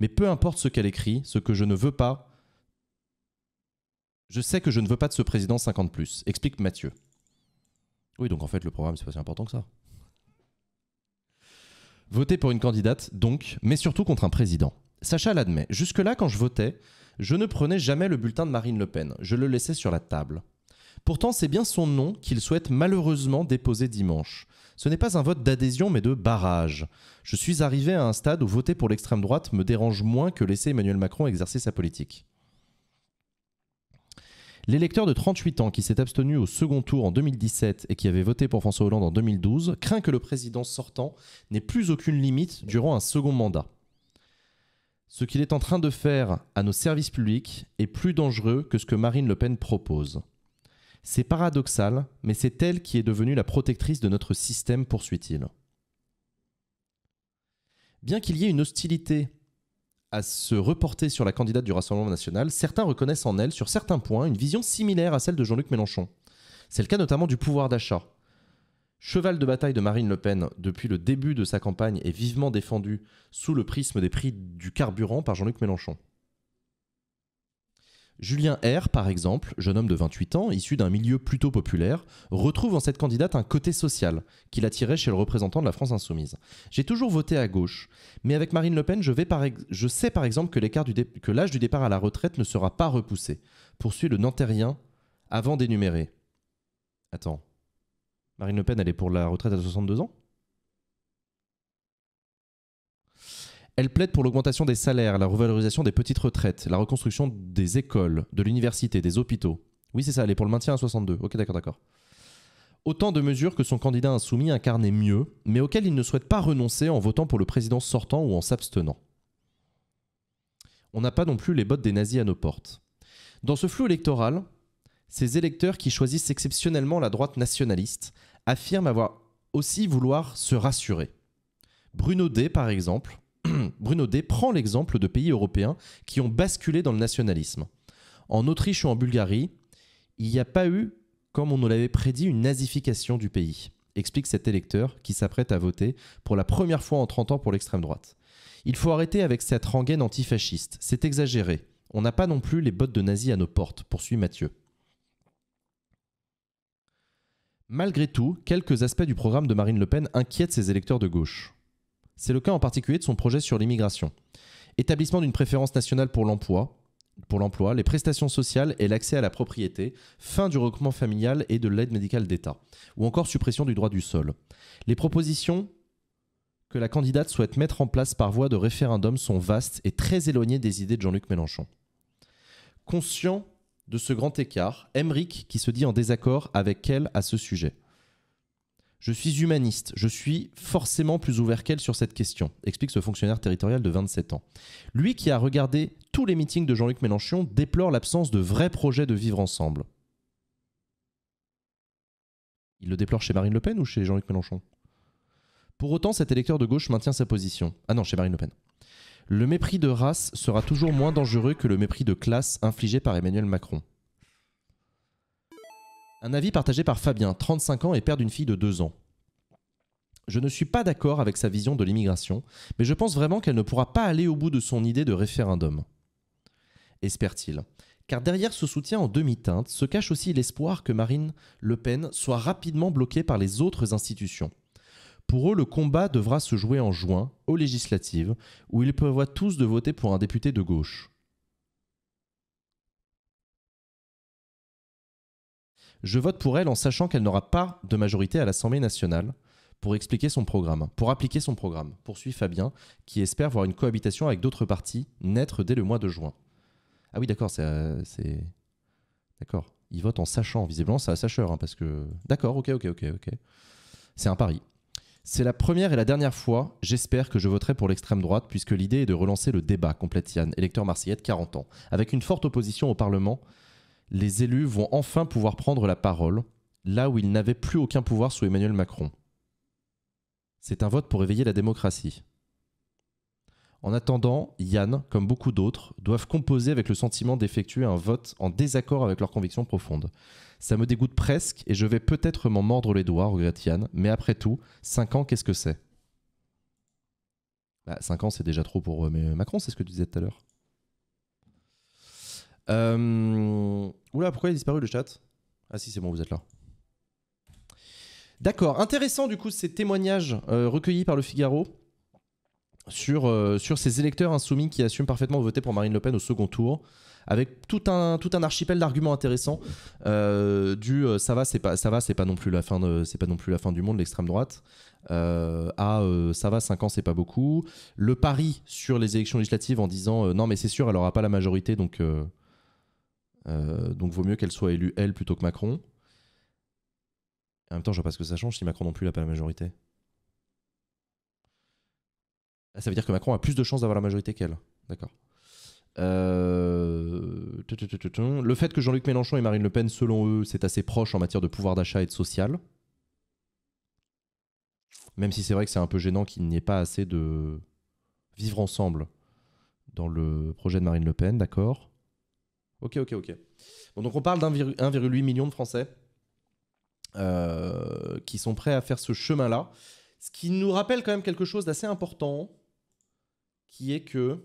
Mais peu importe ce qu'elle écrit, ce que je ne veux pas, je sais que je ne veux pas de ce président 50 plus, explique Mathieu. Oui, donc en fait, le programme, c'est pas si important que ça. Voter pour une candidate, donc, mais surtout contre un président. Sacha l'admet. Jusque-là, quand je votais, je ne prenais jamais le bulletin de Marine Le Pen. Je le laissais sur la table. Pourtant, c'est bien son nom qu'il souhaite malheureusement déposer dimanche. Ce n'est pas un vote d'adhésion mais de barrage. Je suis arrivé à un stade où voter pour l'extrême droite me dérange moins que laisser Emmanuel Macron exercer sa politique. L'électeur de 38 ans qui s'est abstenu au second tour en 2017 et qui avait voté pour François Hollande en 2012 craint que le président sortant n'ait plus aucune limite durant un second mandat. Ce qu'il est en train de faire à nos services publics est plus dangereux que ce que Marine Le Pen propose. C'est paradoxal, mais c'est elle qui est devenue la protectrice de notre système, poursuit-il. Bien qu'il y ait une hostilité à se reporter sur la candidate du Rassemblement national, certains reconnaissent en elle, sur certains points, une vision similaire à celle de Jean-Luc Mélenchon. C'est le cas notamment du pouvoir d'achat. Cheval de bataille de Marine Le Pen depuis le début de sa campagne est vivement défendu sous le prisme des prix du carburant par Jean-Luc Mélenchon. Julien R, par exemple, jeune homme de 28 ans, issu d'un milieu plutôt populaire, retrouve en cette candidate un côté social qu'il l'attirait chez le représentant de la France insoumise. J'ai toujours voté à gauche, mais avec Marine Le Pen, je, vais par je sais par exemple que l'âge du, départ à la retraite ne sera pas repoussé. Poursuit le Nantérien avant d'énumérer. Attends. Marine Le Pen, elle est pour la retraite à 62 ans Elle plaide pour l'augmentation des salaires, la revalorisation des petites retraites, la reconstruction des écoles, de l'université, des hôpitaux. Oui, c'est ça, elle est pour le maintien à 62. Ok, d'accord, d'accord. Autant de mesures que son candidat insoumis incarnait mieux, mais auxquelles il ne souhaite pas renoncer en votant pour le président sortant ou en s'abstenant. On n'a pas non plus les bottes des nazis à nos portes. Dans ce flou électoral, ces électeurs qui choisissent exceptionnellement la droite nationaliste affirment avoir aussi vouloir se rassurer. Bruno D, par exemple, <clears throat> Bruno D prend l'exemple de pays européens qui ont basculé dans le nationalisme. En Autriche ou en Bulgarie, il n'y a pas eu, comme on nous l'avait prédit, une nazification du pays, explique cet électeur qui s'apprête à voter pour la première fois en 30 ans pour l'extrême droite. Il faut arrêter avec cette rengaine antifasciste, c'est exagéré. On n'a pas non plus les bottes de nazis à nos portes, poursuit Mathieu. Malgré tout, quelques aspects du programme de Marine Le Pen inquiètent ses électeurs de gauche. C'est le cas en particulier de son projet sur l'immigration. Établissement d'une préférence nationale pour l'emploi, pour l'emploi, les prestations sociales et l'accès à la propriété, fin du recrutement familial et de l'aide médicale d'État, ou encore suppression du droit du sol. Les propositions que la candidate souhaite mettre en place par voie de référendum sont vastes et très éloignées des idées de Jean-Luc Mélenchon. Conscient de ce grand écart, Emmerich, qui se dit en désaccord avec elle à ce sujet, je suis humaniste, je suis forcément plus ouvert qu'elle sur cette question, explique ce fonctionnaire territorial de 27 ans. Lui qui a regardé tous les meetings de Jean-Luc Mélenchon déplore l'absence de vrais projets de vivre ensemble. Il le déplore chez Marine Le Pen ou chez Jean-Luc Mélenchon Pour autant, cet électeur de gauche maintient sa position. Ah non, chez Marine Le Pen. Le mépris de race sera toujours moins dangereux que le mépris de classe infligé par Emmanuel Macron. Un avis partagé par Fabien, 35 ans et père d'une fille de 2 ans. Je ne suis pas d'accord avec sa vision de l'immigration, mais je pense vraiment qu'elle ne pourra pas aller au bout de son idée de référendum. Espère-t-il. Car derrière ce soutien en demi-teinte se cache aussi l'espoir que Marine Le Pen soit rapidement bloquée par les autres institutions. Pour eux, le combat devra se jouer en juin, aux législatives, où ils prévoient tous de voter pour un député de gauche. Je vote pour elle en sachant qu'elle n'aura pas de majorité à l'Assemblée nationale pour expliquer son programme, pour appliquer son programme, poursuit Fabien, qui espère voir une cohabitation avec d'autres partis naître dès le mois de juin. Ah oui, d'accord, c'est. d'accord. Il vote en sachant, visiblement, c'est à sacheur, hein, parce que. D'accord, ok, ok, ok, ok. C'est un pari. C'est la première et la dernière fois, j'espère, que je voterai pour l'extrême droite, puisque l'idée est de relancer le débat, complète Yann, électeur marseillais de 40 ans, avec une forte opposition au Parlement les élus vont enfin pouvoir prendre la parole, là où ils n'avaient plus aucun pouvoir sous Emmanuel Macron. C'est un vote pour éveiller la démocratie. En attendant, Yann, comme beaucoup d'autres, doivent composer avec le sentiment d'effectuer un vote en désaccord avec leurs convictions profondes. Ça me dégoûte presque et je vais peut-être m'en mordre les doigts, regrette Yann, mais après tout, 5 ans, qu'est-ce que c'est bah, Cinq 5 ans, c'est déjà trop pour euh, euh, Macron, c'est ce que tu disais tout à l'heure. Euh, Oula, pourquoi il a disparu le chat Ah si, c'est bon, vous êtes là. D'accord, intéressant du coup ces témoignages euh, recueillis par le Figaro sur, euh, sur ces électeurs insoumis qui assument parfaitement voter pour Marine Le Pen au second tour, avec tout un, tout un archipel d'arguments intéressants du ça va, c'est pas ça va, c'est pas non plus la fin c'est pas non plus la fin du monde l'extrême droite. à ça va, 5 ans, c'est pas beaucoup. Le pari sur les élections législatives en disant non mais c'est sûr, elle aura pas la majorité donc euh, donc vaut mieux qu'elle soit élue elle plutôt que Macron. En même temps, je vois pas ce que ça change si Macron non plus n'a pas la majorité. Ah, ça veut dire que Macron a plus de chances d'avoir la majorité qu'elle. D'accord. Euh, le fait que Jean-Luc Mélenchon et Marine Le Pen, selon eux, c'est assez proche en matière de pouvoir d'achat et de social. Même si c'est vrai que c'est un peu gênant qu'il n'y ait pas assez de vivre ensemble dans le projet de Marine Le Pen, d'accord. Ok, ok, ok. Bon, donc on parle d'1,8 million de Français euh, qui sont prêts à faire ce chemin-là. Ce qui nous rappelle quand même quelque chose d'assez important, qui est que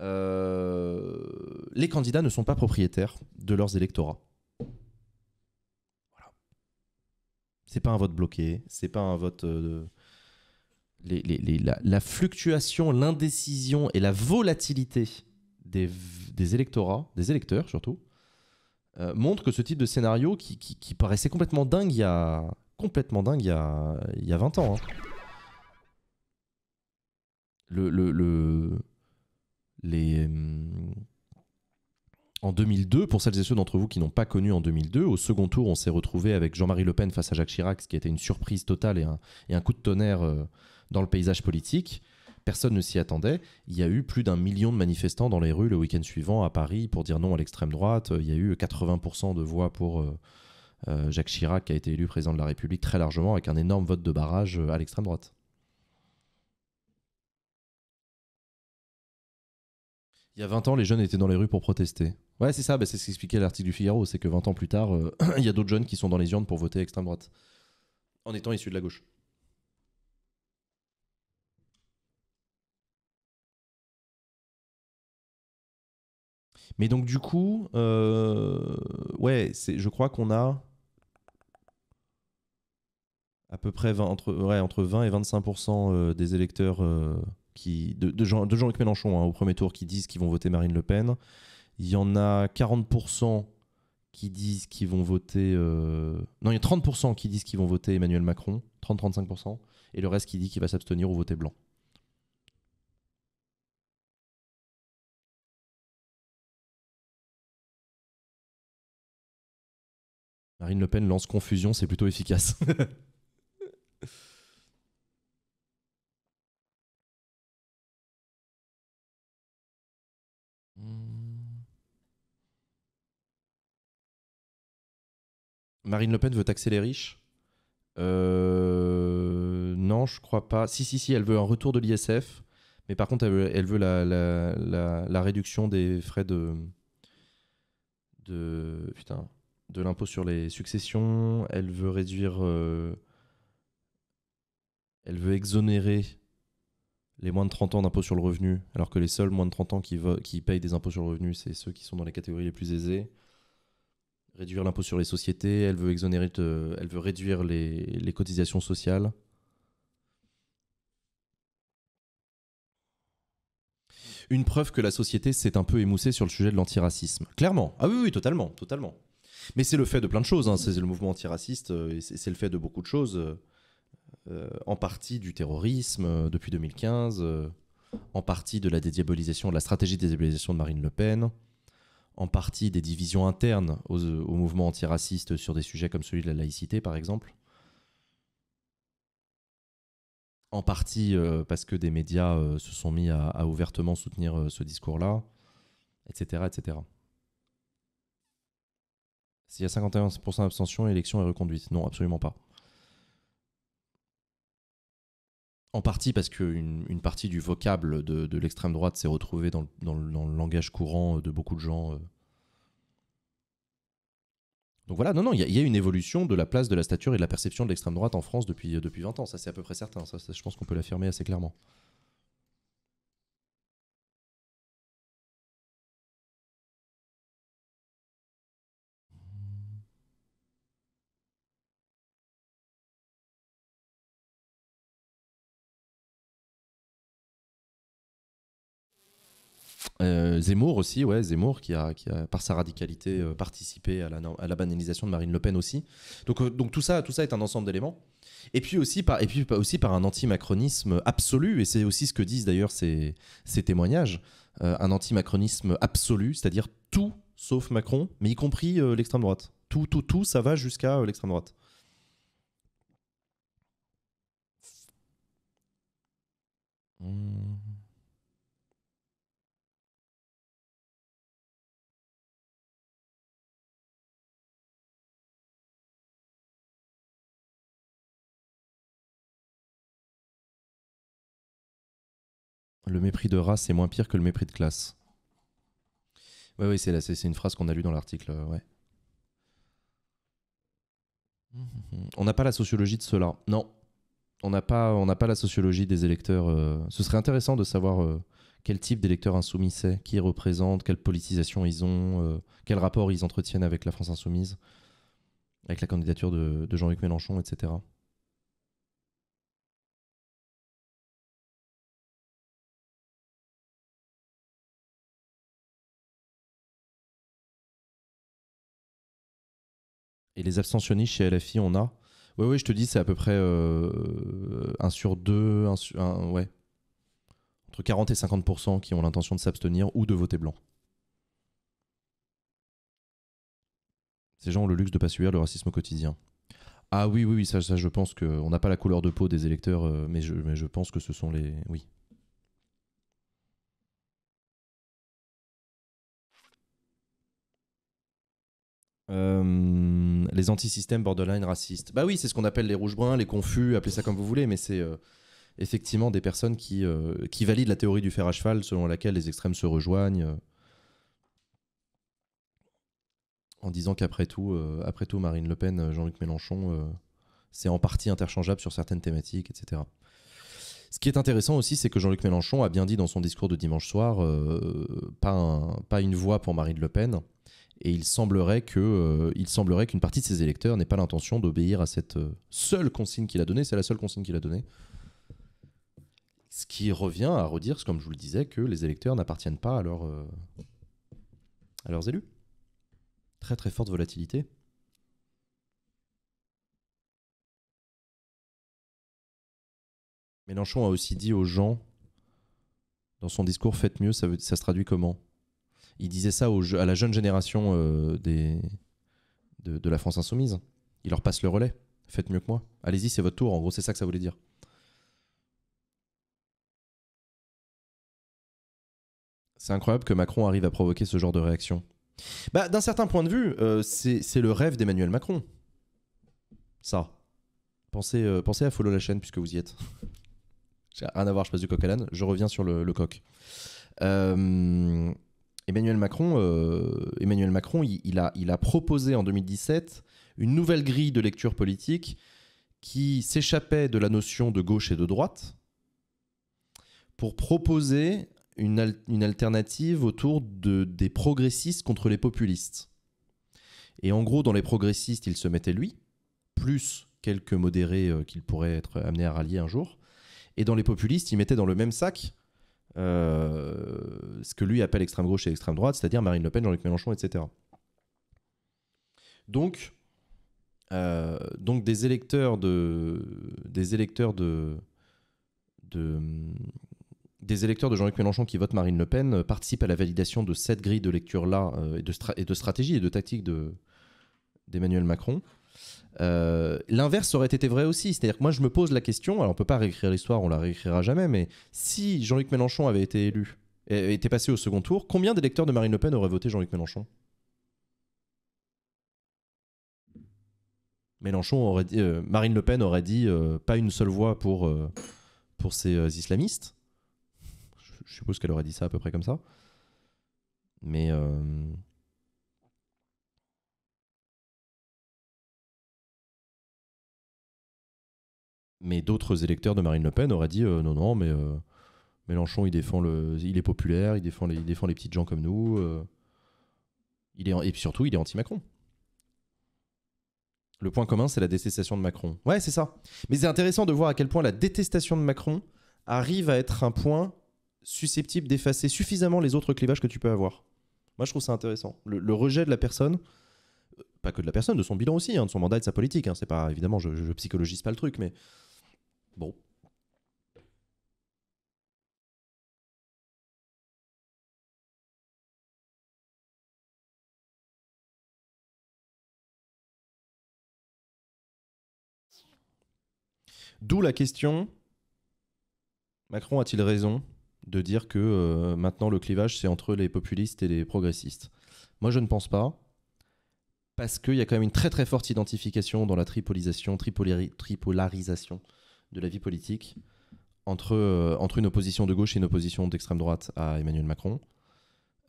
euh, les candidats ne sont pas propriétaires de leurs électorats. Voilà. C'est pas un vote bloqué, c'est pas un vote. Euh, de la fluctuation, l'indécision et la volatilité des, électorats, des électeurs surtout, euh, montrent que ce type de scénario qui, paraissait complètement dingue il y a, complètement dingue il y a, 20 ans. Hein. Le, les, hmm, en 2002, pour celles et ceux d'entre vous qui n'ont pas connu en 2002, au second tour, on s'est retrouvé avec Jean-Marie Le Pen face à Jacques Chirac, ce qui était une surprise totale et un coup de tonnerre euh, dans le paysage politique. Personne ne s'y attendait. Il y a eu plus d'un million de manifestants dans les rues le week-end suivant à Paris pour dire non à l'extrême droite. Euh, il y a eu 80% de voix pour euh, euh, Jacques Chirac, qui a été élu président de la République très largement, avec un énorme vote de barrage à l'extrême droite. Il y a 20 ans, les jeunes étaient dans les rues pour protester. Ouais, c'est ça, bah, c'est ce qu'expliquait l'article du Figaro, c'est que 20 ans plus tard, <clears throat> il y a d'autres jeunes qui sont dans les urnes pour voter extrême droite, en étant issus de la gauche. Mais donc, du coup, euh, ouais, je crois qu'on a à peu près entre, 20 et 25 euh, des électeurs euh, qui, de, Jean-Luc Mélenchon hein, au premier tour qui disent qu'ils vont voter Marine Le Pen. Il y en a 40 qui disent qu'ils vont voter. Non, il y a 30% qui disent qu'ils vont voter Emmanuel Macron, 30-35%, et le reste qui dit qu'il va s'abstenir ou voter blanc. Marine Le Pen lance confusion, c'est plutôt efficace. <laughs> Hmm. Marine Le Pen veut taxer les riches euh, Non, je crois pas. Si, si, si, elle veut un retour de l'ISF. Mais par contre, elle veut, la, la, réduction des frais de. de. Putain de l'impôt sur les successions, elle veut réduire, euh, elle veut exonérer les moins de 30 ans d'impôt sur le revenu, alors que les seuls moins de 30 ans qui, payent des impôts sur le revenu, c'est ceux qui sont dans les catégories les plus aisées. Réduire l'impôt sur les sociétés, elle veut, exonérer elle veut réduire les, les cotisations sociales. une preuve que la société s'est un peu émoussée sur le sujet de l'antiracisme. Clairement. Ah oui, oui, totalement, totalement. Mais c'est le fait de plein de choses. Hein. C'est le mouvement antiraciste, euh, et c'est le fait de beaucoup de choses. Euh, euh, en partie du terrorisme depuis 2015, en partie de la dédiabolisation, de la stratégie de dédiabolisation de Marine Le Pen, en partie des divisions internes au, mouvement antiraciste sur des sujets comme celui de la laïcité, par exemple. En partie parce que des médias se sont mis à, à ouvertement soutenir ce discours-là, etc., etc. S'il y a 51% d'abstention, l'élection est reconduite. Non, absolument pas. En partie parce qu'une une partie du vocable de, l'extrême droite s'est retrouvée dans le, langage courant euh, de beaucoup de gens. Euh. Donc voilà, non, non, il y, a une évolution de la place, de la stature et de la perception de l'extrême droite en France depuis, euh, depuis 20 ans. Ça, c'est à peu près certain. je pense qu'on peut l'affirmer assez clairement. Euh, Zemmour aussi, ouais, Zemmour qui a, par sa radicalité euh, participé à la, à la, banalisation de Marine Le Pen aussi. Donc, euh, donc tout ça, tout ça est un ensemble d'éléments. Et puis aussi par, et puis aussi par un anti-macronisme absolu, et c'est aussi ce que disent d'ailleurs ces, ces témoignages, un anti-macronisme absolu, c'est-à-dire tout sauf Macron, mais y compris l'extrême droite. Tout, tout, tout, ça va jusqu'à l'extrême droite. Mmh. Le mépris de race est moins pire que le mépris de classe. Oui, oui, c'est, c'est une phrase qu'on a lue dans l'article, euh, On n'a pas la sociologie de cela. Non, on n'a pas, on pas la sociologie des électeurs. Euh. Ce serait intéressant de savoir euh, quel type d'électeurs insoumis c'est, qui ils représentent, quelle politisation ils ont, quel rapport ils entretiennent avec la France insoumise, avec la candidature de Jean-Luc Mélenchon, etc. Et les abstentionnistes chez LFI, on a Oui, oui, je te dis, c'est à peu près 1 euh, sur 2, ouais. entre 40 et 50 qui ont l'intention de s'abstenir ou de voter blanc. Ces gens ont le luxe de ne pas subir le racisme au quotidien. Ah oui, oui, oui ça, ça je pense qu'on n'a pas la couleur de peau des électeurs, euh, mais, je, mais je pense que ce sont les... Oui. Euh les antisystèmes borderline racistes. Bah oui, c'est ce qu'on appelle les rouges-bruns, les confus, appelez ça comme vous voulez, mais c'est euh, effectivement des personnes qui, euh, qui valident la théorie du fer à cheval selon laquelle les extrêmes se rejoignent euh, en disant qu'après tout, après tout, Marine Le Pen, Jean-Luc Mélenchon, c'est en partie interchangeable sur certaines thématiques, etc. Ce qui est intéressant aussi, c'est que Jean-Luc Mélenchon a bien dit dans son discours de dimanche soir, pas, pas une voix pour Marine Le Pen, et euh, il semblerait qu'une partie de ses électeurs n'ait pas l'intention d'obéir à cette euh, seule consigne qu'il a donnée. C'est la seule consigne qu'il a donnée. Ce qui revient à redire, comme je vous le disais, que les électeurs n'appartiennent pas à, euh, à leurs élus. Très très forte volatilité. Mélenchon a aussi dit aux gens, dans son discours Faites mieux, ça, ça se traduit comment il disait ça à la jeune génération euh, de, la France insoumise. Il leur passe le relais. Faites mieux que moi. Allez-y, c'est votre tour. En gros, c'est ça que ça voulait dire. C'est incroyable que Macron arrive à provoquer ce genre de réaction. Bah, d'un certain point de vue, euh, c'est le rêve d'Emmanuel Macron. Ça. Pensez, euh, pensez à follow la chaîne puisque vous y êtes. <laughs> J'ai rien à voir, je passe du coq à l'âne. Je reviens sur le, le coq. Euh, Emmanuel Macron, euh, Emmanuel Macron il, a, il a proposé en 2017 une nouvelle grille de lecture politique qui s'échappait de la notion de gauche et de droite pour proposer une, alternative autour de, des progressistes contre les populistes. Et en gros, dans les progressistes, il se mettait lui, plus quelques modérés euh, qu'il pourrait être amené à rallier un jour. Et dans les populistes, il mettait dans le même sac euh, ce que lui appelle extrême gauche et extrême droite, c'est-à-dire Marine Le Pen, Jean-Luc Mélenchon, etc. Donc, euh, donc des électeurs de des électeurs de, de des électeurs de Jean-Luc Mélenchon qui votent Marine Le Pen participent à la validation de cette grille de lecture là euh, et de, stratégie et de tactique d'Emmanuel Macron. Euh, l'inverse aurait été vrai aussi. C'est-à-dire que moi, je me pose la question, alors on peut pas réécrire l'histoire, on la réécrira jamais, mais si Jean-Luc Mélenchon avait été élu, et était passé au second tour, combien d'électeurs de Marine Le Pen auraient voté Jean-Luc Mélenchon Mélenchon aurait dit, euh, Marine Le Pen aurait dit euh, pas une seule voix pour, pour ces islamistes. Je, je suppose qu'elle aurait dit ça à peu près comme ça. Mais Mais d'autres électeurs de Marine Le Pen auraient dit euh, non, non, mais euh, Mélenchon, il défend le, il est populaire, il défend les, défend les petites gens comme nous. Euh. il est, et surtout, il est anti-Macron. Le point commun, c'est la détestation de Macron. Ouais, c'est ça. Mais c'est intéressant de voir à quel point la détestation de Macron arrive à être un point susceptible d'effacer suffisamment les autres clivages que tu peux avoir. Moi, je trouve ça intéressant. Le, rejet de la personne, pas que de la personne, de son bilan aussi, hein, de son mandat et de sa politique. Hein. C'est pas évidemment, je, je, psychologise pas le truc, mais D'où la question, Macron a-t-il raison de dire que euh, maintenant le clivage c'est entre les populistes et les progressistes Moi je ne pense pas, parce qu'il y a quand même une très très forte identification dans la tripolisation, tripolarisation de la vie politique entre, euh, entre une opposition de gauche et une opposition d'extrême droite à Emmanuel Macron.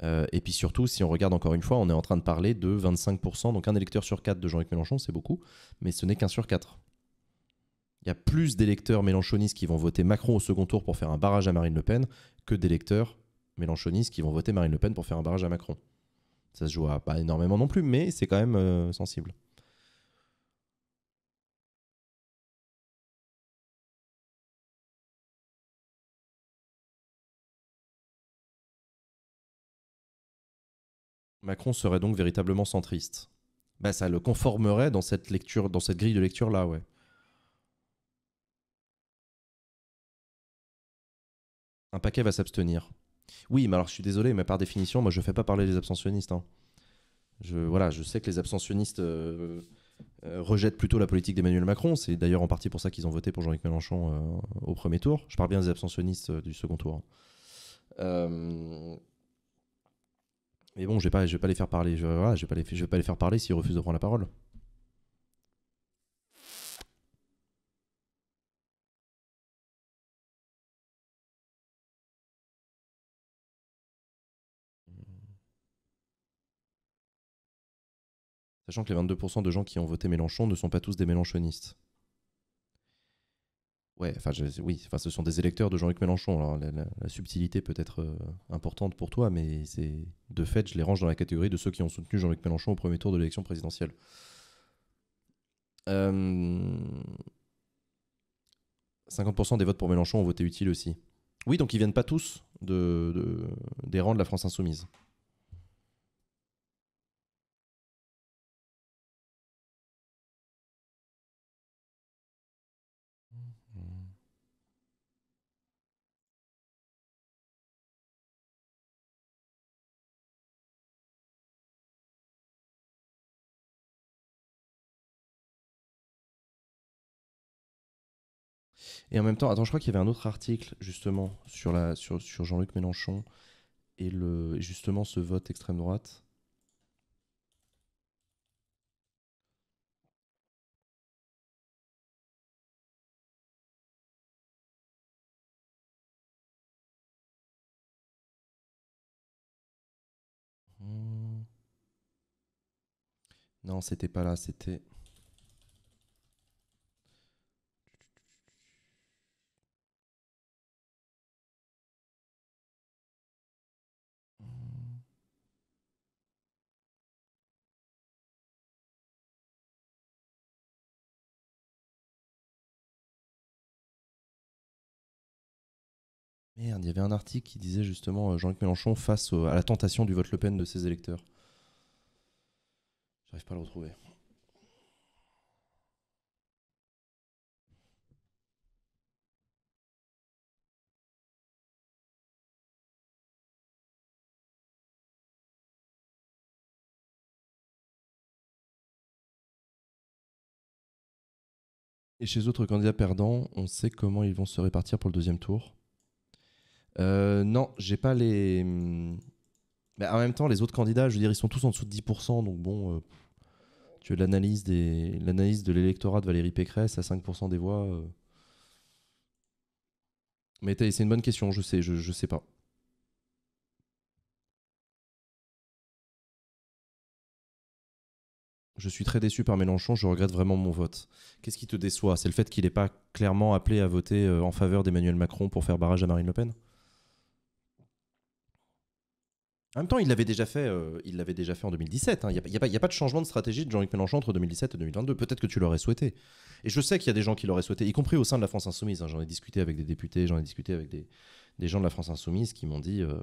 Euh, et puis surtout, si on regarde encore une fois, on est en train de parler de 25%, donc un électeur sur quatre de Jean-Luc Mélenchon, c'est beaucoup, mais ce n'est qu'un sur quatre. Il y a plus d'électeurs mélenchonistes qui vont voter Macron au second tour pour faire un barrage à Marine Le Pen que d'électeurs mélenchonistes qui vont voter Marine Le Pen pour faire un barrage à Macron. Ça se joue pas énormément non plus, mais c'est quand même euh, sensible. Macron serait donc véritablement centriste. Bah, ça le conformerait dans cette lecture, dans cette grille de lecture là, ouais. Un paquet va s'abstenir. Oui, mais alors je suis désolé, mais par définition, moi je fais pas parler les abstentionnistes. Hein. Je, voilà, je sais que les abstentionnistes euh, euh, rejettent plutôt la politique d'Emmanuel Macron. C'est d'ailleurs en partie pour ça qu'ils ont voté pour Jean-Luc Mélenchon euh, au premier tour. Je parle bien des abstentionnistes du second tour. Hein. Euh... Mais bon, je vais pas, vais pas les faire parler. Je, vais pas les, vais pas les faire parler s'ils refusent de prendre la parole. Sachant que les 22% de gens qui ont voté Mélenchon ne sont pas tous des mélenchonistes. Ouais, enfin, oui, enfin, ce sont des électeurs de Jean-Luc Mélenchon. Alors, la, subtilité peut être euh, importante pour toi, mais c'est de fait, je les range dans la catégorie de ceux qui ont soutenu Jean-Luc Mélenchon au premier tour de l'élection présidentielle. 50% euh, des votes pour Mélenchon ont voté utile aussi. Oui, donc ils viennent pas tous des rangs de la France insoumise. Et en même temps, attends, je crois qu'il y avait un autre article justement sur, Jean-Luc Mélenchon et le, justement ce vote extrême droite. Hmm. Non, c'était pas là, c'était. Merde, il y avait un article qui disait justement euh, Jean-Luc Mélenchon face à la tentation du vote Le Pen de ses électeurs. J'arrive pas à le retrouver. Et chez autres candidats perdants, on sait comment ils vont se répartir pour le deuxième tour. Euh, non, j'ai pas les. Hmm, mais en même temps, les autres candidats, je veux dire, ils sont tous en dessous de 10%, donc bon, euh, tu l'analyse des l'analyse de l'électorat de Valérie Pécresse à 5% des voix. Euh. Mais c'est une bonne question, je sais, je, je sais pas. Je suis très déçu par Mélenchon, je regrette vraiment mon vote. Qu'est-ce qui te déçoit C'est le fait qu'il n'ait pas clairement appelé à voter euh, en faveur d'Emmanuel Macron pour faire barrage à Marine Le Pen en même temps, il l'avait déjà fait. Euh, il l'avait déjà fait en 2017. Hein. Il n'y a, a, pas, de changement de stratégie de Jean-Luc Mélenchon entre 2017 et 2022. Peut-être que tu l'aurais souhaité. Et je sais qu'il y a des gens qui l'auraient souhaité, y compris au sein de la France insoumise. Hein. J'en ai discuté avec des députés, j'en ai discuté avec des, gens de la France insoumise qui m'ont dit euh,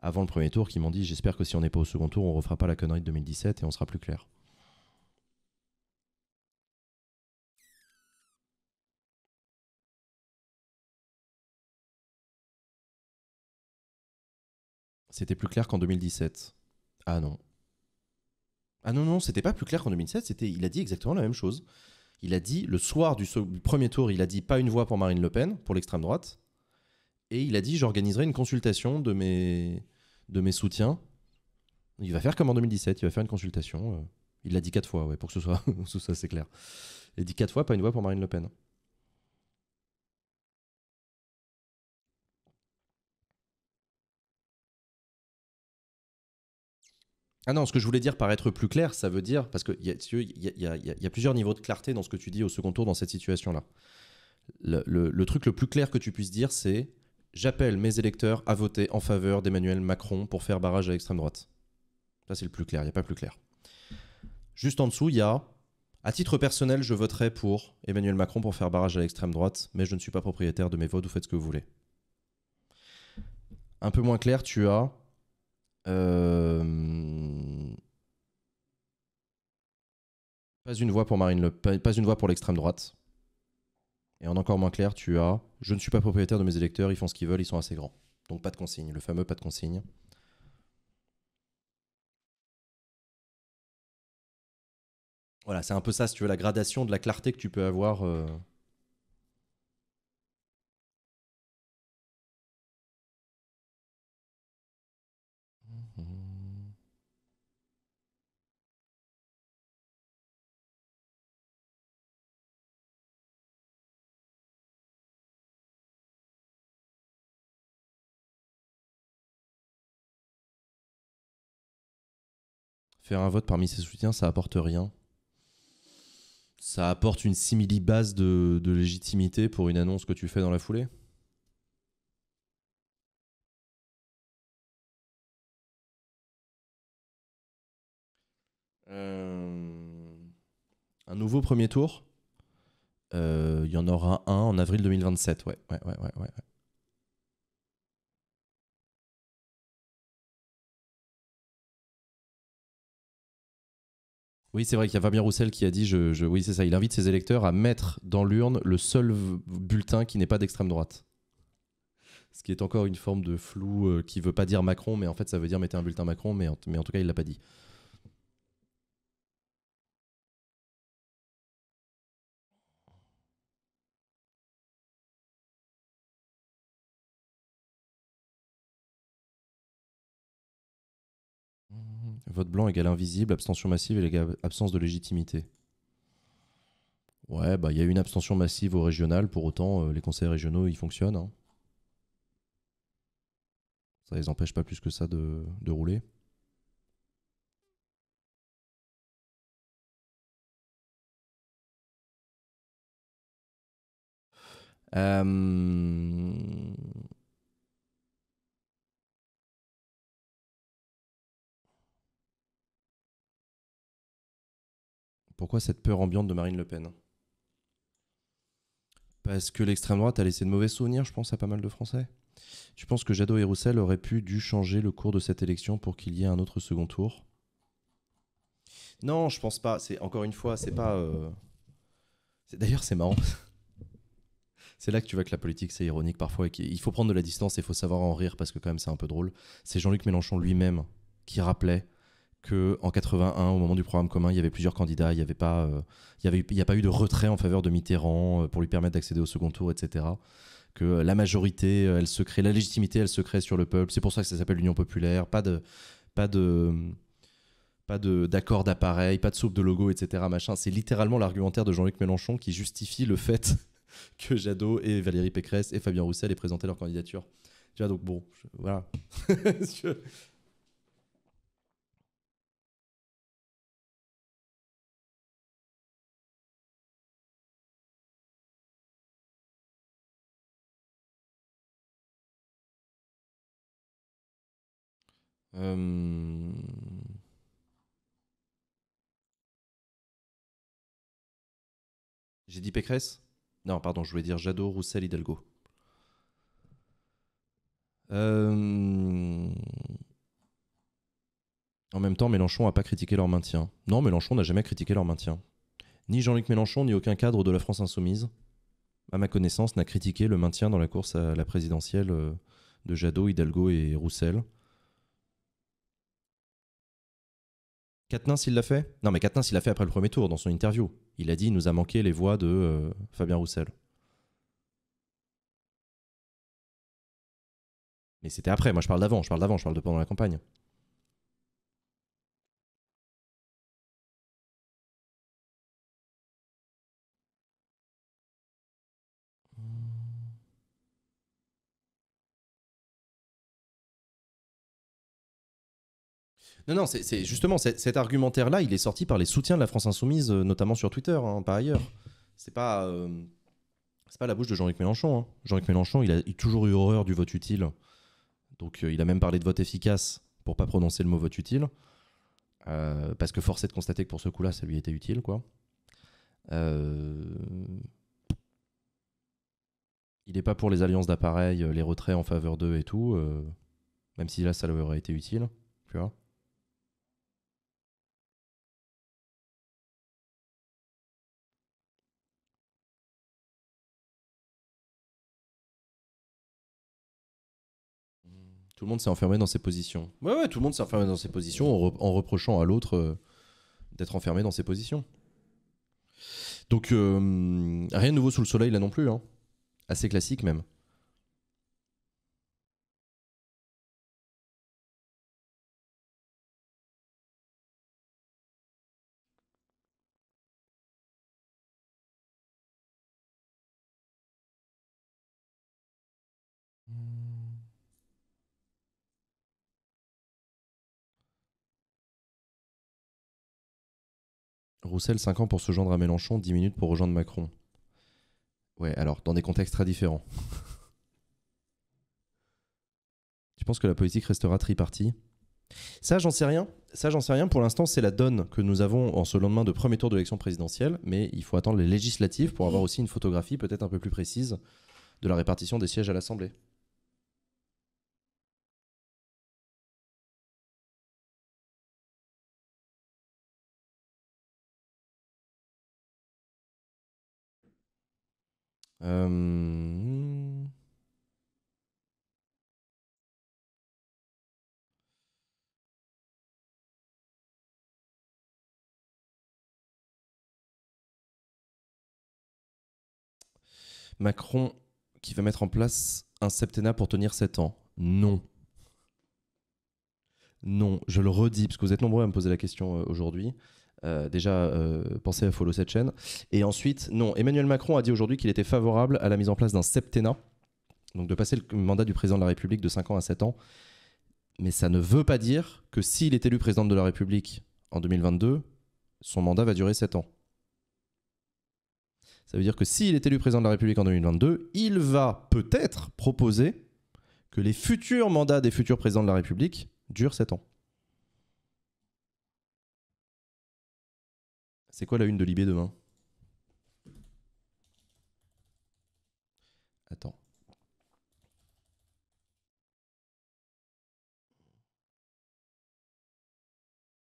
avant le premier tour, qui m'ont dit j'espère que si on n'est pas au second tour, on refera pas la connerie de 2017 et on sera plus clair. C'était plus clair qu'en 2017. Ah non. Ah non, non, c'était pas plus clair qu'en 2017. C'était, il a dit exactement la même chose. Il a dit, le soir du, premier tour, il a dit pas une voix pour Marine Le Pen, pour l'extrême droite. Et il a dit, j'organiserai une consultation de mes, de mes soutiens. Il va faire comme en 2017, il va faire une consultation. Euh. Il l'a dit quatre fois, ouais, pour que ce soit, <laughs> ce soit assez clair. Il a dit quatre fois, pas une voix pour Marine Le Pen. Ah non, ce que je voulais dire par être plus clair, ça veut dire, parce qu'il y, y, a, plusieurs niveaux de clarté dans ce que tu dis au second tour dans cette situation-là. Le, le, truc le plus clair que tu puisses dire, c'est j'appelle mes électeurs à voter en faveur d'Emmanuel Macron pour faire barrage à l'extrême droite. Ça, c'est le plus clair, il n'y a pas plus clair. Juste en dessous, il y a à titre personnel, je voterai pour Emmanuel Macron pour faire barrage à l'extrême droite, mais je ne suis pas propriétaire de mes votes, vous faites ce que vous voulez. Un peu moins clair, tu as pas une voix pour Marine Le pas une voix pour l'extrême droite. Et en encore moins clair, tu as Je ne suis pas propriétaire de mes électeurs, ils font ce qu'ils veulent, ils sont assez grands. Donc pas de consigne, le fameux pas de consigne. Voilà, c'est un peu ça, si tu veux, la gradation de la clarté que tu peux avoir. Euh, Faire un vote parmi ses soutiens, ça apporte rien. Ça apporte une simili base de, légitimité pour une annonce que tu fais dans la foulée. Euh, un nouveau premier tour. Euh, il y en aura un en avril 2027. Ouais, ouais, ouais, ouais. ouais. Oui, c'est vrai qu'il y a Fabien Roussel qui a dit, je, oui, c'est ça, il invite ses électeurs à mettre dans l'urne le seul bulletin qui n'est pas d'extrême droite. Ce qui est encore une forme de flou qui euh, qui veut pas dire Macron, mais en fait ça veut dire mettez un bulletin Macron, mais en, mais en tout cas il l'a pas dit. Vote blanc égale invisible, abstention massive et absence de légitimité. Ouais, bah il y a une abstention massive au régional, pour autant euh, les conseils régionaux ils fonctionnent. Hein. Ça les empêche pas plus que ça de, rouler. Euh, Pourquoi cette peur ambiante de Marine Le Pen Parce que l'extrême droite a laissé de mauvais souvenirs, je pense, à pas mal de Français. Je pense que Jadot et Roussel auraient pu dû changer le cours de cette élection pour qu'il y ait un autre second tour. Non, je pense pas. C'est encore une fois, c'est pas. Euh, d'ailleurs, c'est marrant. <laughs> c'est là que tu vois que la politique, c'est ironique parfois. Et il faut prendre de la distance et il faut savoir en rire parce que quand même, c'est un peu drôle. C'est Jean-Luc Mélenchon lui-même qui rappelait que en 81, au moment du programme commun, il y avait plusieurs candidats, il n'y avait pas, euh, il y avait, il y a pas eu de retrait en faveur de Mitterrand euh, pour lui permettre d'accéder au second tour, etc. Que euh, la majorité, elle se crée, la légitimité, elle se crée sur le peuple. C'est pour ça que ça s'appelle l'Union populaire. Pas de, pas de, pas de d'accord d'appareil, pas de soupe de logo, etc. Machin. C'est littéralement l'argumentaire de Jean-Luc Mélenchon qui justifie le fait <laughs> que Jadot et Valérie Pécresse et Fabien Roussel aient présenté leur candidature. Tu vois, donc bon, je, voilà. <laughs> Euh, j'ai dit Pécresse Non, pardon, je voulais dire Jadot, Roussel, Hidalgo. Euh, en même temps, Mélenchon n'a pas critiqué leur maintien. Non, Mélenchon n'a jamais critiqué leur maintien. Ni Jean-Luc Mélenchon, ni aucun cadre de la France insoumise, à ma connaissance, n'a critiqué le maintien dans la course à la présidentielle euh, de Jadot, Hidalgo et Roussel. Katnins, il l'a fait Non, mais Katnins, il l'a fait après le premier tour, dans son interview. Il a dit il nous a manqué les voix de euh, Fabien Roussel. Mais c'était après, moi je parle d'avant, je parle d'avant, je parle de pendant la campagne. Non, non, c'est justement cet argumentaire-là, il est sorti par les soutiens de la France Insoumise, euh, notamment sur Twitter, hein, par ailleurs. C'est pas, euh, pas la bouche de Jean-Luc Mélenchon. Hein. Jean-Luc Mélenchon, il a, toujours eu horreur du vote utile. Donc euh, il a même parlé de vote efficace pour pas prononcer le mot vote utile. parce que force de constater que pour ce coup-là, ça lui était utile, quoi. Il n'est pas pour les alliances d'appareils, les retraits en faveur d'eux et tout, même si là, ça lui aurait été utile, tu vois. Tout le monde s'est enfermé dans ses positions. Ouais, tout le monde s'est enfermé dans ses positions en, reprochant à l'autre euh, d'être enfermé dans ses positions. Donc, euh, rien de nouveau sous le soleil là non plus. Hein. Assez classique même. Roussel, 5 ans pour se joindre à Mélenchon, 10 minutes pour rejoindre Macron. Ouais, alors, dans des contextes très différents. <laughs> tu penses que la politique restera tripartie Ça, j'en sais rien. Ça, j'en sais rien. Pour l'instant, c'est la donne que nous avons en ce lendemain de premier tour de l'élection présidentielle, mais il faut attendre les législatives pour avoir aussi une photographie peut-être un peu plus précise de la répartition des sièges à l'Assemblée. Euh, Macron qui va mettre en place un septennat pour tenir 7 ans. Non. Non, je le redis, parce que vous êtes nombreux à me poser la question euh, aujourd'hui. Euh, déjà, pensé euh, pensez à follow cette chaîne. Et ensuite, non, Emmanuel Macron a dit aujourd'hui qu'il était favorable à la mise en place d'un septennat, donc de passer le mandat du président de la République de 5 ans à 7 ans. Mais ça ne veut pas dire que s'il est élu président de la République en 2022, son mandat va durer 7 ans. Ça veut dire que s'il est élu président de la République en 2022, il va peut-être proposer que les futurs mandats des futurs présidents de la République durent 7 ans. C'est quoi la une de Libé demain Attends.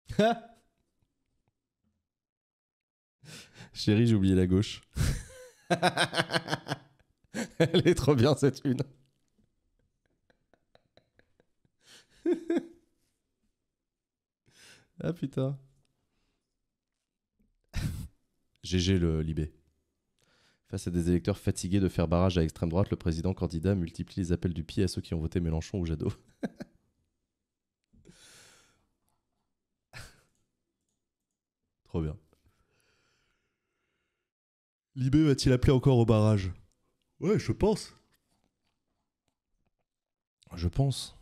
<laughs> Chérie, j'ai oublié la gauche. <laughs> Elle est trop bien cette une. <laughs> ah putain. GG le Libé. Face à des électeurs fatigués de faire barrage à l'extrême droite, le président candidat multiplie les appels du pied à ceux qui ont voté Mélenchon ou Jadot. <laughs> Trop bien. Libé va-t-il appeler encore au barrage Ouais, je pense. Je pense.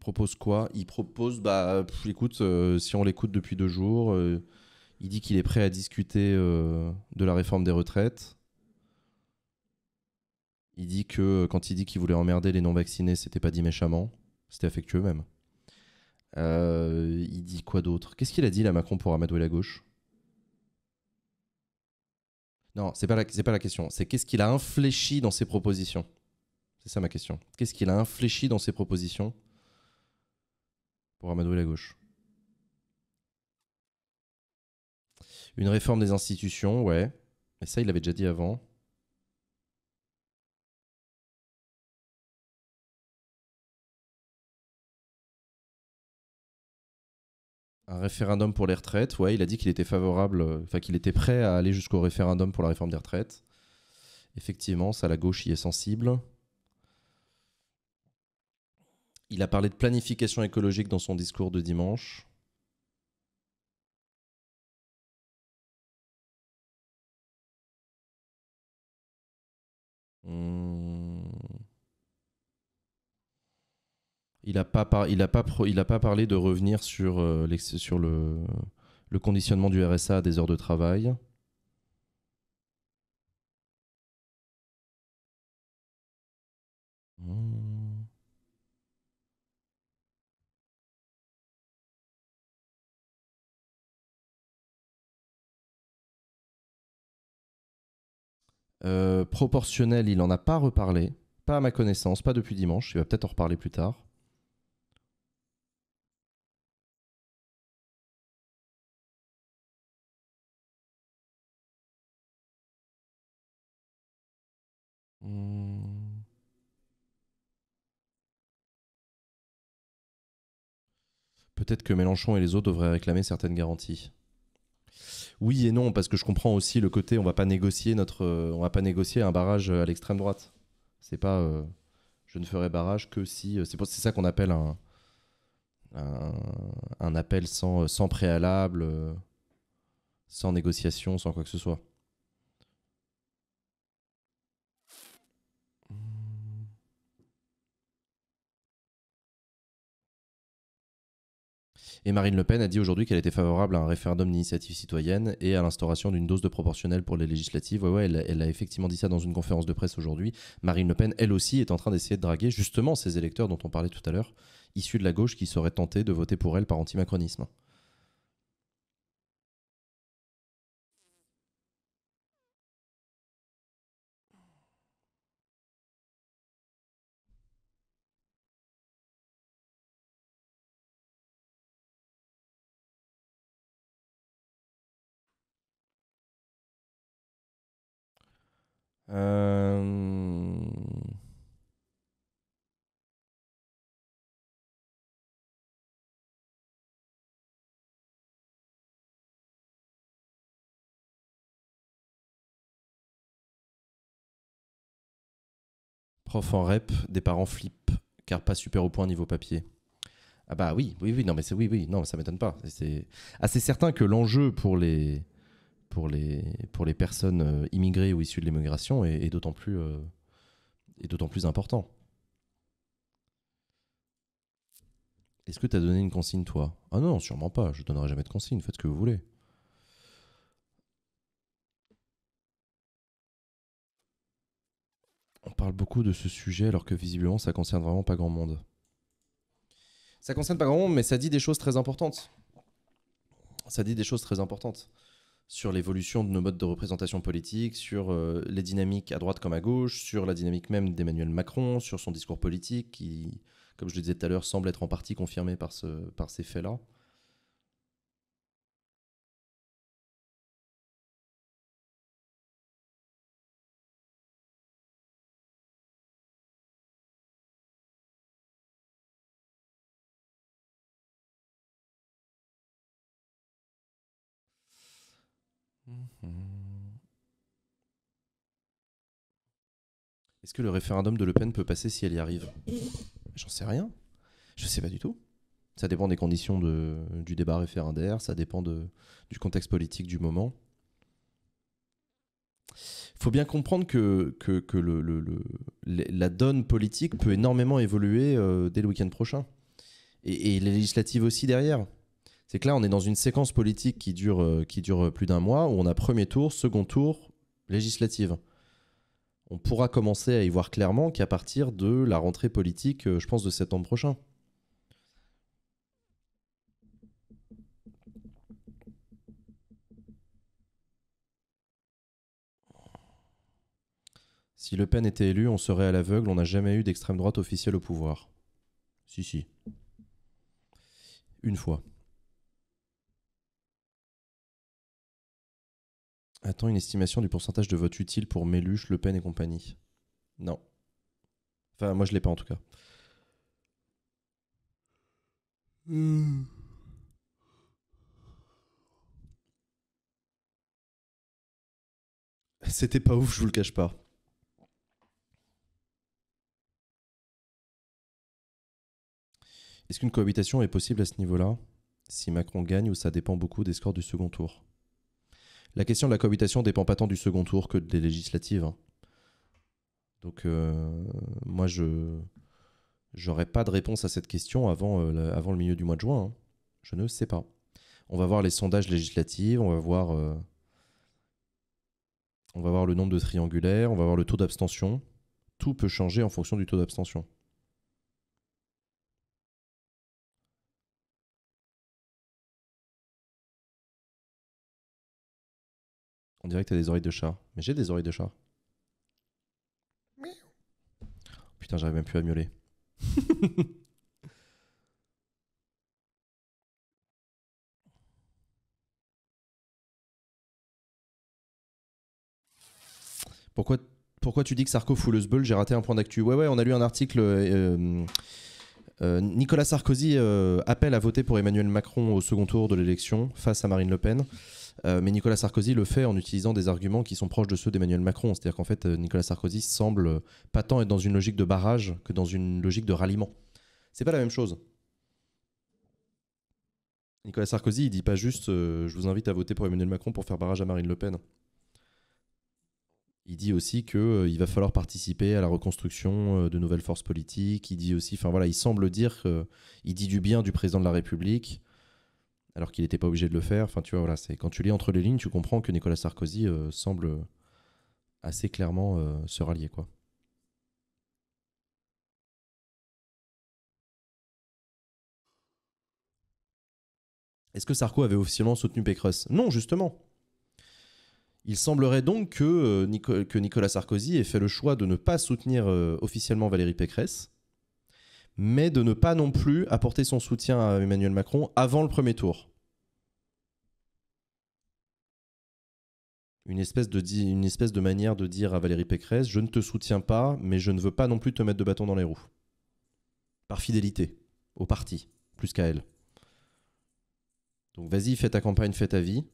propose quoi Il propose, bah, écoute, euh, si on l'écoute depuis deux jours, euh, il dit qu'il est prêt à discuter euh, de la réforme des retraites. Il dit que quand il dit qu'il voulait emmerder les non-vaccinés, c'était pas dit méchamment, c'était affectueux même. il dit quoi d'autre Qu'est-ce qu'il a dit la Macron pour amadouer la gauche Non, c'est pas c'est pas la question. C'est qu'est-ce qu'il a infléchi dans ses propositions c'est ça ma question. Qu'est-ce qu'il a infléchi dans ses propositions pour amadouer la gauche. Une réforme des institutions, ouais. Mais ça, il l'avait déjà dit avant. Un référendum pour les retraites, ouais, il a dit qu'il était favorable, euh, enfin qu'il était prêt à aller jusqu'au référendum pour la réforme des retraites. Effectivement, ça, la gauche y est sensible. Il a parlé de planification écologique dans son discours de dimanche. Hmm. Il n'a pas, parlé de revenir sur, euh, sur le... le conditionnement du RSA des heures de travail. Euh, proportionnel, il n'en a pas reparlé. Pas à ma connaissance, pas depuis dimanche. Il va peut-être en reparler plus tard. Hmm. Peut-être que Mélenchon et les autres devraient réclamer certaines garanties oui et non, parce que je comprends aussi le côté on va pas négocier notre, euh, on va pas négocier un barrage euh, à l'extrême droite. C'est pas, euh, je ne ferai barrage que si, c'est ça qu'on appelle un, appel sans, sans préalable, sans négociation, sans quoi que ce soit. Et Marine Le Pen a dit aujourd'hui qu'elle était favorable à un référendum d'initiative citoyenne et à l'instauration d'une dose de proportionnelle pour les législatives. Ouais, ouais, elle, elle, a effectivement dit ça dans une conférence de presse aujourd'hui. Marine Le Pen, elle aussi, est en train d'essayer de draguer justement ces électeurs dont on parlait tout à l'heure, issus de la gauche qui seraient tentés de voter pour elle par antimacronisme. Prof en rep, des parents flippent, car pas super au point niveau papier. Ah bah oui, oui, oui, non, mais c'est oui, oui, non, ça m'étonne pas. C'est assez ah, certain que l'enjeu pour les, pour, les, pour les personnes euh, immigrées ou issues de l'immigration est, d'autant plus, euh, d'autant plus important. Est-ce que tu as donné une consigne, toi Ah non, sûrement pas, je donnerai jamais de consigne, faites ce que vous voulez. On parle beaucoup de ce sujet alors que visiblement ça concerne vraiment pas grand monde. Ça concerne pas grand monde, mais ça dit des choses très importantes. Ça dit des choses très importantes sur l'évolution de nos modes de représentation politique, sur euh, les dynamiques à droite comme à gauche, sur la dynamique même d'Emmanuel Macron, sur son discours politique qui, comme je le disais tout à l'heure, semble être en partie confirmé par ces faits-là. Mhm. Est-ce que le référendum de Le Pen peut passer si elle y arrive J'en sais rien. Je sais pas du tout. Ça dépend des conditions du débat référendaire, ça dépend du contexte politique du moment. Il faut bien comprendre que, la donne politique peut énormément évoluer euh, dès le week-end prochain. Et, et les législatives aussi derrière c'est que là, on est dans une séquence politique qui dure, euh, qui dure euh, plus d'un mois, où on a premier tour, second tour, législative. On pourra commencer à y voir clairement qu'à partir de la rentrée politique, euh, je pense, de septembre prochain. Si Le Pen était élu, on serait à l'aveugle, on n'a jamais eu d'extrême droite officielle au pouvoir. Si, si. Une fois. Attends, une estimation du pourcentage de vote utile pour Meluche, Le Pen et compagnie. Non. Enfin, moi je l'ai pas en tout cas. Hmm. C'était pas ouf, je vous le cache pas. Est-ce qu'une cohabitation est possible à ce niveau-là Si Macron gagne ou ça dépend beaucoup des scores du second tour la question de la cohabitation dépend pas tant du second tour que des législatives. Hein. Donc, euh, moi, je n'aurai pas de réponse à cette question avant, euh, avant le milieu du mois de juin. Hein. Je ne sais pas. On va voir les sondages législatifs, on va voir, euh, on va voir le nombre de triangulaires, on va voir le taux d'abstention. Tout peut changer en fonction du taux d'abstention. On dirait que t'as des oreilles de chat. Mais j'ai des oreilles de chat. Putain, j'arrive même plus à miauler. <laughs> pourquoi, tu dis que Sarko fout le J'ai raté un point d'actu. Ouais, ouais, on a lu un article. Euh, euh, euh, Nicolas Sarkozy appelle à voter pour Emmanuel Macron au second tour de l'élection face à Marine Le Pen. Euh, mais Nicolas Sarkozy le fait en utilisant des arguments qui sont proches de ceux d'Emmanuel Macron. C'est-à-dire qu'en fait, euh, Nicolas Sarkozy semble pas tant être dans une logique de barrage que dans une logique de ralliement. C'est pas la même chose. Nicolas Sarkozy, il dit pas juste euh, je vous invite à voter pour Emmanuel Macron pour faire barrage à Marine Le Pen. Il dit aussi qu'il va falloir participer à la reconstruction de nouvelles forces politiques. Il dit aussi, enfin voilà, il semble dire qu'il dit du bien du président de la République alors qu'il n'était pas obligé de le faire. Enfin, tu vois, voilà, c'est quand tu lis entre les lignes, tu comprends que Nicolas Sarkozy euh, semble euh, assez clairement euh, se rallier, quoi. Est-ce que Sarko avait officiellement soutenu Pécresse Non, justement. Il semblerait donc que, Nicolas Sarkozy ait fait le choix de ne pas soutenir officiellement Valérie Pécresse, mais de ne pas non plus apporter son soutien à Emmanuel Macron avant le premier tour. Une espèce, de une espèce de manière de dire à Valérie Pécresse, je ne te soutiens pas, mais je ne veux pas non plus te mettre de bâton dans les roues. Par fidélité au parti, plus qu'à elle. Donc vas-y, fais ta campagne, fais ta vie.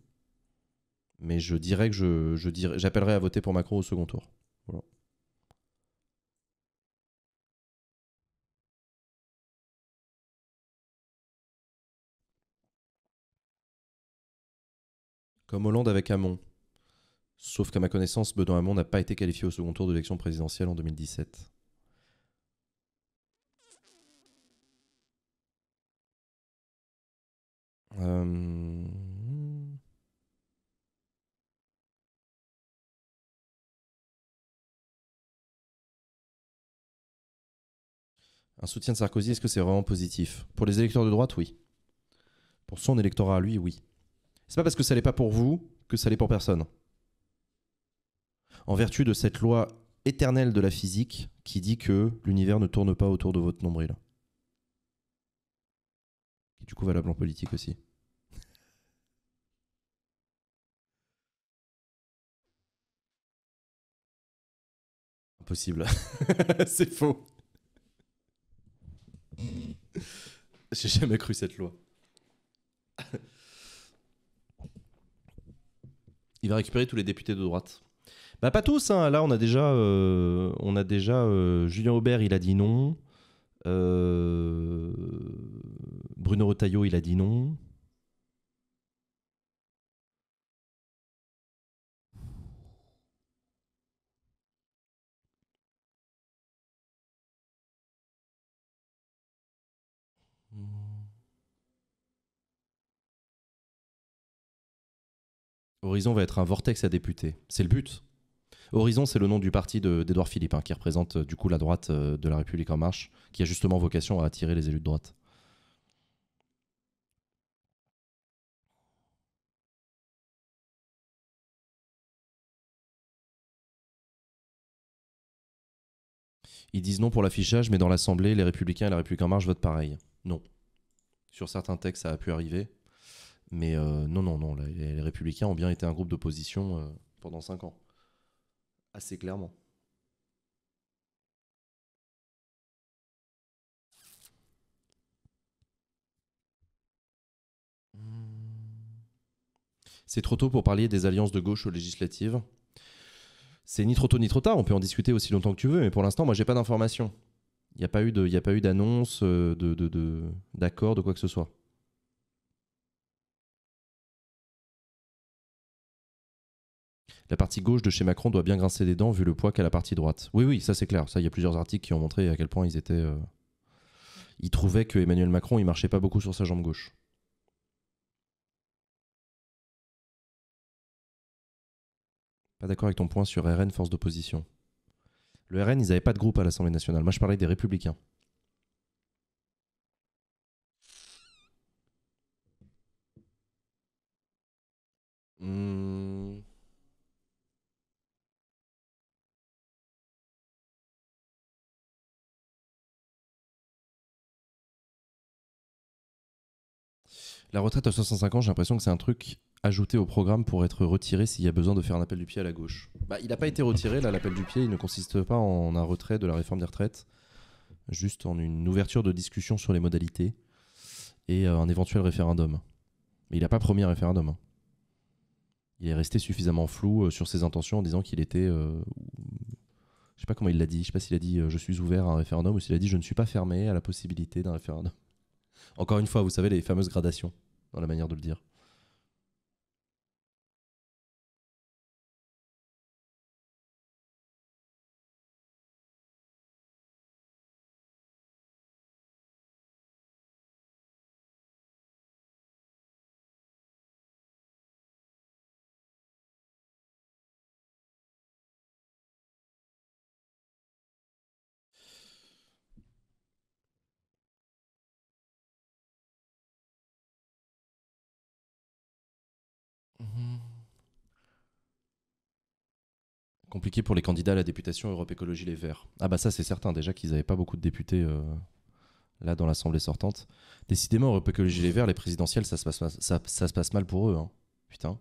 Mais je dirais que je, j'appellerai à voter pour Macron au second tour. Voilà. comme Hollande avec Hamon. Sauf qu'à ma connaissance, Benoît Hamon n'a pas été qualifié au second tour de l'élection présidentielle en 2017. Euh, un soutien de Sarkozy, est-ce que c'est vraiment positif Pour les électeurs de droite, oui. Pour son électorat lui, oui. C'est pas parce que ça n'est pas pour vous que ça l'est pour personne. En vertu de cette loi éternelle de la physique qui dit que l'univers ne tourne pas autour de votre nombril. Qui du coup valable en politique aussi. Impossible. <laughs> C'est faux. J'ai jamais cru cette loi. il va récupérer tous les députés de droite. Bah pas tous, hein. là on a déjà, euh, on a déjà euh, Julien Aubert, il a dit non. Euh, Bruno Retailleau, il a dit non. Horizon va être un vortex à députés. C'est le but. Horizon, c'est le nom du parti d'Edouard de, Philippe, hein, qui représente euh, du coup la droite euh, de la République en marche, qui a justement vocation à attirer les élus de droite. Ils disent non pour l'affichage, mais dans l'Assemblée, les Républicains et la République en marche votent pareil. Non. Sur certains textes, ça a pu arriver. Mais euh, non, non, non, les, républicains ont bien été un groupe d'opposition euh, pendant 5 ans. Assez clairement. C'est trop tôt pour parler des alliances de gauche aux législatives. C'est ni trop tôt ni trop tard, on peut en discuter aussi longtemps que tu veux, mais pour l'instant, moi, j'ai pas d'informations. Il n'y a pas eu d'annonce, euh, de, de, d'accord, de quoi que ce soit. la partie gauche de chez Macron doit bien grincer des dents vu le poids qu'a la partie droite. Oui, oui, ça c'est clair. Ça, il y a plusieurs articles qui ont montré à quel point ils étaient. Euh, ils trouvaient que Emmanuel Macron, il marchait pas beaucoup sur sa jambe gauche. Pas d'accord avec ton point sur RN, force d'opposition. Le RN, ils n'avaient pas de groupe à l'Assemblée nationale. Moi, je parlais des Républicains. Hmm. La retraite à 65 ans, j'ai l'impression que c'est un truc ajouté au programme pour être retiré s'il y a besoin de faire un appel du pied à la gauche. Bah, il n'a pas été retiré, là, l'appel du pied, il ne consiste pas en un retrait de la réforme des retraites, juste en une ouverture de discussion sur les modalités et euh, un éventuel référendum. Mais il n'a pas promis un référendum. Hein. Il est resté suffisamment flou euh, sur ses intentions en disant qu'il était... je euh, je sais pas comment il l'a dit, je sais pas s'il a dit je suis ouvert à un référendum ou s'il a dit je ne suis pas fermé à la possibilité d'un référendum. Encore une fois, vous savez les fameuses gradations dans la manière de le dire. pour les candidats à la députation Europe Écologie Les Verts. Ah bah ça c'est certain déjà qu'ils n'avaient pas beaucoup de députés euh, là dans l'Assemblée sortante. Décidément Europe Écologie Les Verts, les présidentielles ça se passe, ça, se passe mal pour eux. Hein. Putain.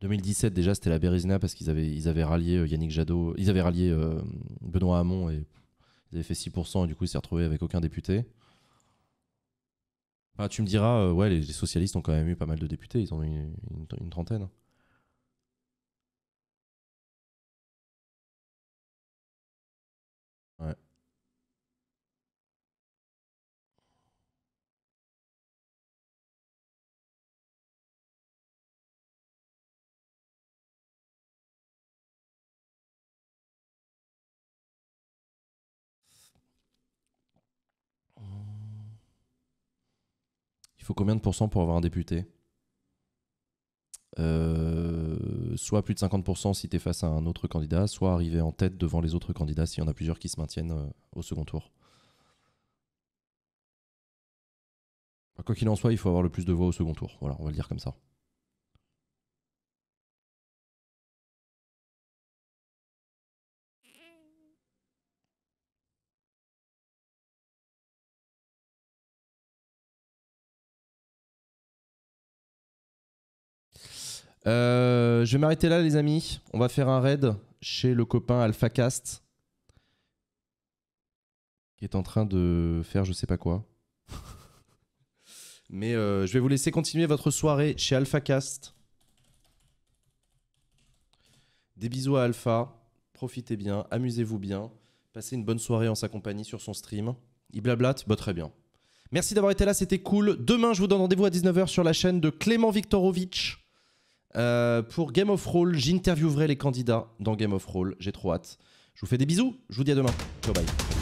2017 déjà c'était la Bérésina parce qu'ils avaient, ils avaient rallié euh, Yannick Jadot, ils avaient rallié euh, Benoît Hamon et ils avaient fait 6% et du coup ils s'est retrouvé avec aucun député. Ah, tu me diras, ouais, les, socialistes ont quand même eu pas mal de députés, ils ont eu une trentaine. faut combien de pourcents pour avoir un député euh, soit plus de 50% si tu es face à un autre candidat, soit arriver en tête devant les autres candidats s'il y en a plusieurs qui se maintiennent euh, au second tour. Quoi qu'il en soit, il faut avoir le plus de voix au second tour. Voilà, on va le dire comme ça. Euh, je vais m'arrêter là, les amis. On va faire un raid chez le copain AlphaCast. Qui est en train de faire je sais pas quoi. <laughs> Mais euh, je vais vous laisser continuer votre soirée chez AlphaCast. Des bisous à Alpha. Profitez bien, amusez-vous bien. Passez une bonne soirée en sa compagnie sur son stream. Il blablate, bah, très bien. Merci d'avoir été là, c'était cool. Demain, je vous donne rendez-vous à 19h sur la chaîne de Clément Viktorovitch. Euh, pour Game of Roll, j'interviewerai les candidats dans Game of Roll. J'ai trop hâte. Je vous fais des bisous. Je vous dis à demain. Ciao, bye.